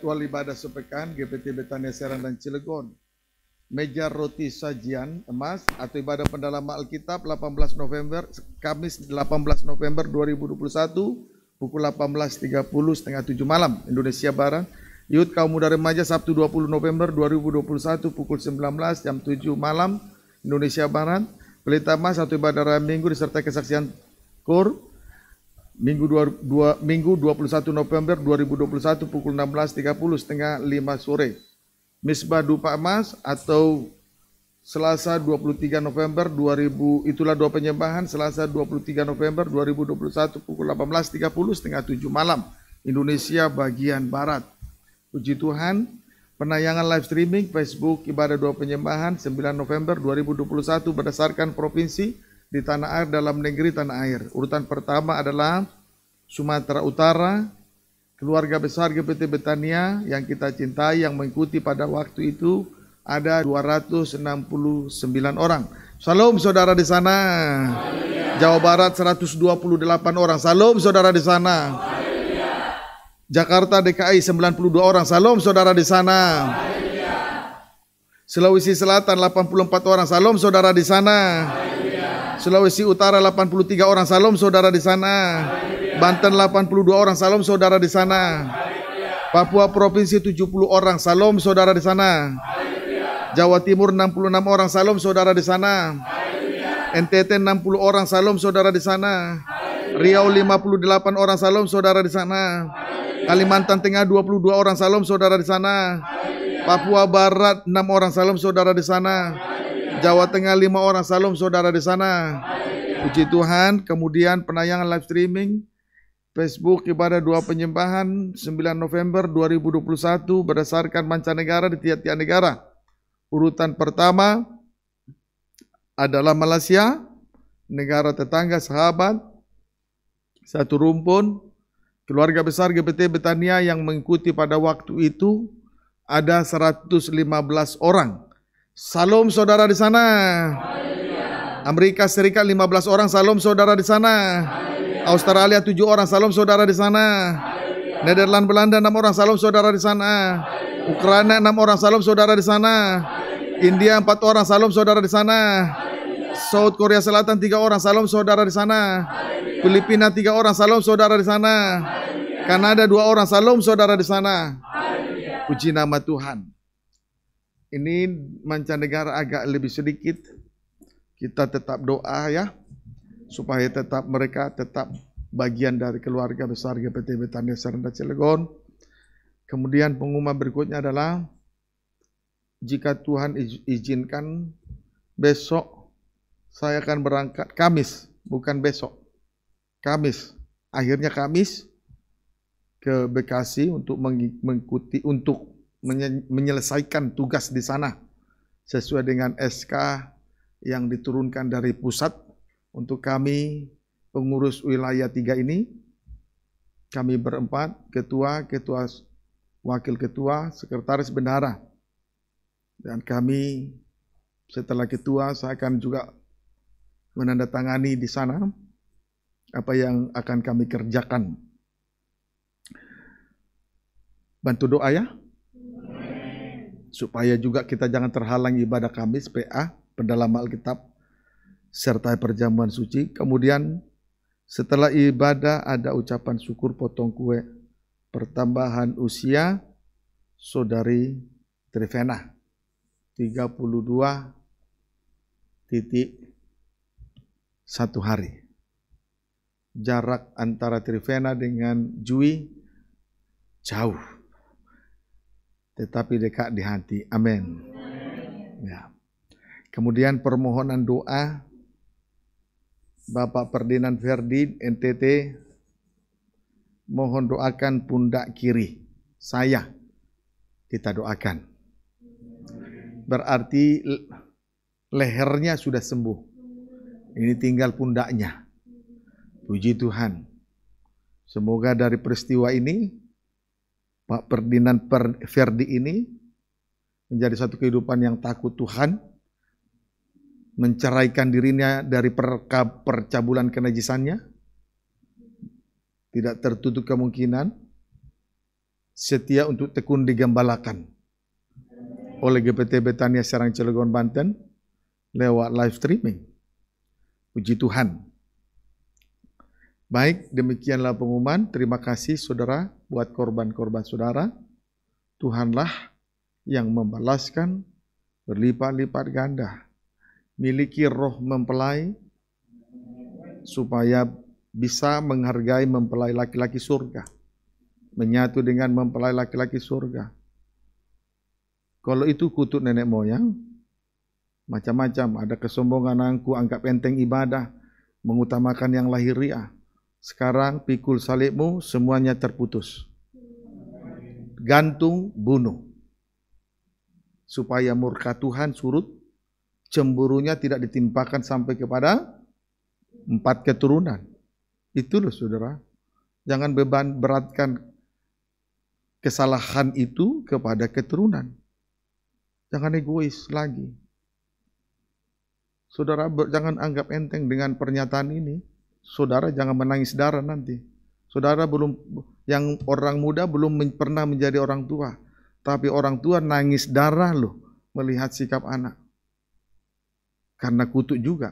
jadwal ibadah sepekan GPT Betania Serang dan Cilegon. Meja roti sajian emas atau ibadah pendalaman Alkitab 18 November Kamis 18 November 2021 pukul 18.30 setengah 7 malam Indonesia Barat. Yud kaum muda remaja Sabtu 20 November 2021 pukul 19 jam 7 malam Indonesia Barat. Pelita Mas atau ibadah raya minggu disertai kesaksian kur Minggu, dua, dua, Minggu 21 November 2021 pukul 16.30 setengah 5 sore. Misbah Dupa Emas atau Selasa 23 November 2000 itulah dua penyembahan Selasa 23 November 2021 pukul 18.30 setengah 7 malam Indonesia bagian barat. Puji Tuhan, penayangan live streaming Facebook ibadah dua penyembahan 9 November 2021 berdasarkan provinsi di tanah air dalam negeri tanah air. Urutan pertama adalah Sumatera Utara, keluarga besar GPT Betania yang kita cintai yang mengikuti pada waktu itu ada 269 orang. Salam saudara di sana. Haleluya. Jawa Barat 128 orang. Salam saudara di sana. Haleluya. Jakarta DKI 92 orang. Salam saudara di sana. Haleluya. Sulawesi Selatan 84 orang. Salam saudara di sana. Haleluya. Sulawesi Utara 83 orang, salam saudara di sana. Banten 82 orang, salam saudara di sana. Papua Provinsi 70 orang, salam saudara di sana. Jawa Timur 66 orang, salam saudara di sana. NTT 60 orang, salam saudara di sana. Riau 58 orang, salam saudara di sana. Kalimantan Tengah 22 orang, salam saudara di sana. Papua Barat 6 orang, salam saudara di sana. Jawa Tengah lima orang, salam saudara di sana. Puji Tuhan, kemudian penayangan live streaming, Facebook kepada dua penyembahan 9 November 2021 berdasarkan mancanegara di tiap-tiap negara. Urutan pertama adalah Malaysia, negara tetangga sahabat, satu rumpun, keluarga besar GPT Betania yang mengikuti pada waktu itu ada 115 orang Salam saudara di sana. Haleluya. Amerika Serikat 15 orang, salam saudara di sana. Haleluya. Australia 7 orang, salam saudara di sana. Haleluya. Nederland Belanda 6 orang, salam saudara di sana. Haleluya. Ukraina 6 orang, salam saudara di sana. Haleluya. India 4 orang, salam saudara di sana. Haleluya. South Korea Selatan 3 orang, salam saudara di sana. Haleluya. Filipina 3 orang, salam saudara di sana. Haleluya. Kanada 2 orang, salam saudara di sana. Haleluya. Puji nama Tuhan. Ini mancanegara agak lebih sedikit. Kita tetap doa ya supaya tetap mereka tetap bagian dari keluarga besar GPT Betania Serenda Cilegon. Kemudian pengumuman berikutnya adalah jika Tuhan izinkan besok saya akan berangkat Kamis, bukan besok. Kamis. Akhirnya Kamis ke Bekasi untuk mengikuti untuk menyelesaikan tugas di sana sesuai dengan SK yang diturunkan dari pusat untuk kami pengurus wilayah tiga ini kami berempat ketua ketua wakil ketua sekretaris bendahara dan kami setelah ketua saya akan juga menandatangani di sana apa yang akan kami kerjakan bantu doa ya supaya juga kita jangan terhalang ibadah Kamis PA pendalaman Alkitab serta perjamuan suci. Kemudian setelah ibadah ada ucapan syukur potong kue pertambahan usia saudari Trivena 32 titik satu hari jarak antara Trivena dengan Jui jauh tetapi dekat di hati. Amin. Ya. Kemudian permohonan doa Bapak Ferdinand Verdi NTT mohon doakan pundak kiri saya kita doakan. Berarti lehernya sudah sembuh. Ini tinggal pundaknya. Puji Tuhan. Semoga dari peristiwa ini Pak Ferdinand per Verdi ini menjadi satu kehidupan yang takut Tuhan, menceraikan dirinya dari percabulan kenajisannya, tidak tertutup kemungkinan, setia untuk tekun digembalakan oleh GPT Betania Serang Cilegon Banten lewat live streaming. Puji Tuhan. Baik, demikianlah pengumuman. Terima kasih saudara buat korban-korban saudara. Tuhanlah yang membalaskan berlipat-lipat ganda. Miliki roh mempelai supaya bisa menghargai mempelai laki-laki surga. Menyatu dengan mempelai laki-laki surga. Kalau itu kutut nenek moyang, macam-macam. Ada kesombongan angku, anggap enteng ibadah, mengutamakan yang lahiriah. Sekarang pikul salibmu semuanya terputus. Gantung, bunuh. Supaya murka Tuhan surut, cemburunya tidak ditimpakan sampai kepada empat keturunan. Itu loh saudara. Jangan beban beratkan kesalahan itu kepada keturunan. Jangan egois lagi. Saudara, jangan anggap enteng dengan pernyataan ini. Saudara jangan menangis darah nanti. Saudara belum yang orang muda belum men, pernah menjadi orang tua, tapi orang tua nangis darah loh melihat sikap anak. Karena kutuk juga.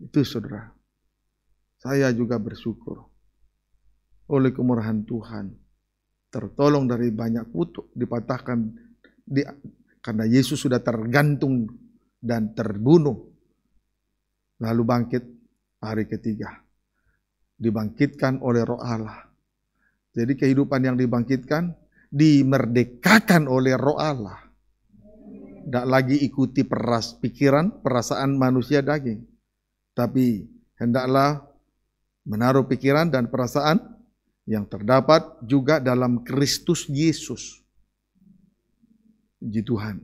Itu saudara. Saya juga bersyukur oleh kemurahan Tuhan. Tertolong dari banyak kutuk, dipatahkan di, karena Yesus sudah tergantung dan terbunuh. Lalu bangkit hari ketiga. Dibangkitkan oleh roh Allah. Jadi kehidupan yang dibangkitkan dimerdekakan oleh roh Allah. Tidak lagi ikuti peras pikiran, perasaan manusia daging. Tapi hendaklah menaruh pikiran dan perasaan yang terdapat juga dalam Kristus Yesus. Puji Tuhan.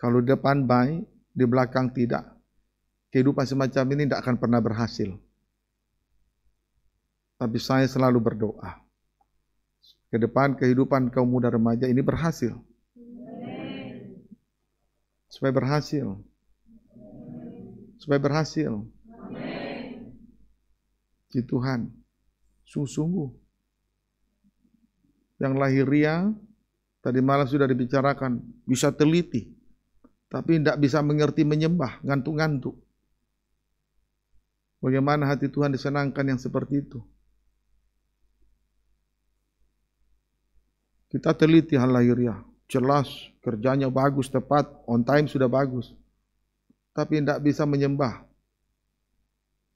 Kalau depan baik, di belakang tidak kehidupan semacam ini tidak akan pernah berhasil. Tapi saya selalu berdoa. Ke depan kehidupan kaum muda remaja ini berhasil. Supaya berhasil. Supaya berhasil. Di Tuhan. Sungguh-sungguh. Yang lahiria tadi malam sudah dibicarakan. Bisa teliti. Tapi tidak bisa mengerti menyembah. Ngantuk-ngantuk Bagaimana hati Tuhan disenangkan yang seperti itu? Kita teliti hal lahiriah. Ya. Jelas, kerjanya bagus, tepat, on time sudah bagus. Tapi tidak bisa menyembah.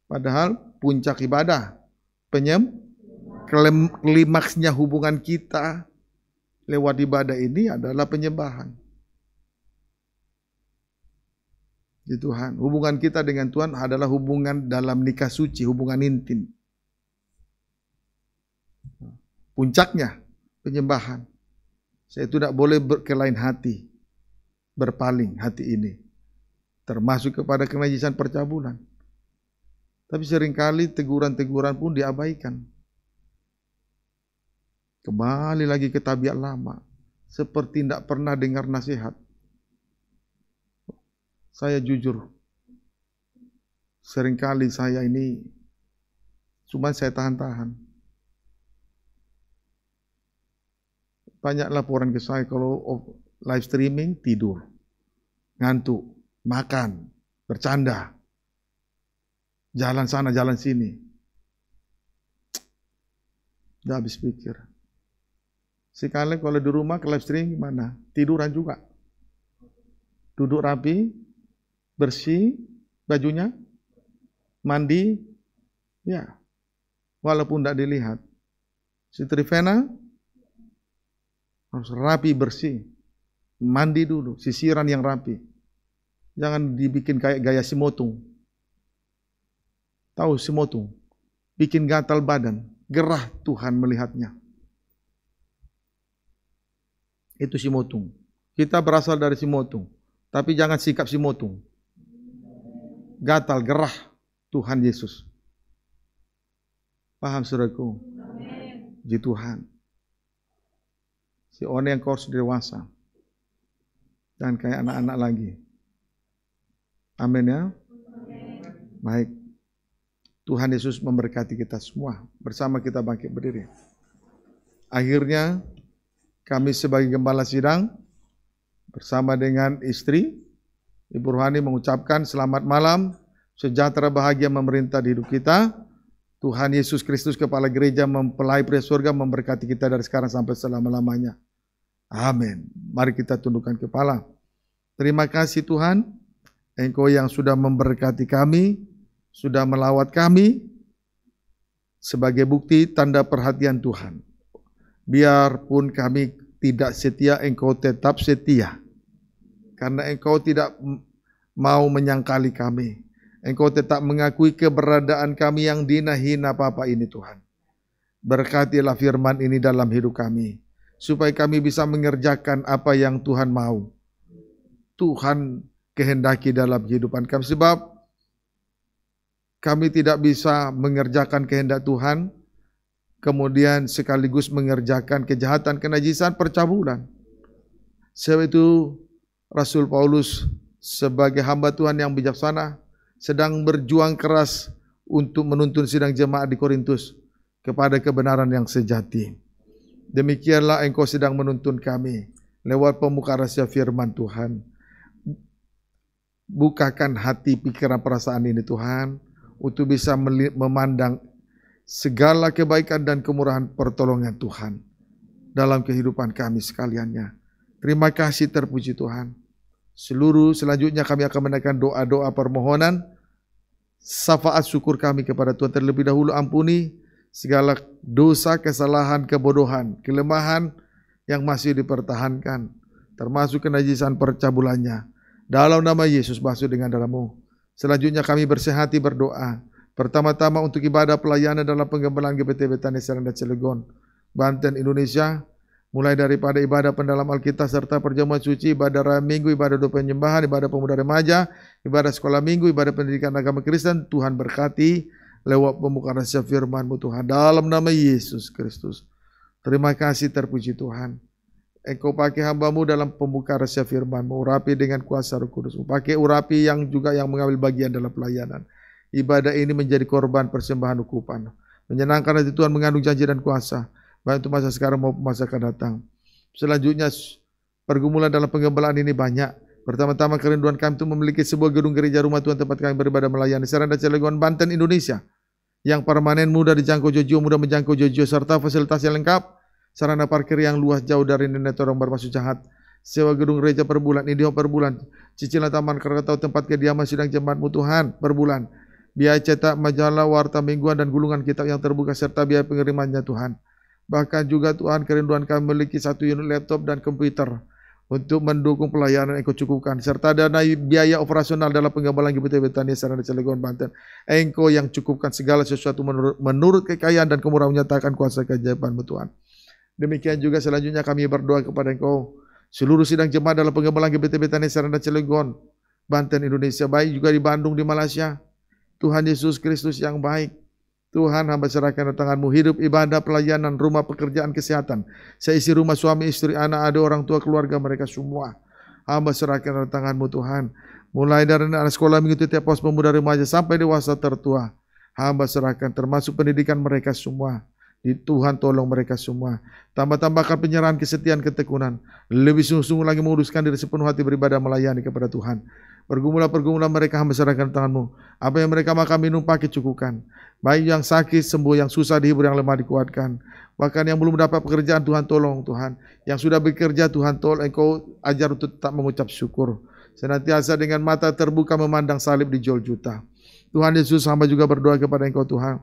Padahal puncak ibadah, penyem, klimaksnya hubungan kita lewat ibadah ini adalah penyembahan. di Tuhan, hubungan kita dengan Tuhan adalah hubungan dalam nikah suci, hubungan intim. Puncaknya penyembahan. Saya tidak boleh berkelain hati, berpaling hati ini. Termasuk kepada kenajisan percabulan. Tapi seringkali teguran-teguran pun diabaikan. Kembali lagi ke tabiat lama. Seperti tidak pernah dengar nasihat. Saya jujur, seringkali saya ini cuma saya tahan-tahan. Banyak laporan ke saya kalau live streaming tidur, ngantuk, makan, bercanda, jalan sana, jalan sini. Udah habis pikir. Sekali kalau di rumah ke live streaming gimana? Tiduran juga. Duduk rapi, bersih bajunya, mandi, ya, walaupun tidak dilihat. Trivena harus rapi bersih, mandi dulu, sisiran yang rapi. Jangan dibikin kayak gaya motung. Tahu si motung, Bikin gatal badan, gerah Tuhan melihatnya. Itu si motung. Kita berasal dari si motung. Tapi jangan sikap si motung gatal gerah Tuhan Yesus. Paham saudaraku? Di Tuhan. Si orang yang kau harus dewasa. Jangan kayak anak-anak lagi. Amin ya. Baik. Tuhan Yesus memberkati kita semua. Bersama kita bangkit berdiri. Akhirnya kami sebagai gembala sidang bersama dengan istri Ibu Rohani mengucapkan selamat malam, sejahtera bahagia memerintah di hidup kita. Tuhan Yesus Kristus Kepala Gereja mempelai pria surga memberkati kita dari sekarang sampai selama-lamanya. Amin. Mari kita tundukkan kepala. Terima kasih Tuhan, Engkau yang sudah memberkati kami, sudah melawat kami, sebagai bukti tanda perhatian Tuhan. Biarpun kami tidak setia, engkau tetap setia karena engkau tidak mau menyangkali kami. Engkau tetap mengakui keberadaan kami yang dinahin apa-apa ini Tuhan. Berkatilah firman ini dalam hidup kami. Supaya kami bisa mengerjakan apa yang Tuhan mau. Tuhan kehendaki dalam kehidupan kami. Sebab kami tidak bisa mengerjakan kehendak Tuhan. Kemudian sekaligus mengerjakan kejahatan, kenajisan, percabulan. Sebab itu Rasul Paulus sebagai hamba Tuhan yang bijaksana sedang berjuang keras untuk menuntun sidang jemaat di Korintus kepada kebenaran yang sejati. Demikianlah engkau sedang menuntun kami lewat pemuka rahasia firman Tuhan. Bukakan hati pikiran perasaan ini Tuhan untuk bisa memandang segala kebaikan dan kemurahan pertolongan Tuhan dalam kehidupan kami sekaliannya. Terima kasih terpuji Tuhan. Seluruh selanjutnya kami akan menaikkan doa-doa permohonan. Syafaat syukur kami kepada Tuhan terlebih dahulu ampuni segala dosa, kesalahan, kebodohan, kelemahan yang masih dipertahankan. Termasuk kenajisan percabulannya. Dalam nama Yesus masuk dengan darahmu. Selanjutnya kami bersehati berdoa. Pertama-tama untuk ibadah pelayanan dalam pengembangan GPT Betani Serang dan Cilegon. Banten, Indonesia mulai daripada ibadah pendalam Alkitab serta perjamuan suci, ibadah raya minggu, ibadah doa penyembahan, ibadah pemuda remaja, ibadah sekolah minggu, ibadah pendidikan agama Kristen, Tuhan berkati lewat pembukaan rahasia firmanmu Tuhan dalam nama Yesus Kristus. Terima kasih terpuji Tuhan. Engkau pakai hambamu dalam pembuka rahasia firmanMu, urapi dengan kuasa roh kudus. Pakai urapi yang juga yang mengambil bagian dalam pelayanan. Ibadah ini menjadi korban persembahan ukupan. Menyenangkan hati Tuhan mengandung janji dan kuasa baik itu masa sekarang maupun masa akan datang. Selanjutnya pergumulan dalam penggembalaan ini banyak. Pertama-tama kerinduan kami itu memiliki sebuah gedung gereja rumah Tuhan tempat kami beribadah melayani dan Cilegon Banten Indonesia yang permanen mudah dijangkau Jojo mudah menjangkau Jojo serta fasilitas yang lengkap sarana parkir yang luas jauh dari nenek orang bermaksud jahat sewa gedung gereja per bulan ini per bulan cicilan taman kereta atau tempat kediaman sidang jemaatmu Tuhan per bulan biaya cetak majalah warta mingguan dan gulungan kitab yang terbuka serta biaya pengirimannya Tuhan Bahkan juga Tuhan kerinduan kami memiliki satu unit laptop dan komputer untuk mendukung pelayanan yang cukupkan serta dana biaya operasional dalam penggembalaan GBT Betania Sarana Cilegon Banten. Engkau yang cukupkan segala sesuatu menurut, menurut kekayaan dan kemurahan menyatakan kuasa kejayaanmu Tuhan. Demikian juga selanjutnya kami berdoa kepada Engkau seluruh sidang jemaat dalam penggembalaan GBT Betania Sarana Cilegon Banten Indonesia baik juga di Bandung di Malaysia. Tuhan Yesus Kristus yang baik Tuhan hamba serahkan tanganmu hidup, ibadah, pelayanan, rumah, pekerjaan, kesehatan. Saya isi rumah suami, istri, anak, ada orang tua, keluarga mereka semua. Hamba serahkan tanganmu Tuhan. Mulai dari anak sekolah mengikuti tiap pos pemuda remaja sampai dewasa tertua. Hamba serahkan termasuk pendidikan mereka semua. Di Tuhan tolong mereka semua. Tambah-tambahkan penyerahan kesetiaan ketekunan. Lebih sungguh-sungguh lagi menguruskan diri sepenuh hati beribadah melayani kepada Tuhan pergumulah pergumulan mereka hamba serahkan tanganmu. Apa yang mereka makan minum pakai cukupkan. Baik yang sakit sembuh, yang susah dihibur, yang lemah dikuatkan. Bahkan yang belum dapat pekerjaan Tuhan tolong Tuhan. Yang sudah bekerja Tuhan tolong engkau ajar untuk tetap mengucap syukur. Senantiasa dengan mata terbuka memandang salib di juta. Tuhan Yesus hamba juga berdoa kepada engkau Tuhan.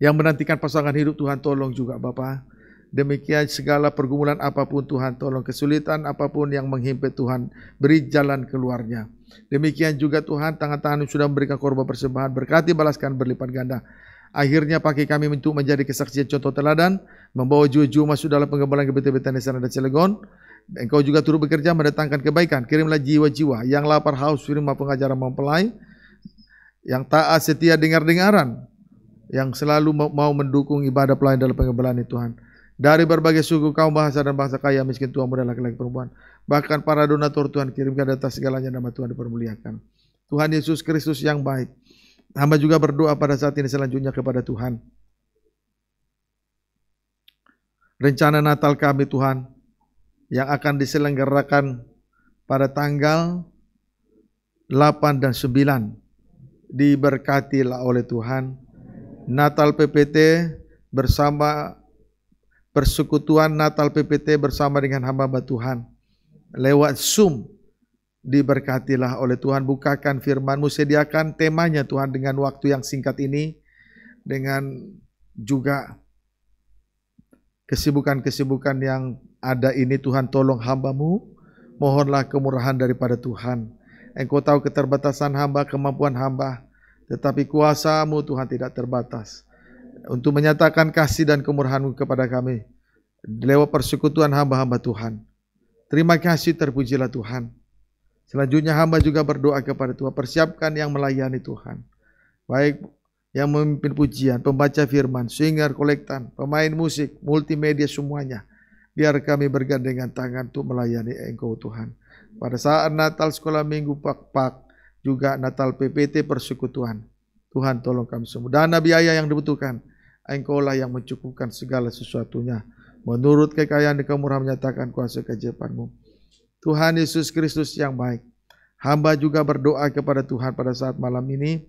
Yang menantikan pasangan hidup Tuhan tolong juga Bapak Demikian segala pergumulan apapun Tuhan tolong kesulitan apapun yang menghimpit Tuhan beri jalan keluarnya. Demikian juga Tuhan tangan-tangan sudah memberikan korban persembahan berkati balaskan berlipat ganda. Akhirnya pakai kami untuk menjadi kesaksian contoh teladan, membawa jua-jua masuk dalam pengembalaan kebetulan di sana dan Cilegon. Engkau juga turut bekerja mendatangkan kebaikan. Kirimlah jiwa-jiwa yang lapar haus firman pengajaran mempelai, yang taat setia dengar-dengaran, yang selalu mau mendukung ibadah pelayan dalam pengembalaan Tuhan. Dari berbagai suku, kaum, bahasa, dan bahasa kaya, miskin, tua, muda, laki-laki, perempuan. Bahkan para donatur Tuhan kirimkan data segalanya nama Tuhan dipermuliakan. Tuhan Yesus Kristus yang baik. Hamba juga berdoa pada saat ini selanjutnya kepada Tuhan. Rencana Natal kami Tuhan yang akan diselenggarakan pada tanggal 8 dan 9 diberkatilah oleh Tuhan. Natal PPT bersama persekutuan Natal PPT bersama dengan hamba-hamba Tuhan. Lewat Zoom diberkatilah oleh Tuhan. Bukakan firmanmu, sediakan temanya Tuhan dengan waktu yang singkat ini. Dengan juga kesibukan-kesibukan yang ada ini Tuhan tolong hambamu. Mohonlah kemurahan daripada Tuhan. Engkau tahu keterbatasan hamba, kemampuan hamba. Tetapi kuasamu Tuhan tidak terbatas untuk menyatakan kasih dan kemurahan kepada kami lewat persekutuan hamba-hamba Tuhan. Terima kasih terpujilah Tuhan. Selanjutnya hamba juga berdoa kepada Tuhan, persiapkan yang melayani Tuhan. Baik yang memimpin pujian, pembaca firman, singer, kolektan, pemain musik, multimedia semuanya. Biar kami bergandengan tangan untuk melayani Engkau Tuhan. Pada saat Natal Sekolah Minggu Pak Pak, juga Natal PPT Persekutuan. Tuhan tolong kami semua. Dana biaya yang dibutuhkan. Engkau lah yang mencukupkan segala sesuatunya. Menurut kekayaan di kemurahan menyatakan kuasa kejepanmu. Tuhan Yesus Kristus yang baik. Hamba juga berdoa kepada Tuhan pada saat malam ini.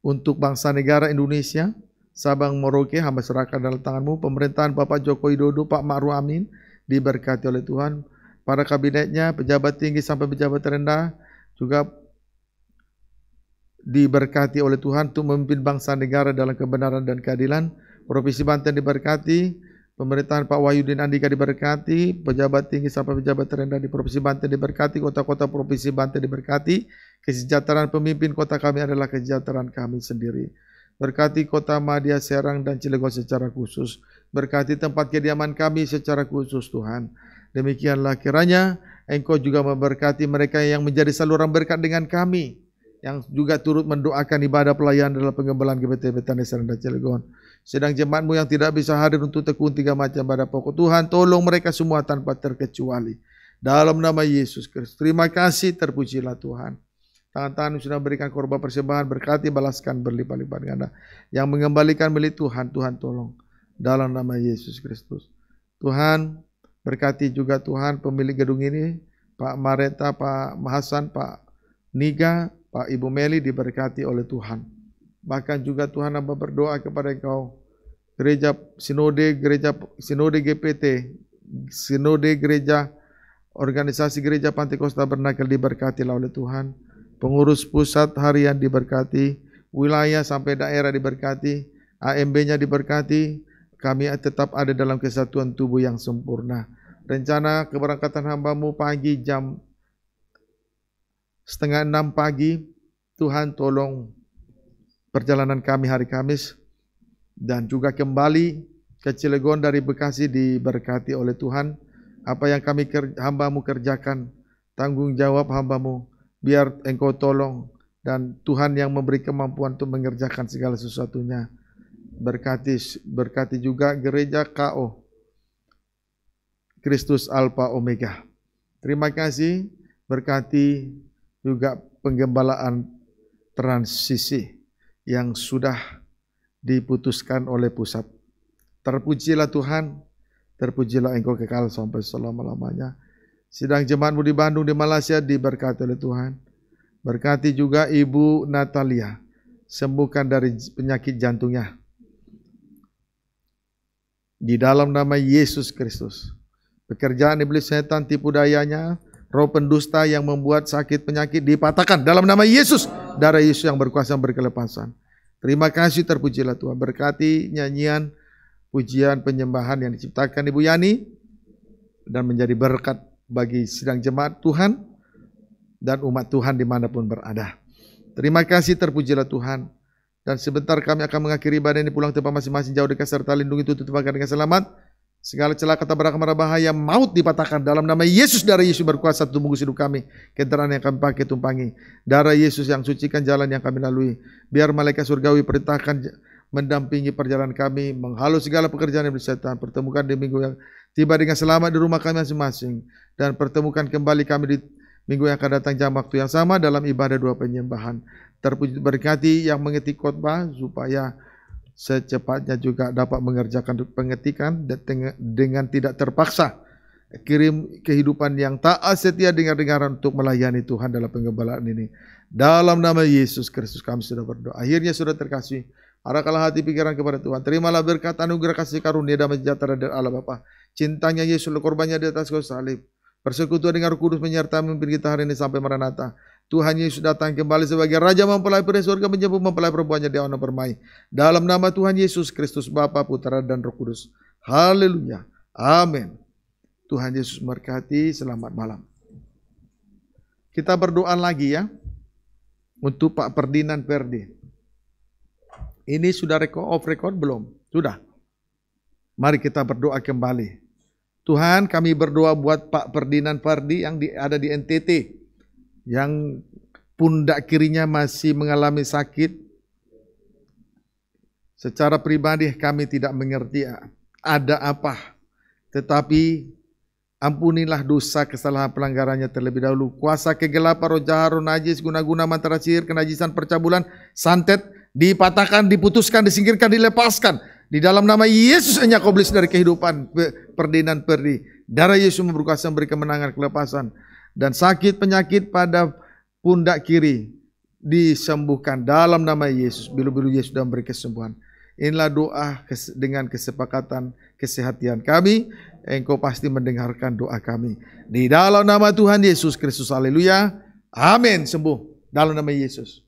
Untuk bangsa negara Indonesia, Sabang Merauke, hamba serahkan dalam tanganmu. Pemerintahan Bapak Joko Widodo, Pak Ma'ruf Amin, diberkati oleh Tuhan. Para kabinetnya, pejabat tinggi sampai pejabat rendah, juga diberkati oleh Tuhan untuk memimpin bangsa negara dalam kebenaran dan keadilan. Provinsi Banten diberkati, pemerintahan Pak Wahyudin Andika diberkati, pejabat tinggi sampai pejabat terendah di Provinsi Banten diberkati, kota-kota Provinsi Banten diberkati, kesejahteraan pemimpin kota kami adalah kesejahteraan kami sendiri. Berkati kota Madia, Serang, dan Cilegon secara khusus. Berkati tempat kediaman kami secara khusus Tuhan. Demikianlah kiranya Engkau juga memberkati mereka yang menjadi saluran berkat dengan kami yang juga turut mendoakan ibadah pelayanan dalam penggembalaan GPT Betani dan Cilegon. Sedang jemaatmu yang tidak bisa hadir untuk tekun tiga macam ibadah pokok Tuhan, tolong mereka semua tanpa terkecuali. Dalam nama Yesus Kristus. Terima kasih, terpujilah Tuhan. Tangan-tangan sudah memberikan korban persembahan, berkati, balaskan, berlipat-lipat ganda. Yang mengembalikan milik Tuhan, Tuhan tolong. Dalam nama Yesus Kristus. Tuhan, berkati juga Tuhan pemilik gedung ini, Pak Mareta, Pak Mahasan, Pak Niga, Pak Ibu Meli diberkati oleh Tuhan. Bahkan juga Tuhan hamba berdoa kepada engkau gereja sinode gereja sinode GPT, sinode gereja organisasi gereja Pantikosta Bernakel diberkati oleh Tuhan. Pengurus pusat harian diberkati, wilayah sampai daerah diberkati, AMB-nya diberkati, kami tetap ada dalam kesatuan tubuh yang sempurna. Rencana keberangkatan hambamu pagi jam setengah enam pagi, Tuhan tolong perjalanan kami hari Kamis dan juga kembali ke Cilegon dari Bekasi diberkati oleh Tuhan. Apa yang kami kerja, hambamu kerjakan, tanggung jawab hambamu, biar engkau tolong dan Tuhan yang memberi kemampuan untuk mengerjakan segala sesuatunya. Berkati, berkati juga gereja KO. Kristus Alfa Omega. Terima kasih, berkati juga penggembalaan transisi yang sudah diputuskan oleh pusat. Terpujilah Tuhan, terpujilah engkau kekal sampai selama-lamanya. Sidang jemaatmu di Bandung, di Malaysia diberkati oleh Tuhan. Berkati juga Ibu Natalia, sembuhkan dari penyakit jantungnya. Di dalam nama Yesus Kristus. Pekerjaan iblis setan tipu dayanya Roh pendusta yang membuat sakit penyakit dipatahkan dalam nama Yesus. Darah Yesus yang berkuasa yang berkelepasan. Terima kasih terpujilah Tuhan. Berkati nyanyian, pujian, penyembahan yang diciptakan Ibu Yani. Dan menjadi berkat bagi sidang jemaat Tuhan dan umat Tuhan dimanapun berada. Terima kasih terpujilah Tuhan. Dan sebentar kami akan mengakhiri ibadah ini pulang tempat masing-masing jauh dekat serta lindungi tutup dengan selamat. Segala celah kata merah bahaya maut dipatahkan dalam nama Yesus dari Yesus berkuasa tumbuh hidup kami. Kendaraan yang kami pakai tumpangi. Darah Yesus yang sucikan jalan yang kami lalui. Biar malaikat surgawi perintahkan mendampingi perjalanan kami, menghalus segala pekerjaan yang setan, pertemukan di minggu yang tiba dengan selamat di rumah kami masing-masing, dan pertemukan kembali kami di minggu yang akan datang jam waktu yang sama dalam ibadah dua penyembahan. Terpuji berkati yang mengetik khotbah supaya secepatnya juga dapat mengerjakan pengetikan dengan tidak terpaksa. Kirim kehidupan yang taat setia dengan dengaran untuk melayani Tuhan dalam penggembalaan ini. Dalam nama Yesus Kristus kami sudah berdoa. Akhirnya sudah terkasih. Arahkanlah hati pikiran kepada Tuhan. Terimalah berkat anugerah kasih karunia dan sejahtera dari Allah Bapa. Cintanya Yesus, korbannya di atas kayu salib. Persekutuan dengan Roh Kudus menyertai memimpin kita hari ini sampai Maranatha. Tuhan Yesus datang kembali sebagai Raja mempelai pria surga menjemput mempelai perempuannya di awan permai. Dalam nama Tuhan Yesus Kristus Bapa, Putera dan Roh Kudus. Haleluya. Amin. Tuhan Yesus berkati. Selamat malam. Kita berdoa lagi ya. Untuk Pak Perdinan Perdi. Ini sudah record, off record belum? Sudah. Mari kita berdoa kembali. Tuhan kami berdoa buat Pak Perdinan Perdi yang di, ada di NTT yang pundak kirinya masih mengalami sakit, secara pribadi kami tidak mengerti ada apa. Tetapi ampunilah dosa kesalahan pelanggarannya terlebih dahulu. Kuasa kegelapan, roh jahat, roh najis, guna-guna, mantra sihir, kenajisan, percabulan, santet, dipatahkan, diputuskan, disingkirkan, dilepaskan. Di dalam nama Yesus hanya kau dari kehidupan perdinan perdi. Darah Yesus memberkasi memberi kemenangan, kelepasan dan sakit penyakit pada pundak kiri disembuhkan dalam nama Yesus. Bilu-bilu Yesus sudah memberi kesembuhan. Inilah doa dengan kesepakatan kesehatian kami. Engkau pasti mendengarkan doa kami. Di dalam nama Tuhan Yesus Kristus. Haleluya. Amin. Sembuh. Dalam nama Yesus.